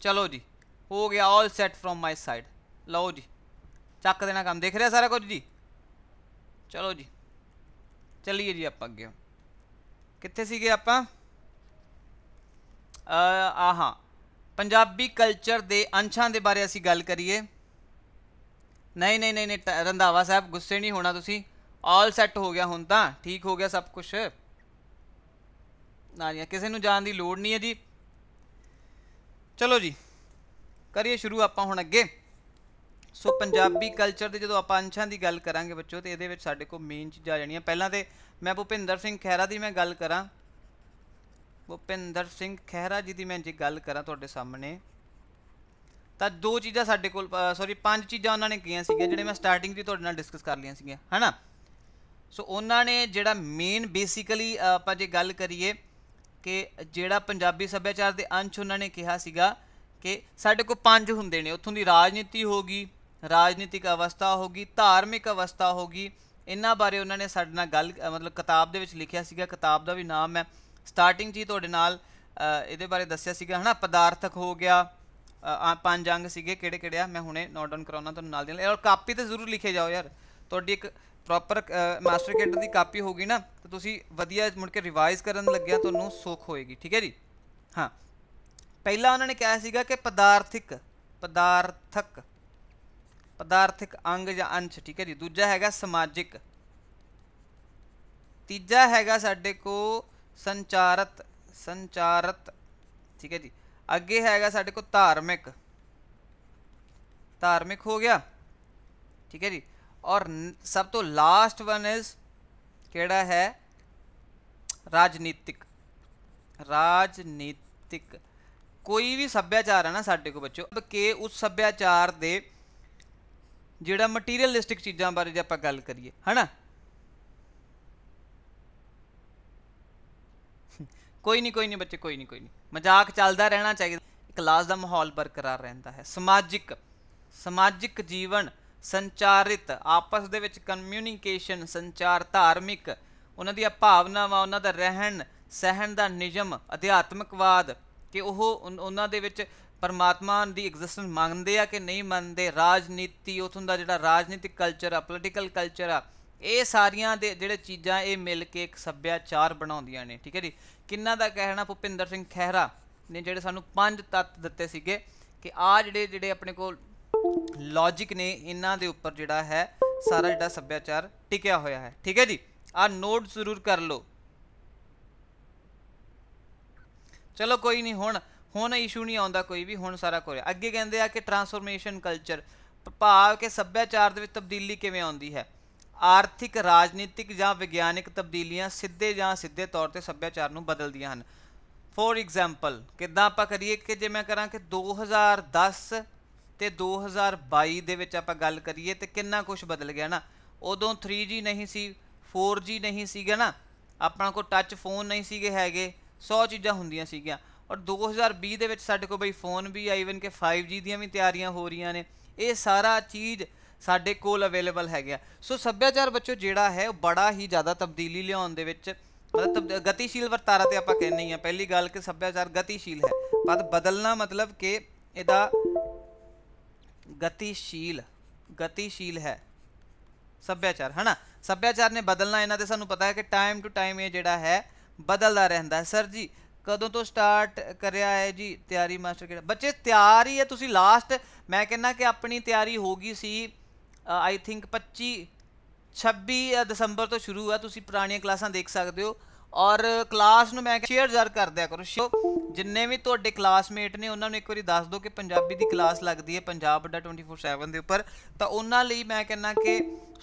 ਚਲੋ ਜੀ ਹੋ ਗਿਆ all set from my side ਲਓ ਜੀ ਚੱਕ ਦੇਣਾ ਕੰਮ ਦੇਖ ਰਿਹਾ ਸਾਰਾ ਕੁਝ ਜੀ ਚਲੋ ਜੀ ਚੱਲੀਏ ਜੀ ਆਪਾਂ ਅੱਗੇ ਕਿੱਥੇ ਸੀਗੇ ਆਪਾਂ ਆਹਾਂ ਪੰਜਾਬੀ ਕਲਚਰ ਦੇ ਅੰਸ਼ਾਂ ਦੇ ਬਾਰੇ ਅਸੀਂ ਗੱਲ ਕਰੀਏ ਨਹੀਂ ਨਹੀਂ ਨਹੀਂ ਰੰਧਾਵਾ ਸਾਹਿਬ ਗੁੱਸੇ ਨਹੀਂ ਹੋਣਾ ਤੁਸੀਂ ਆਲ ਸੈੱਟ ਹੋ ਗਿਆ ਹੁਣ ਤਾਂ ਠੀਕ ਹੋ ਗਿਆ ਸਭ ਕੁਝ ਨਾਰੀਆਂ ਕਿਸੇ ਨੂੰ ਜਾਣ ਦੀ ਲੋੜ ਨਹੀਂ ਹੈ ਜੀ ਚਲੋ ਜੀ ਕਰੀਏ ਸ਼ੁਰੂ ਆਪਾਂ ਹੁਣ ਅੱਗੇ ਸੋ ਪੰਜਾਬੀ ਕਲਚਰ ਦੇ ਜਦੋਂ ਆਪਾਂ ਅੰਸ਼ਾਂ ਦੀ ਗੱਲ ਕਰਾਂਗੇ ਬੱਚੋ ਤੇ ਇਹਦੇ ਵਿੱਚ ਸਾਡੇ ਕੋਲ ਮੇਨ ਚੀਜ਼ਾਂ ਆ ਜਾਣੀਆਂ ਪਹਿਲਾਂ ਤੇ ਮੈਂ ਭੁਪਿੰਦਰ ਸਿੰਘ ਖਹਿਰਾ ਦੀ ਮੈਂ ਗੱਲ ਕਰਾਂ ਭੁਪਿੰਦਰ ਸਿੰਘ ਖਹਿਰਾ ਜੀ ਦੀ ਮੈਂ ਜੇ ਗੱਲ ਕਰਾਂ ਤੁਹਾਡੇ ਸਾਹਮਣੇ ਤਾਂ ਦੋ ਚੀਜ਼ਾਂ ਸਾਡੇ ਕੋਲ ਸੌਰੀ ਪੰਜ ਚੀਜ਼ਾਂ ਉਹਨਾਂ ਨੇ ਕੀਆਂ ਸੀਗੀਆਂ ਜਿਹੜੇ ਮੈਂ ਸਟਾਰਟਿੰਗ ਦੀ ਤੁਹਾਡੇ ਨਾਲ ਡਿਸਕਸ ਕਰ ਲਈਆਂ ਸੀਗੀਆਂ ਹਨਾ ਸੋ ਉਹਨਾਂ ਨੇ ਜਿਹੜਾ ਮੇਨ ਬੇਸਿਕਲੀ ਆਪਾਂ ਜੇ ਗੱਲ ਕਰੀਏ ਕਿ ਜਿਹੜਾ ਪੰਜਾਬੀ ਸੱਭਿਆਚਾਰ ਦੇ ਅੰਸ਼ ਉਹਨਾਂ ਨੇ ਕਿਹਾ ਸੀਗਾ ਕਿ ਸਾਡੇ ਕੋਲ ਪੰਜ ਹੁੰਦੇ ਨੇ ਉੱਥੋਂ ਦੀ ਰਾਜਨੀਤੀ ਹੋਗੀ ਰਾਜਨੀਤਿਕ ਅਵਸਥਾ ਹੋਗੀ ਧਾਰਮਿਕ ਅਵਸਥਾ ਹੋਗੀ ਇਹਨਾਂ ਬਾਰੇ ਉਹਨਾਂ ਨੇ ਸਾਡੇ ਨਾਲ ਗੱਲ ਮਤਲਬ ਕਿਤਾਬ ਦੇ ਵਿੱਚ ਲਿਖਿਆ ਸੀਗਾ ਕਿਤਾਬ ਦਾ ਵੀ ਨਾਮ ਹੈ ਸਟਾਰਟਿੰਗ ਜੀ ਤੁਹਾਡੇ ਨਾਲ ਇਹਦੇ ਬਾਰੇ ਦੱਸਿਆ ਸੀਗਾ ਹਨਾ ਪਦਾਰਥਕ ਹੋ ਗਿਆ ਪੰਜ ਅੰਗ ਸੀਗੇ ਕਿਹੜੇ ਕਿਹੜੇ ਆ ਮੈਂ ਹੁਣੇ ਨੋਟ ਡਾਊਨ ਕਰਾਉਣਾ ਤੁਹਾਨੂੰ ਨਾਲ ਦੇ ਨਾਲ ਔਰ ਕਾਪੀ ਤੇ ਜ਼ਰੂਰ ਲਿਖੇ ਜਾਓ ਯਾਰ ਤੁਹਾਡੀ ਇੱਕ ਪ੍ਰੋਪਰ ਮਾਸਟਰ ਕੇਡਰ ਦੀ ਕਾਪੀ ਹੋਗੀ ਨਾ ਤੇ ਤੁਸੀਂ ਵਧੀਆ ਮੁੜ ਕੇ ਰਿਵਾਈਜ਼ ਕਰਨ ਲੱਗਿਆ ਤੁਹਾਨੂੰ ਸੋਖ ਹੋਏਗੀ ਠੀਕ ਹੈ ਜੀ ਹਾਂ ਪਹਿਲਾ ਉਹਨਾਂ ਨੇ ਕਿਹਾ ਸੀਗਾ ਕਿ ਪਦਾਰਥਿਕ ਪਦਾਰਥਕ ਪਦਾਰਥਿਕ ਅੰਗ ਜਾਂ ਅੰਸ਼ ਠੀਕ ਹੈ ਜੀ ਦੂਜਾ ਹੈਗਾ ਸਮਾਜਿਕ ਤੀਜਾ ਹੈਗਾ ਸਾਡੇ ਕੋ ਸੰਚਾਰਤ ਸੰਚਾਰਤ ਠੀਕ ਹੈ ਜੀ ਅੱਗੇ ਹੈਗਾ ਸਾਡੇ ਕੋਲ ਧਾਰਮਿਕ ਧਾਰਮਿਕ ਹੋ ਗਿਆ ਠੀਕ ਹੈ ਜੀ ਔਰ ਸਭ ਤੋਂ ਲਾਸਟ ਵਨ ਇਜ਼ ਕਿਹੜਾ ਹੈ ਰਾਜਨੀਤਿਕ ਰਾਜਨੀਤਿਕ ਕੋਈ ਵੀ ਸੱਭਿਆਚਾਰ ਹੈ ਨਾ ਸਾਡੇ ਕੋਲ ਬੱਚੋ ਕਿ ਉਸ ਸੱਭਿਆਚਾਰ ਦੇ ਜਿਹੜਾ ਮਟੀਰੀਅਲਿਸਟਿਕ ਚੀਜ਼ਾਂ ਬਾਰੇ ਜੇ ਆਪਾਂ ਗੱਲ ਕਰੀਏ ਹਨਾ ਕੋਈ ਨਹੀਂ ਕੋਈ ਨਹੀਂ ਬੱਚੇ ਕੋਈ ਨਹੀਂ ਕੋਈ ਨਹੀਂ ਮਜ਼ਾਕ ਚੱਲਦਾ ਰਹਿਣਾ ਚਾਹੀਦਾ ਕਲਾਸ ਦਾ ਮਾਹੌਲ ਬਰਕਰਾਰ ਰਹਿੰਦਾ ਹੈ ਸਮਾਜਿਕ ਸਮਾਜਿਕ ਜੀਵਨ ਸੰਚਾਰਿਤ ਆਪਸ ਦੇ ਵਿੱਚ ਕਮਿਊਨੀਕੇਸ਼ਨ ਸੰਚਾਰ ਧਾਰਮਿਕ ਉਹਨਾਂ ਦੀਆਂ ਭਾਵਨਾਵਾਂ ਉਹਨਾਂ ਦਾ ਰਹਿਣ ਸਹਿਣ ਦਾ ਨਿਯਮ ਅਧਿਆਤਮਕਵਾਦ ਕਿ ਉਹ ਉਹਨਾਂ ਦੇ ਵਿੱਚ ਪਰਮਾਤਮਾ ਦੀ ਐਗਜ਼ਿਸਟੈਂਸ ਮੰਨਦੇ ਆ ਕਿ ਨਹੀਂ ਮੰਨਦੇ ਰਾਜਨੀਤੀ ਉਥੋਂ ਦਾ ਜਿਹੜਾ ਰਾਜਨੀਤਿਕ ਕਲਚਰ ਆ ਪੋਲੀਟੀਕਲ ਕਲਚਰ ਆ ਇਹ ਸਾਰੀਆਂ ਦੇ ਜਿਹੜੇ ਚੀਜ਼ਾਂ ਇਹ ਮਿਲ ਕੇ ਇੱਕ ਸੱਭਿਆਚਾਰ ਬਣਾਉਂਦੀਆਂ ਨੇ ਠੀਕ ਹੈ ਜੀ ਕਿੰਨਾ ਦਾ ਕਹਿਣਾ ਭੁਪਿੰਦਰ ਸਿੰਘ ਖਹਿਰਾ ਨੇ ਜਿਹੜੇ ਸਾਨੂੰ ਪੰਜ ਤੱਤ ਦਿੱਤੇ ਸੀਗੇ ਕਿ ਆ ਜਿਹੜੇ ਜਿਹੜੇ ਆਪਣੇ ਕੋਲ ਲੌਜੀਕ ਨੇ ਇਹਨਾਂ ਦੇ ਉੱਪਰ ਜਿਹੜਾ ਹੈ ਸਾਰਾ ਜਿਹੜਾ ਸੱਭਿਆਚਾਰ ਟਿਕਿਆ ਹੋਇਆ ਹੈ ਠੀਕ ਹੈ ਜੀ ਆ ਨੋਟ ਜ਼ਰੂਰ ਕਰ ਲਓ ਚਲੋ ਕੋਈ ਨਹੀਂ ਹੁਣ ਹੁਣ ਇਸ਼ੂ ਨਹੀਂ ਆਉਂਦਾ ਕੋਈ ਵੀ ਹੁਣ ਸਾਰਾ ਕੋਈ ਅੱਗੇ ਕਹਿੰਦੇ ਆ ਕਿ ਟਰਾਂਸਫਰਮੇਸ਼ਨ ਕਲਚਰ ਭਾਵ ਕਿ ਸੱਭਿਆਚਾਰ ਦੇ ਵਿੱਚ ਤਬਦੀਲੀ ਕਿਵੇਂ ਆਉਂਦੀ ਹੈ ਆਰਥਿਕ ਰਾਜਨੀਤਿਕ ਜਾਂ ਵਿਗਿਆਨਿਕ ਤਬਦੀਲੀਆਂ ਸਿੱਧੇ ਜਾਂ ਸਿੱਧੇ ਤੌਰ ਤੇ ਸੱਭਿਆਚਾਰ ਨੂੰ ਬਦਲਦੀਆਂ ਹਨ ਫੋਰ ਐਗਜ਼ਾਮਪਲ ਕਿਦਾਂ ਆਪਾਂ ਕਰੀਏ ਕਿ ਜੇ ਮੈਂ ਕਰਾਂ ਕਿ 2010 ਤੇ 2022 ਦੇ ਵਿੱਚ ਆਪਾਂ ਗੱਲ ਕਰੀਏ ਤੇ ਕਿੰਨਾ ਕੁਝ ਬਦਲ ਗਿਆ ਨਾ ਉਦੋਂ 3G ਨਹੀਂ ਸੀ 4G ਨਹੀਂ ਸੀਗਾ ਨਾ ਆਪਣਾ ਕੋ ਟੱਚ ਫੋਨ ਨਹੀਂ ਸੀਗੇ ਹੈਗੇ 100 ਚੀਜ਼ਾਂ ਹੁੰਦੀਆਂ ਸੀਗੀਆਂ ਔਰ 2020 ਦੇ ਵਿੱਚ ਸਾਡੇ ਕੋਲ ਬਈ ਫੋਨ ਵੀ ਆਈਵਨ ਕਿ 5G ਦੀਆਂ ਵੀ ਤਿਆਰੀਆਂ ਹੋ ਰਹੀਆਂ ਨੇ ਇਹ ਸਾਰਾ ਚੀਜ਼ ਸਾਡੇ ਕੋਲ ਅਵੇਲੇਬਲ ਹੈਗੇ ਆ ਸੋ ਸੱਭਿਆਚਾਰ ਬੱਚੋ ਜਿਹੜਾ ਹੈ ਉਹ ਬੜਾ ਹੀ ਜ਼ਿਆਦਾ ਤਬਦੀਲੀ ਲਿਆਉਣ ਦੇ ਵਿੱਚ ਮਤਲਬ ਗਤੀਸ਼ੀਲ ਵਰਤਾਰਾ ਤੇ ਆਪਾਂ ਕਹਿੰਦੇ ਆ ਪਹਿਲੀ ਗੱਲ ਕਿ ਸੱਭਿਆਚਾਰ ਗਤੀਸ਼ੀਲ ਹੈ ਪਰ ਬਦਲਣਾ ਮਤਲਬ ਕਿ ਇਹਦਾ ਗਤੀਸ਼ੀਲ ਗਤੀਸ਼ੀਲ ਹੈ ਸੱਭਿਆਚਾਰ ਹਨਾ ਸੱਭਿਆਚਾਰ ਨੇ ਬਦਲਣਾ ਇਹਨਾਂ ਤੇ ਸਾਨੂੰ ਪਤਾ ਹੈ ਕਿ ਟਾਈਮ ਟੂ ਟਾਈਮ ਇਹ ਜਿਹੜਾ ਹੈ ਬਦਲਦਾ ਰਹਿੰਦਾ ਹੈ ਸਰ ਜੀ ਕਦੋਂ ਤੋਂ ਸਟਾਰਟ ਕਰਿਆ ਹੈ ਜੀ ਤਿਆਰੀ ਮਾਸਟਰ ਕਿਹੜਾ ਬੱਚੇ ਤਿਆਰੀ ਹੈ ਤੁਸੀਂ ਲਾਸਟ ਮੈਂ ਕਹਿੰਨਾ ਕਿ ਆਪਣੀ ਤਿਆਰੀ ਹੋ ਗਈ ਸੀ ਆਈ ਥਿੰਕ 25 26 ਦਸੰਬਰ ਤੋਂ ਸ਼ੁਰੂ ਆ ਤੁਸੀਂ ਪੁਰਾਣੀਆਂ ਕਲਾਸਾਂ ਦੇਖ ਸਕਦੇ ਹੋ ਔਰ ਕਲਾਸ ਨੂੰ ਮੈਂ ਸ਼ੇਅਰ ਜ਼ਰ ਕਰ ਦਿਆ ਕਰੋ ਜਿੰਨੇ ਵੀ ਤੁਹਾਡੇ ਕਲਾਸਮੇਟ ਨੇ ਉਹਨਾਂ ਨੂੰ ਇੱਕ ਵਾਰੀ ਦੱਸ ਦਿਓ ਕਿ ਪੰਜਾਬੀ ਦੀ ਕਲਾਸ ਲੱਗਦੀ ਹੈ ਪੰਜਾਬ ਅੱਡਾ 24/7 ਦੇ ਉੱਪਰ ਤਾਂ ਉਹਨਾਂ ਲਈ ਮੈਂ ਕਹਿੰਨਾ ਕਿ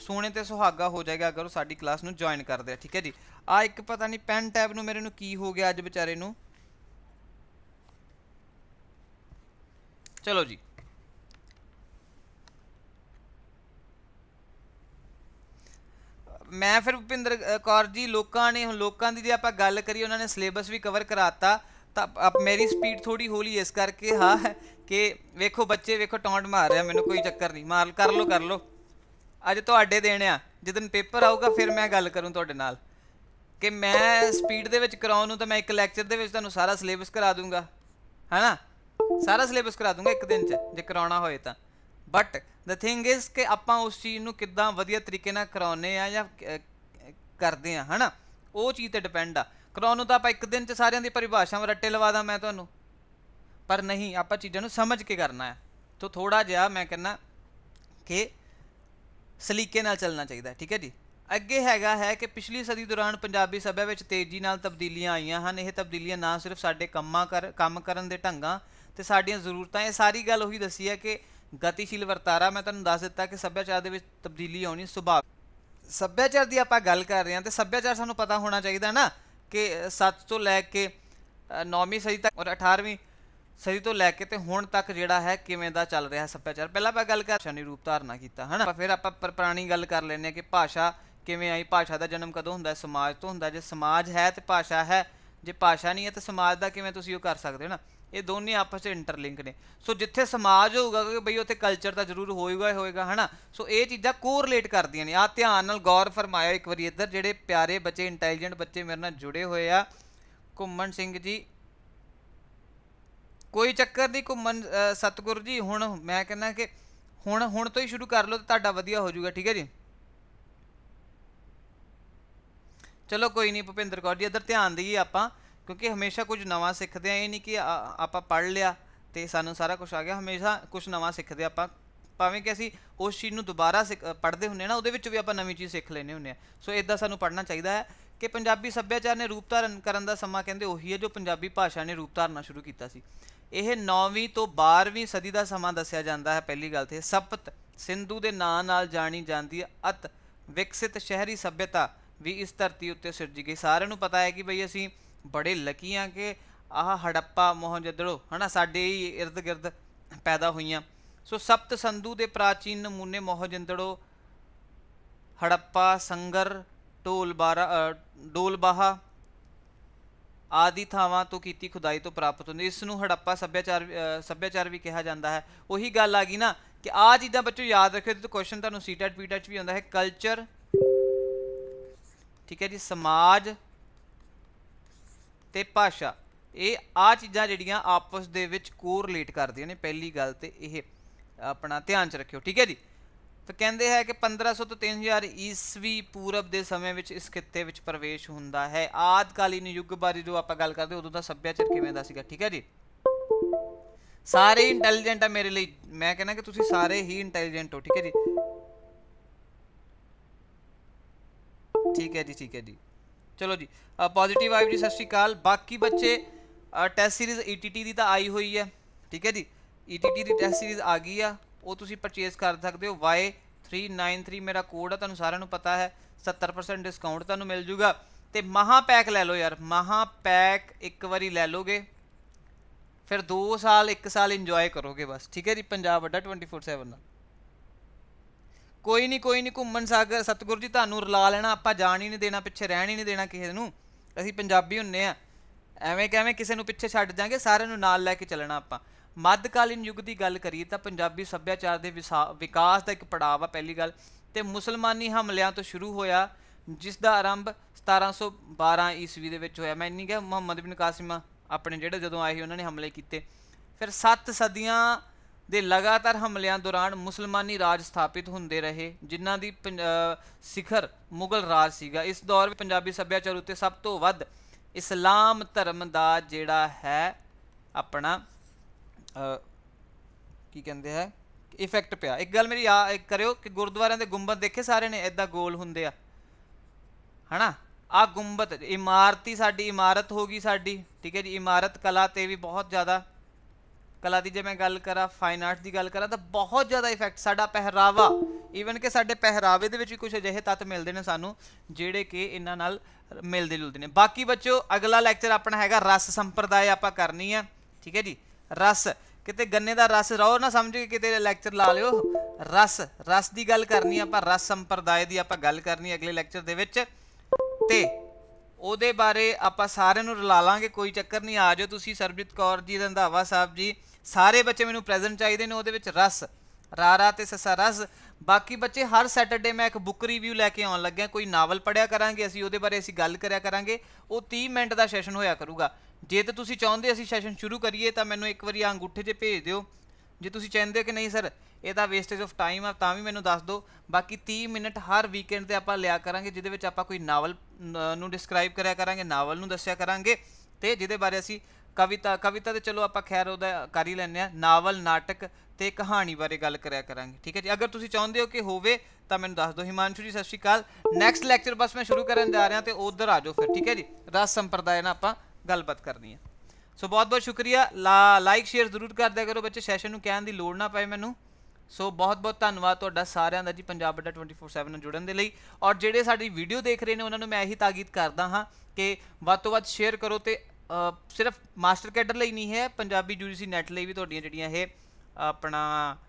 ਸੋਨੇ ਤੇ ਸੁਹਾਗਾ ਹੋ ਜਾਏਗਾ ਅਗਰ ਉਹ ਸਾਡੀ ਕਲਾਸ ਨੂੰ ਜੁਆਇਨ ਕਰਦੇ ਆ ਠੀਕ ਹੈ ਜੀ ਆ ਇੱਕ ਪਤਾ ਨਹੀਂ ਪੈਨ ਟੈਬ ਨੂੰ ਮੇਰੇ ਨੂੰ ਕੀ ਹੋ ਗਿਆ ਅੱਜ ਵਿਚਾਰੇ ਨੂੰ ਚਲੋ ਜੀ ਮੈਂ ਫਿਰ ਭੁਪਿੰਦਰ ਕੌਰ ਜੀ ਲੋਕਾਂ ਨੇ ਹੁਣ ਲੋਕਾਂ ਦੀ ਜੇ ਆਪਾਂ ਗੱਲ ਕਰੀ ਉਹਨਾਂ ਨੇ ਸਿਲੇਬਸ ਵੀ ਕਵਰ ਕਰਾਤਾ ਤਾਂ ਮੇਰੀ ਸਪੀਡ ਥੋੜੀ ਹੌਲੀ ਇਸ ਕਰਕੇ ਹਾਂ ਕਿ ਵੇਖੋ ਬੱਚੇ ਵੇਖੋ ਟੌਂਡ ਮਾਰ ਰਿਹਾ ਮੈਨੂੰ ਕੋਈ ਚੱਕਰ ਨਹੀਂ ਮਾਰ ਕਰ ਲੋ ਕਰ ਲੋ ਅੱਜ ਤੁਹਾਡੇ ਦੇਣ ਆ ਜਦੋਂ ਪੇਪਰ ਆਊਗਾ ਫਿਰ ਮੈਂ ਗੱਲ ਕਰੂੰ ਤੁਹਾਡੇ ਨਾਲ ਕਿ ਮੈਂ ਸਪੀਡ ਦੇ ਵਿੱਚ ਕਰਾਉਣ ਨੂੰ ਤਾਂ ਮੈਂ ਇੱਕ ਲੈਕਚਰ ਦੇ ਵਿੱਚ ਤੁਹਾਨੂੰ ਸਾਰਾ ਸਿਲੇਬਸ ਕਰਾ ਦੂੰਗਾ ਹੈਨਾ ਸਾਰਾ ਸਿਲੇਬਸ ਕਰਾ ਦੂੰਗਾ ਇੱਕ ਦਿਨ 'ਚ ਜੇ ਕਰਾਉਣਾ ਹੋਏ ਤਾਂ ਬਟ ਦ ਥਿੰਗ ਇਜ਼ ਕਿ ਆਪਾਂ ਉਸ ਚੀਜ਼ ਨੂੰ ਕਿੱਦਾਂ ਵਧੀਆ ਤਰੀਕੇ ਨਾਲ ਕਰਾਉਨੇ ਆ ਜਾਂ ਕਰਦੇ ਆ ਹਨਾ ਉਹ ਚੀਜ਼ ਤੇ ਡਿਪੈਂਡ ਆ ਕਰਾਉਣ ਨੂੰ ਤਾਂ ਆਪਾਂ ਇੱਕ ਦਿਨ 'ਚ ਸਾਰਿਆਂ ਦੀ ਪਰਿਭਾਸ਼ਾਵਾਂ ਰੱਟੇ ਲਵਾ ਦਾਂ ਮੈਂ ਤੁਹਾਨੂੰ ਪਰ ਨਹੀਂ ਆਪਾਂ ਚੀਜ਼ਾਂ ਨੂੰ ਸਮਝ ਕੇ ਕਰਨਾ ਹੈ ਤੋਂ ਥੋੜਾ ਜਿਹਾ ਮੈਂ ਕਹਿੰਨਾ ਕਿ ਸਲੀਕੇ ਨਾਲ ਚੱਲਣਾ ਚਾਹੀਦਾ ਠੀਕ ਹੈ ਜੀ ਅੱਗੇ ਹੈਗਾ ਹੈ ਕਿ ਪਿਛਲੀ ਸਦੀ ਦੌਰਾਨ ਪੰਜਾਬੀ ਸਭਿਆ ਵਿੱਚ ਤੇਜ਼ੀ ਨਾਲ ਤਬਦੀਲੀਆਂ ਆਈਆਂ ਹਨ ਇਹ ਤਬਦੀਲੀਆਂ ਨਾ ਸਿਰਫ ਸਾਡੇ ਕੰਮਾਂ ਕਰ ਕੰਮ ਕਰਨ ਦੇ ਢੰਗਾਂ ਤੇ ਸਾਡੀਆਂ ਜ਼ਰੂਰਤਾਂ ਇਹ ਸਾਰੀ ਗੱਲ ਉਹੀ ਦੱਸੀ ਹੈ ਕਿ ਗਤੀਸ਼ੀਲ ਵਰਤਾਰਾ ਮੈਂ ਤੁਹਾਨੂੰ ਦੱਸ ਦਿੱਤਾ ਕਿ ਸੱਭਿਆਚਾਰ ਦੇ ਵਿੱਚ ਤਬਦੀਲੀ ਆਉਣੀ ਸੁਭਾਅ ਸੱਭਿਆਚਾਰ ਦੀ ਆਪਾਂ ਗੱਲ ਕਰ ਰਹੇ ਹਾਂ ਤੇ ਸੱਭਿਆਚਾਰ ਸਾਨੂੰ ਪਤਾ ਹੋਣਾ ਚਾਹੀਦਾ ਨਾ ਕਿ 7 ਤੋਂ ਲੈ ਕੇ 9ਵੀਂ ਸਦੀ ਤੱਕ ਔਰ 18ਵੀਂ ਸਦੀ ਤੋਂ ਲੈ ਕੇ ਤੇ ਹੁਣ ਤੱਕ ਜਿਹੜਾ ਹੈ ਕਿਵੇਂ ਦਾ ਚੱਲ ਰਿਹਾ ਸੱਭਿਆਚਾਰ ਪਹਿਲਾਂ ਆਪਾਂ ਗੱਲ ਕਰ ਸ਼ਾਨੀ ਰੂਪ ਧਾਰਨਾ ਕੀਤਾ ਹਨਾ ਫਿਰ ਆਪਾਂ ਪੁਰਾਣੀ ਗੱਲ ਕਰ ਲੈਨੇ ਕਿ ਭਾਸ਼ਾ ਕਿਵੇਂ ਆਈ ਭਾਸ਼ਾ ਦਾ ਜਨਮ ਕਦੋਂ ਹੁੰਦਾ ਹੈ ਸਮਾਜ ਤੋਂ ਹੁੰਦਾ ਜੇ ਸਮਾਜ ਹੈ ਤੇ ਭਾਸ਼ਾ ਹੈ ਜੇ ਭਾਸ਼ਾ ਨਹੀਂ ਹੈ ਤੇ ਸਮਾਜ ਦਾ ਕਿਵੇਂ ਤੁਸੀਂ ਉਹ ਕਰ ਸਕਦੇ ਹੋ ਨਾ ਇਹ ਦੋਨੇ ਆਪਸ ਵਿੱਚ ਇੰਟਰਲਿੰਕ ਨੇ ਸੋ ਜਿੱਥੇ ਸਮਾਜ ਹੋਊਗਾ ਕਿ ਬਈ ਉੱਥੇ ਕਲਚਰ ਤਾਂ ਜ਼ਰੂਰ ਹੋਏਗਾ ਹੋਏਗਾ ਹਨਾ ਸੋ ਇਹ ਚੀਜ਼ਾਂ ਕੋਰਿਲੇਟ ਕਰਦੀਆਂ ਨੇ ਆ ਧਿਆਨ ਨਾਲ ਗੌਰ ਫਰਮਾਇਆ ਇੱਕ ਵਾਰੀ ਇੱਧਰ ਜਿਹੜੇ ਪਿਆਰੇ ਬੱਚੇ ਇੰਟੈਲੀਜੈਂਟ ਬੱਚੇ ਮੇਰੇ ਨਾਲ ਜੁੜੇ ਹੋਏ ਆ ਘੁੰਮਣ ਸਿੰਘ ਜੀ ਕੋਈ ਚੱਕਰ ਨਹੀਂ ਘੁੰਮਣ ਸਤਗੁਰੂ ਜੀ ਹੁਣ ਮੈਂ ਕਹਿੰਦਾ ਕਿ ਹੁਣ ਹੁਣ ਤੋਂ ਹੀ ਸ਼ੁਰੂ ਕਰ ਲਓ ਤੇ ਤੁਹਾਡਾ ਵਧੀਆ ਹੋ ਜਾਊਗਾ ਠੀਕ ਹੈ ਜੀ ਚਲੋ ਕੋਈ ਨਹੀਂ ਭੁਪਿੰਦਰ ਕੌਰ ਜੀ ਇੱਧਰ ਧਿਆਨ ਦਈਏ ਆਪਾਂ ਕਿਉਂਕਿ ਹਮੇਸ਼ਾ ਕੁਝ ਨਵਾਂ ਸਿੱਖਦੇ ਆ ਇਹ ਨਹੀਂ ਕਿ ਆਪਾਂ ਪੜ ਲਿਆ ਤੇ ਸਾਨੂੰ ਸਾਰਾ ਕੁਝ ਆ ਗਿਆ ਹਮੇਸ਼ਾ ਕੁਝ ਨਵਾਂ ਸਿੱਖਦੇ ਆਪਾਂ ਭਾਵੇਂ ਕਿ ਅਸੀਂ ਉਸ ਚੀਜ਼ ਨੂੰ ਦੁਬਾਰਾ ਪੜ੍ਹਦੇ ਹੁੰਨੇ ਨਾ ਉਹਦੇ ਵਿੱਚ ਵੀ ਆਪਾਂ ਨਵੀਂ ਚੀਜ਼ ਸਿੱਖ ਲੈਨੇ ਹੁੰਨੇ ਆ ਸੋ ਇਦਾਂ ਸਾਨੂੰ ਪੜ੍ਹਨਾ ਚਾਹੀਦਾ ਹੈ ਕਿ ਪੰਜਾਬੀ ਸੱਭਿਆਚਾਰ ਨੇ ਰੂਪ ਧਾਰਨ ਕਰਨ ਦਾ ਸਮਾਂ ਕਹਿੰਦੇ ਉਹੀ ਹੈ ਜੋ ਪੰਜਾਬੀ ਭਾਸ਼ਾ ਨੇ ਰੂਪ ਧਾਰਨਾ ਸ਼ੁਰੂ ਕੀਤਾ ਸੀ ਇਹ 9ਵੀਂ ਤੋਂ 12ਵੀਂ ਸਦੀ ਦਾ ਸਮਾਂ ਦੱਸਿਆ ਜਾਂਦਾ ਹੈ ਪਹਿਲੀ ਗੱਲ ਤੇ ਸਪਤ ਸਿੰਧੂ ਦੇ ਨਾਂ ਨਾਲ ਜਾਣੀ ਜਾਂਦੀ ਅਤ ਵਿਕਸਿਤ ਸ਼ਹਿਰੀ ਸਭਿਅਤਾ ਵੀ ਇਸ ਧਰਤੀ ਉੱਤੇ ਸਿਰਜੀ ਗਈ ਸਾਰਿਆਂ ਨੂੰ ਪਤਾ ਹੈ ਕਿ ਭਈ ਅਸੀਂ ਬੜੇ ਲੱਕੀ ਆ ਕਿ ਆਹ ਹੜੱਪਾ ਮੋਹਨਜੋਦੜੋ ਹਨਾ ਸਾਡੇ ਹੀ ird gird ਪੈਦਾ ਹੋਈਆਂ ਸੋ ਸਪਤ ਸੰਧੂ ਦੇ ਪ੍ਰਾਚੀਨ ਨਮੂਨੇ ਮੋਹਨਜੋਦੜੋ ਹੜੱਪਾ ਸੰਗਰ ਢੋਲ ਬਾਹਾ ਆਦਿ ਥਾਵਾਂ ਤੋਂ ਕੀਤੀ ਖੁਦਾਈ ਤੋਂ ਪ੍ਰਾਪਤ ਹੁੰਦੀ ਇਸ ਨੂੰ ਹੜੱਪਾ ਸੱਭਿਆਚਾਰ ਸੱਭਿਆਚਾਰ ਵੀ ਕਿਹਾ ਜਾਂਦਾ ਹੈ ਉਹੀ ਗੱਲ ਆ ਗਈ ਨਾ ਕਿ ਆ ਜਿੱਦਾਂ ਬੱਚੋ ਯਾਦ ਰੱਖਿਓ ਤੇ ਕੁਐਸਚਨ ਤੁਹਾਨੂੰ ਸੀਟੈਟ ਪੀਟੈਟ ਵੀ ਆਉਂਦਾ ਹੈ ਕਲਚਰ ਠੀਕ ਹੈ ਜੀ ਸਮਾਜ ਤੇ ਭਾਸ਼ਾ ਇਹ ਆ ਚੀਜ਼ਾਂ ਜਿਹੜੀਆਂ ਆਪਸ ਦੇ ਵਿੱਚ ਕੋਰਿਲੇਟ ਕਰਦੀਆਂ ਨੇ ਪਹਿਲੀ ਗੱਲ ਤੇ ਇਹ ਆਪਣਾ ਧਿਆਨ ਚ ਰੱਖਿਓ ਠੀਕ ਹੈ ਜੀ ਤਾਂ ਕਹਿੰਦੇ ਹੈ ਕਿ 1500 ਤੋਂ 3000 ਈਸਵੀ ਪੂਰਬ ਦੇ ਸਮੇਂ ਵਿੱਚ ਇਸ ਖਿੱਤੇ ਵਿੱਚ ਪ੍ਰਵੇਸ਼ ਹੁੰਦਾ ਹੈ ਆਦਕਾਲੀਨ ਯੁੱਗ ਬਾਰੇ ਜੋ ਆਪਾਂ ਗੱਲ ਕਰਦੇ ਉਦੋਂ ਦਾ ਸੱਭਿਆਚਾਰ ਕਿਵੇਂ ਦਾ ਸੀਗਾ ਠੀਕ ਹੈ ਜੀ ਸਾਰੇ ਇੰਟੈਲੀਜੈਂਟ ਆ ਮੇਰੇ ਲਈ ਮੈਂ ਕਹਿੰਦਾ ਕਿ ਤੁਸੀਂ ਸਾਰੇ ਹੀ ਇੰਟੈਲੀਜੈਂਟ ਹੋ ਠੀਕ ਹੈ ਜੀ ਠੀਕ ਹੈ ਜੀ ਠੀਕ ਹੈ ਜੀ ਚਲੋ ਜੀ ਪੋਜ਼ਿਟਿਵ ਵਾਈਬ ਜੀ ਸਤਿ ਸ਼੍ਰੀ ਅਕਾਲ ਬਾਕੀ ਬੱਚੇ ਟੈਸਟ ਸੀਰੀਜ਼ ETT ਦੀ ਤਾਂ ਆਈ ਹੋਈ ਹੈ ਠੀਕ ਹੈ ਜੀ ETT ਦੀ ਟੈਸਟ ਸੀਰੀਜ਼ ਆ ਗਈ ਆ ਉਹ ਤੁਸੀਂ ਪਰਚੇਸ ਕਰ ਸਕਦੇ ਹੋ Y393 ਮੇਰਾ ਕੋਡ ਆ ਤੁਹਾਨੂੰ ਸਾਰਿਆਂ ਨੂੰ ਪਤਾ ਹੈ 70% ਡਿਸਕਾਊਂਟ ਤੁਹਾਨੂੰ ਮਿਲ ਜੂਗਾ ਤੇ ਮਹਾ ਪੈਕ ਲੈ ਲਓ ਯਾਰ ਮਹਾ ਪੈਕ ਇੱਕ ਵਾਰੀ ਲੈ ਲੋਗੇ ਫਿਰ 2 ਸਾਲ 1 ਸਾਲ ਇੰਜੋਏ ਕਰੋਗੇ ਬਸ ਠੀਕ ਹੈ ਜੀ ਪੰਜਾਬ ਵੱਡਾ 24/7 ਨਾਲ ਕੋਈ ਨਹੀਂ ਕੋਈ ਨਹੀਂ ਘੁੰਮਣ ਸਾਗਰ ਸਤਗੁਰੂ ਜੀ ਤੁਹਾਨੂੰ ਰਲਾ ਲੈਣਾ ਆਪਾਂ ਜਾਣ ਹੀ ਨਹੀਂ ਦੇਣਾ ਪਿੱਛੇ ਰਹਿਣ ਹੀ ਨਹੀਂ ਦੇਣਾ ਕਿਸੇ ਨੂੰ ਅਸੀਂ ਪੰਜਾਬੀ ਹੁੰਨੇ ਆ ਐਵੇਂ ਕਿਵੇਂ ਕਿਸੇ ਨੂੰ ਪਿੱਛੇ ਛੱਡ ਜਾਾਂਗੇ ਸਾਰਿਆਂ ਨੂੰ ਨਾਲ ਲੈ ਕੇ ਚੱਲਣਾ ਆਪਾਂ ਮੱਧਕਾਲੀਨ ਯੁੱਗ ਦੀ ਗੱਲ ਕਰੀਏ ਤਾਂ ਪੰਜਾਬੀ ਸੱਭਿਆਚਾਰ ਦੇ ਵਿਕਾਸ ਦਾ ਇੱਕ ਪੜਾਅ ਆ ਪਹਿਲੀ ਗੱਲ ਤੇ ਮੁਸਲਮਾਨੀ ਹਮਲਿਆਂ ਤੋਂ ਸ਼ੁਰੂ ਹੋਇਆ ਜਿਸ ਦਾ ਆਰੰਭ 1712 ਈਸਵੀ ਦੇ ਵਿੱਚ ਹੋਇਆ ਮੈਂ ਇੰਨੀ ਕਿਹਾ ਮੁਹੰਮਦ ਬਿਨ ਕਾਸਿਮ ਆਪਣੇ ਜਿਹੜੇ ਜਦੋਂ ਆਏ ਸੀ ਉਹਨਾਂ ਨੇ ਹਮਲੇ ਕੀਤੇ ਫਿਰ 7 ਸਦੀਆਂ ਦੇ ਲਗਾਤਾਰ ਹਮਲਿਆਂ ਦੌਰਾਨ ਮੁਸਲਮਾਨੀ ਰਾਜ ਸਥਾਪਿਤ ਹੁੰਦੇ ਰਹੇ ਜਿਨ੍ਹਾਂ ਦੀ ਸਿਖਰ ਮੁਗਲ ਰਾਜ ਸੀਗਾ ਇਸ ਦੌਰ ਵਿੱਚ ਪੰਜਾਬੀ ਸੱਭਿਆਚਾਰ ਉੱਤੇ ਸਭ ਤੋਂ ਵੱਧ ਇਸਲਾਮ ਧਰਮ ਦਾ ਜਿਹੜਾ ਹੈ ਆਪਣਾ ਕੀ ਕਹਿੰਦੇ ਹੈ ਇਫੈਕਟ ਪਿਆ ਇੱਕ ਗੱਲ ਮੇਰੀ ਆ ਕਰਿਓ ਕਿ ਗੁਰਦੁਆਰਿਆਂ ਦੇ ਗੁੰਬਦ ਦੇਖੇ ਸਾਰੇ ਨੇ ਐਦਾਂ ਗੋਲ ਹੁੰਦੇ ਆ ਹਨਾ ਆ ਗੁੰਬਦ ਇਮਾਰਤੀ ਸਾਡੀ ਇਮਾਰਤ ਹੋ ਗਈ ਸਾਡੀ ਠੀਕ ਹੈ ਜੀ ਇਮਾਰਤ ਕਲਾ ਤੇ ਵੀ ਬਹੁਤ ਜ਼ਿਆਦਾ ਕਲਾ ਦੀ ਜੇ ਮੈਂ ਗੱਲ ਕਰਾਂ ਫਾਈਨ ਆਰਟ ਦੀ ਗੱਲ ਕਰਾਂ ਤਾਂ ਬਹੁਤ ਜ਼ਿਆਦਾ ਇਫੈਕਟ ਸਾਡਾ ਪਹਿਰਾਵਾ ਈਵਨ ਕਿ ਸਾਡੇ ਪਹਿਰਾਵੇ ਦੇ ਵਿੱਚ ਵੀ ਕੁਝ ਅਜਿਹੇ ਤੱਤ ਮਿਲਦੇ ਨੇ ਸਾਨੂੰ ਜਿਹੜੇ ਕਿ ਇਹਨਾਂ ਨਾਲ ਮਿਲਦੇ ਜੁਲਦੇ ਨੇ ਬਾਕੀ ਬੱਚੋ ਅਗਲਾ ਲੈਕਚਰ ਆਪਣਾ ਹੈਗਾ ਰਸ ਸੰਪਰਦਾਇ ਆਪਾਂ ਕਰਨੀ ਹੈ ਠੀਕ ਹੈ ਜੀ ਰਸ ਕਿਤੇ ਗੰਨੇ ਦਾ ਰਸ ਰੋ ਨਾ ਸਮਝ ਕੇ ਕਿਤੇ ਲੈਕਚਰ ਲਾ ਲਿਓ ਰਸ ਰਸ ਦੀ ਗੱਲ ਕਰਨੀ ਆਪਾਂ ਰਸ ਸੰਪਰਦਾਇ ਦੀ ਆਪਾਂ ਗੱਲ ਕਰਨੀ ਅਗਲੇ ਲੈਕਚਰ ਦੇ ਵਿੱਚ ਤੇ ਉਹਦੇ ਬਾਰੇ ਆਪਾਂ ਸਾਰਿਆਂ ਨੂੰ ਰਲਾ ਲਾਂਗੇ ਕੋਈ ਚੱਕਰ ਨਹੀਂ ਆ ਜਾਓ ਤੁਸੀਂ ਸਰਬਜੀਤ ਕੌਰ ਜੀ ਰੰਧਾਵਾ ਸਾਹਿਬ ਜੀ ਸਾਰੇ ਬੱਚੇ ਮੈਨੂੰ ਪ੍ਰੈਜ਼ੈਂਟ ਚਾਹੀਦੇ ਨੇ ਉਹਦੇ ਵਿੱਚ ਰਸ ਰਾਰਾ ਤੇ ਸਸਾ ਰਸ ਬਾਕੀ ਬੱਚੇ ਹਰ ਸੈਟਰਡੇ ਮੈਂ ਇੱਕ ਬੁੱਕ ਰਿਵਿਊ ਲੈ ਕੇ ਆਉਣ ਲੱਗਿਆ ਕੋਈ ਨਾਵਲ ਪੜਿਆ ਕਰਾਂਗੇ ਅਸੀਂ ਉਹਦੇ ਬਾਰੇ ਅਸੀਂ ਗੱਲ ਕਰਿਆ ਕਰਾਂਗੇ ਉਹ 30 ਮਿੰਟ ਦਾ ਸੈਸ਼ਨ ਹੋਇਆ ਕਰੂਗਾ ਜੇ ਤੇ ਤੁਸੀਂ ਚਾਹੁੰਦੇ ਅਸੀਂ ਸੈਸ਼ਨ ਸ਼ੁਰੂ ਕਰੀਏ ਤਾਂ ਮੈਨੂੰ ਇੱਕ ਵਾਰੀ ਅੰਗੂਠੇ 'ਚ ਭੇਜ ਦਿਓ ਜੇ ਤੁਸੀਂ ਚਾਹੁੰਦੇ ਹੋ ਕਿ ਨਹੀਂ ਸਰ ਇਹ ਤਾਂ ਵੇਸਟੇਜ ਆਫ ਟਾਈਮ ਆ ਤਾਂ ਵੀ ਮੈਨੂੰ ਦੱਸ ਦਿਓ ਬਾਕੀ 30 ਮਿੰਟ ਹਰ ਵੀਕਐਂਡ ਤੇ ਆਪਾਂ ਲਿਆ ਕਰਾਂਗੇ ਜਿਹਦੇ ਵਿੱਚ ਆਪਾਂ ਕੋਈ ਨਾਵਲ ਨੂੰ ਡਿਸਕ੍ਰਾਈਬ ਕਰਿਆ ਕਰਾਂਗੇ ਨਾਵਲ ਨੂੰ ਦੱਸਿਆ ਕਰਾਂਗੇ ਤੇ ਜਿਹਦੇ ਬਾਰੇ ਅਸੀਂ ਕਵਿਤਾ ਕਵਿਤਾ ਤੇ ਚਲੋ ਆਪਾਂ ਖੈਰ ਉਹਦਾ ਕਰ ਹੀ ਲੈਨੇ ਆ ਨਾਵਲ ਨਾਟਕ ਤੇ ਕਹਾਣੀ ਬਾਰੇ ਗੱਲ ਕਰਿਆ ਕਰਾਂਗੇ ਠੀਕ ਹੈ ਜੀ ਅਗਰ ਤੁਸੀਂ ਚਾਹੁੰਦੇ ਹੋ ਕਿ ਹੋਵੇ ਤਾਂ ਮੈਨੂੰ ਦੱਸ ਦਿਓ ਹਿਮਾਂਸ਼ੂ ਜੀ ਸਤਿ ਸ਼੍ਰੀ ਅਕਾਲ ਨੈਕਸਟ ਲੈਕਚਰ ਬਸ ਮੈਂ ਸ਼ੁਰੂ ਕਰਨ ਜਾ ਰਿਹਾ ਤੇ ਉਧਰ ਆ ਜਾਓ ਫਿਰ ਠੀਕ ਹੈ ਜੀ ਰਸ ਸੰਪਰਦਾਇ ਨਾਲ ਆਪਾਂ ਗੱਲਬਾਤ ਕਰਨੀ ਹੈ ਸੋ ਬਹੁਤ ਬਹੁਤ ਸ਼ੁਕਰੀਆ ਲਾਈਕ ਸ਼ੇਅਰ ਜ਼ਰੂਰ ਦਿਆ ਕਰੋ ਬੱਚੇ ਸੈਸ਼ਨ ਨੂੰ ਕਹਿਣ ਦੀ ਲੋੜ ਨਾ ਪਏ ਮੈਨੂੰ ਸੋ ਬਹੁਤ ਬਹੁਤ ਧੰਨਵਾਦ ਤੁਹਾਡਾ ਸਾਰਿਆਂ ਦਾ ਜੀ ਪੰਜਾਬ ਅੱਡਾ 24/7 ਨਾਲ ਜੁੜਨ ਦੇ ਲਈ ਔਰ ਜਿਹੜੇ ਸਾਡੀ ਵੀਡੀਓ ਦੇਖ ਰਹੇ ਨੇ ਉਹਨਾਂ ਨੂੰ ਮੈਂ ਇਹੀ ਤਾਕੀਦ ਕਰਦਾ ਹਾਂ ਕਿ ਵੱਧ ਤੋਂ ਵੱਧ ਸ਼ੇਅਰ ਕਰੋ ਤੇ ਸਿਰਫ ਮਾਸਟਰ ਕੈਡਰ ਲਈ ਨਹੀਂ ਹੈ ਪੰਜਾਬੀ ਜੂਰੀਸੀ ਨੈਟ ਲਈ ਵੀ ਤੁਹਾਡੀਆਂ ਜਿਹੜੀਆਂ ਇਹ ਆਪਣਾ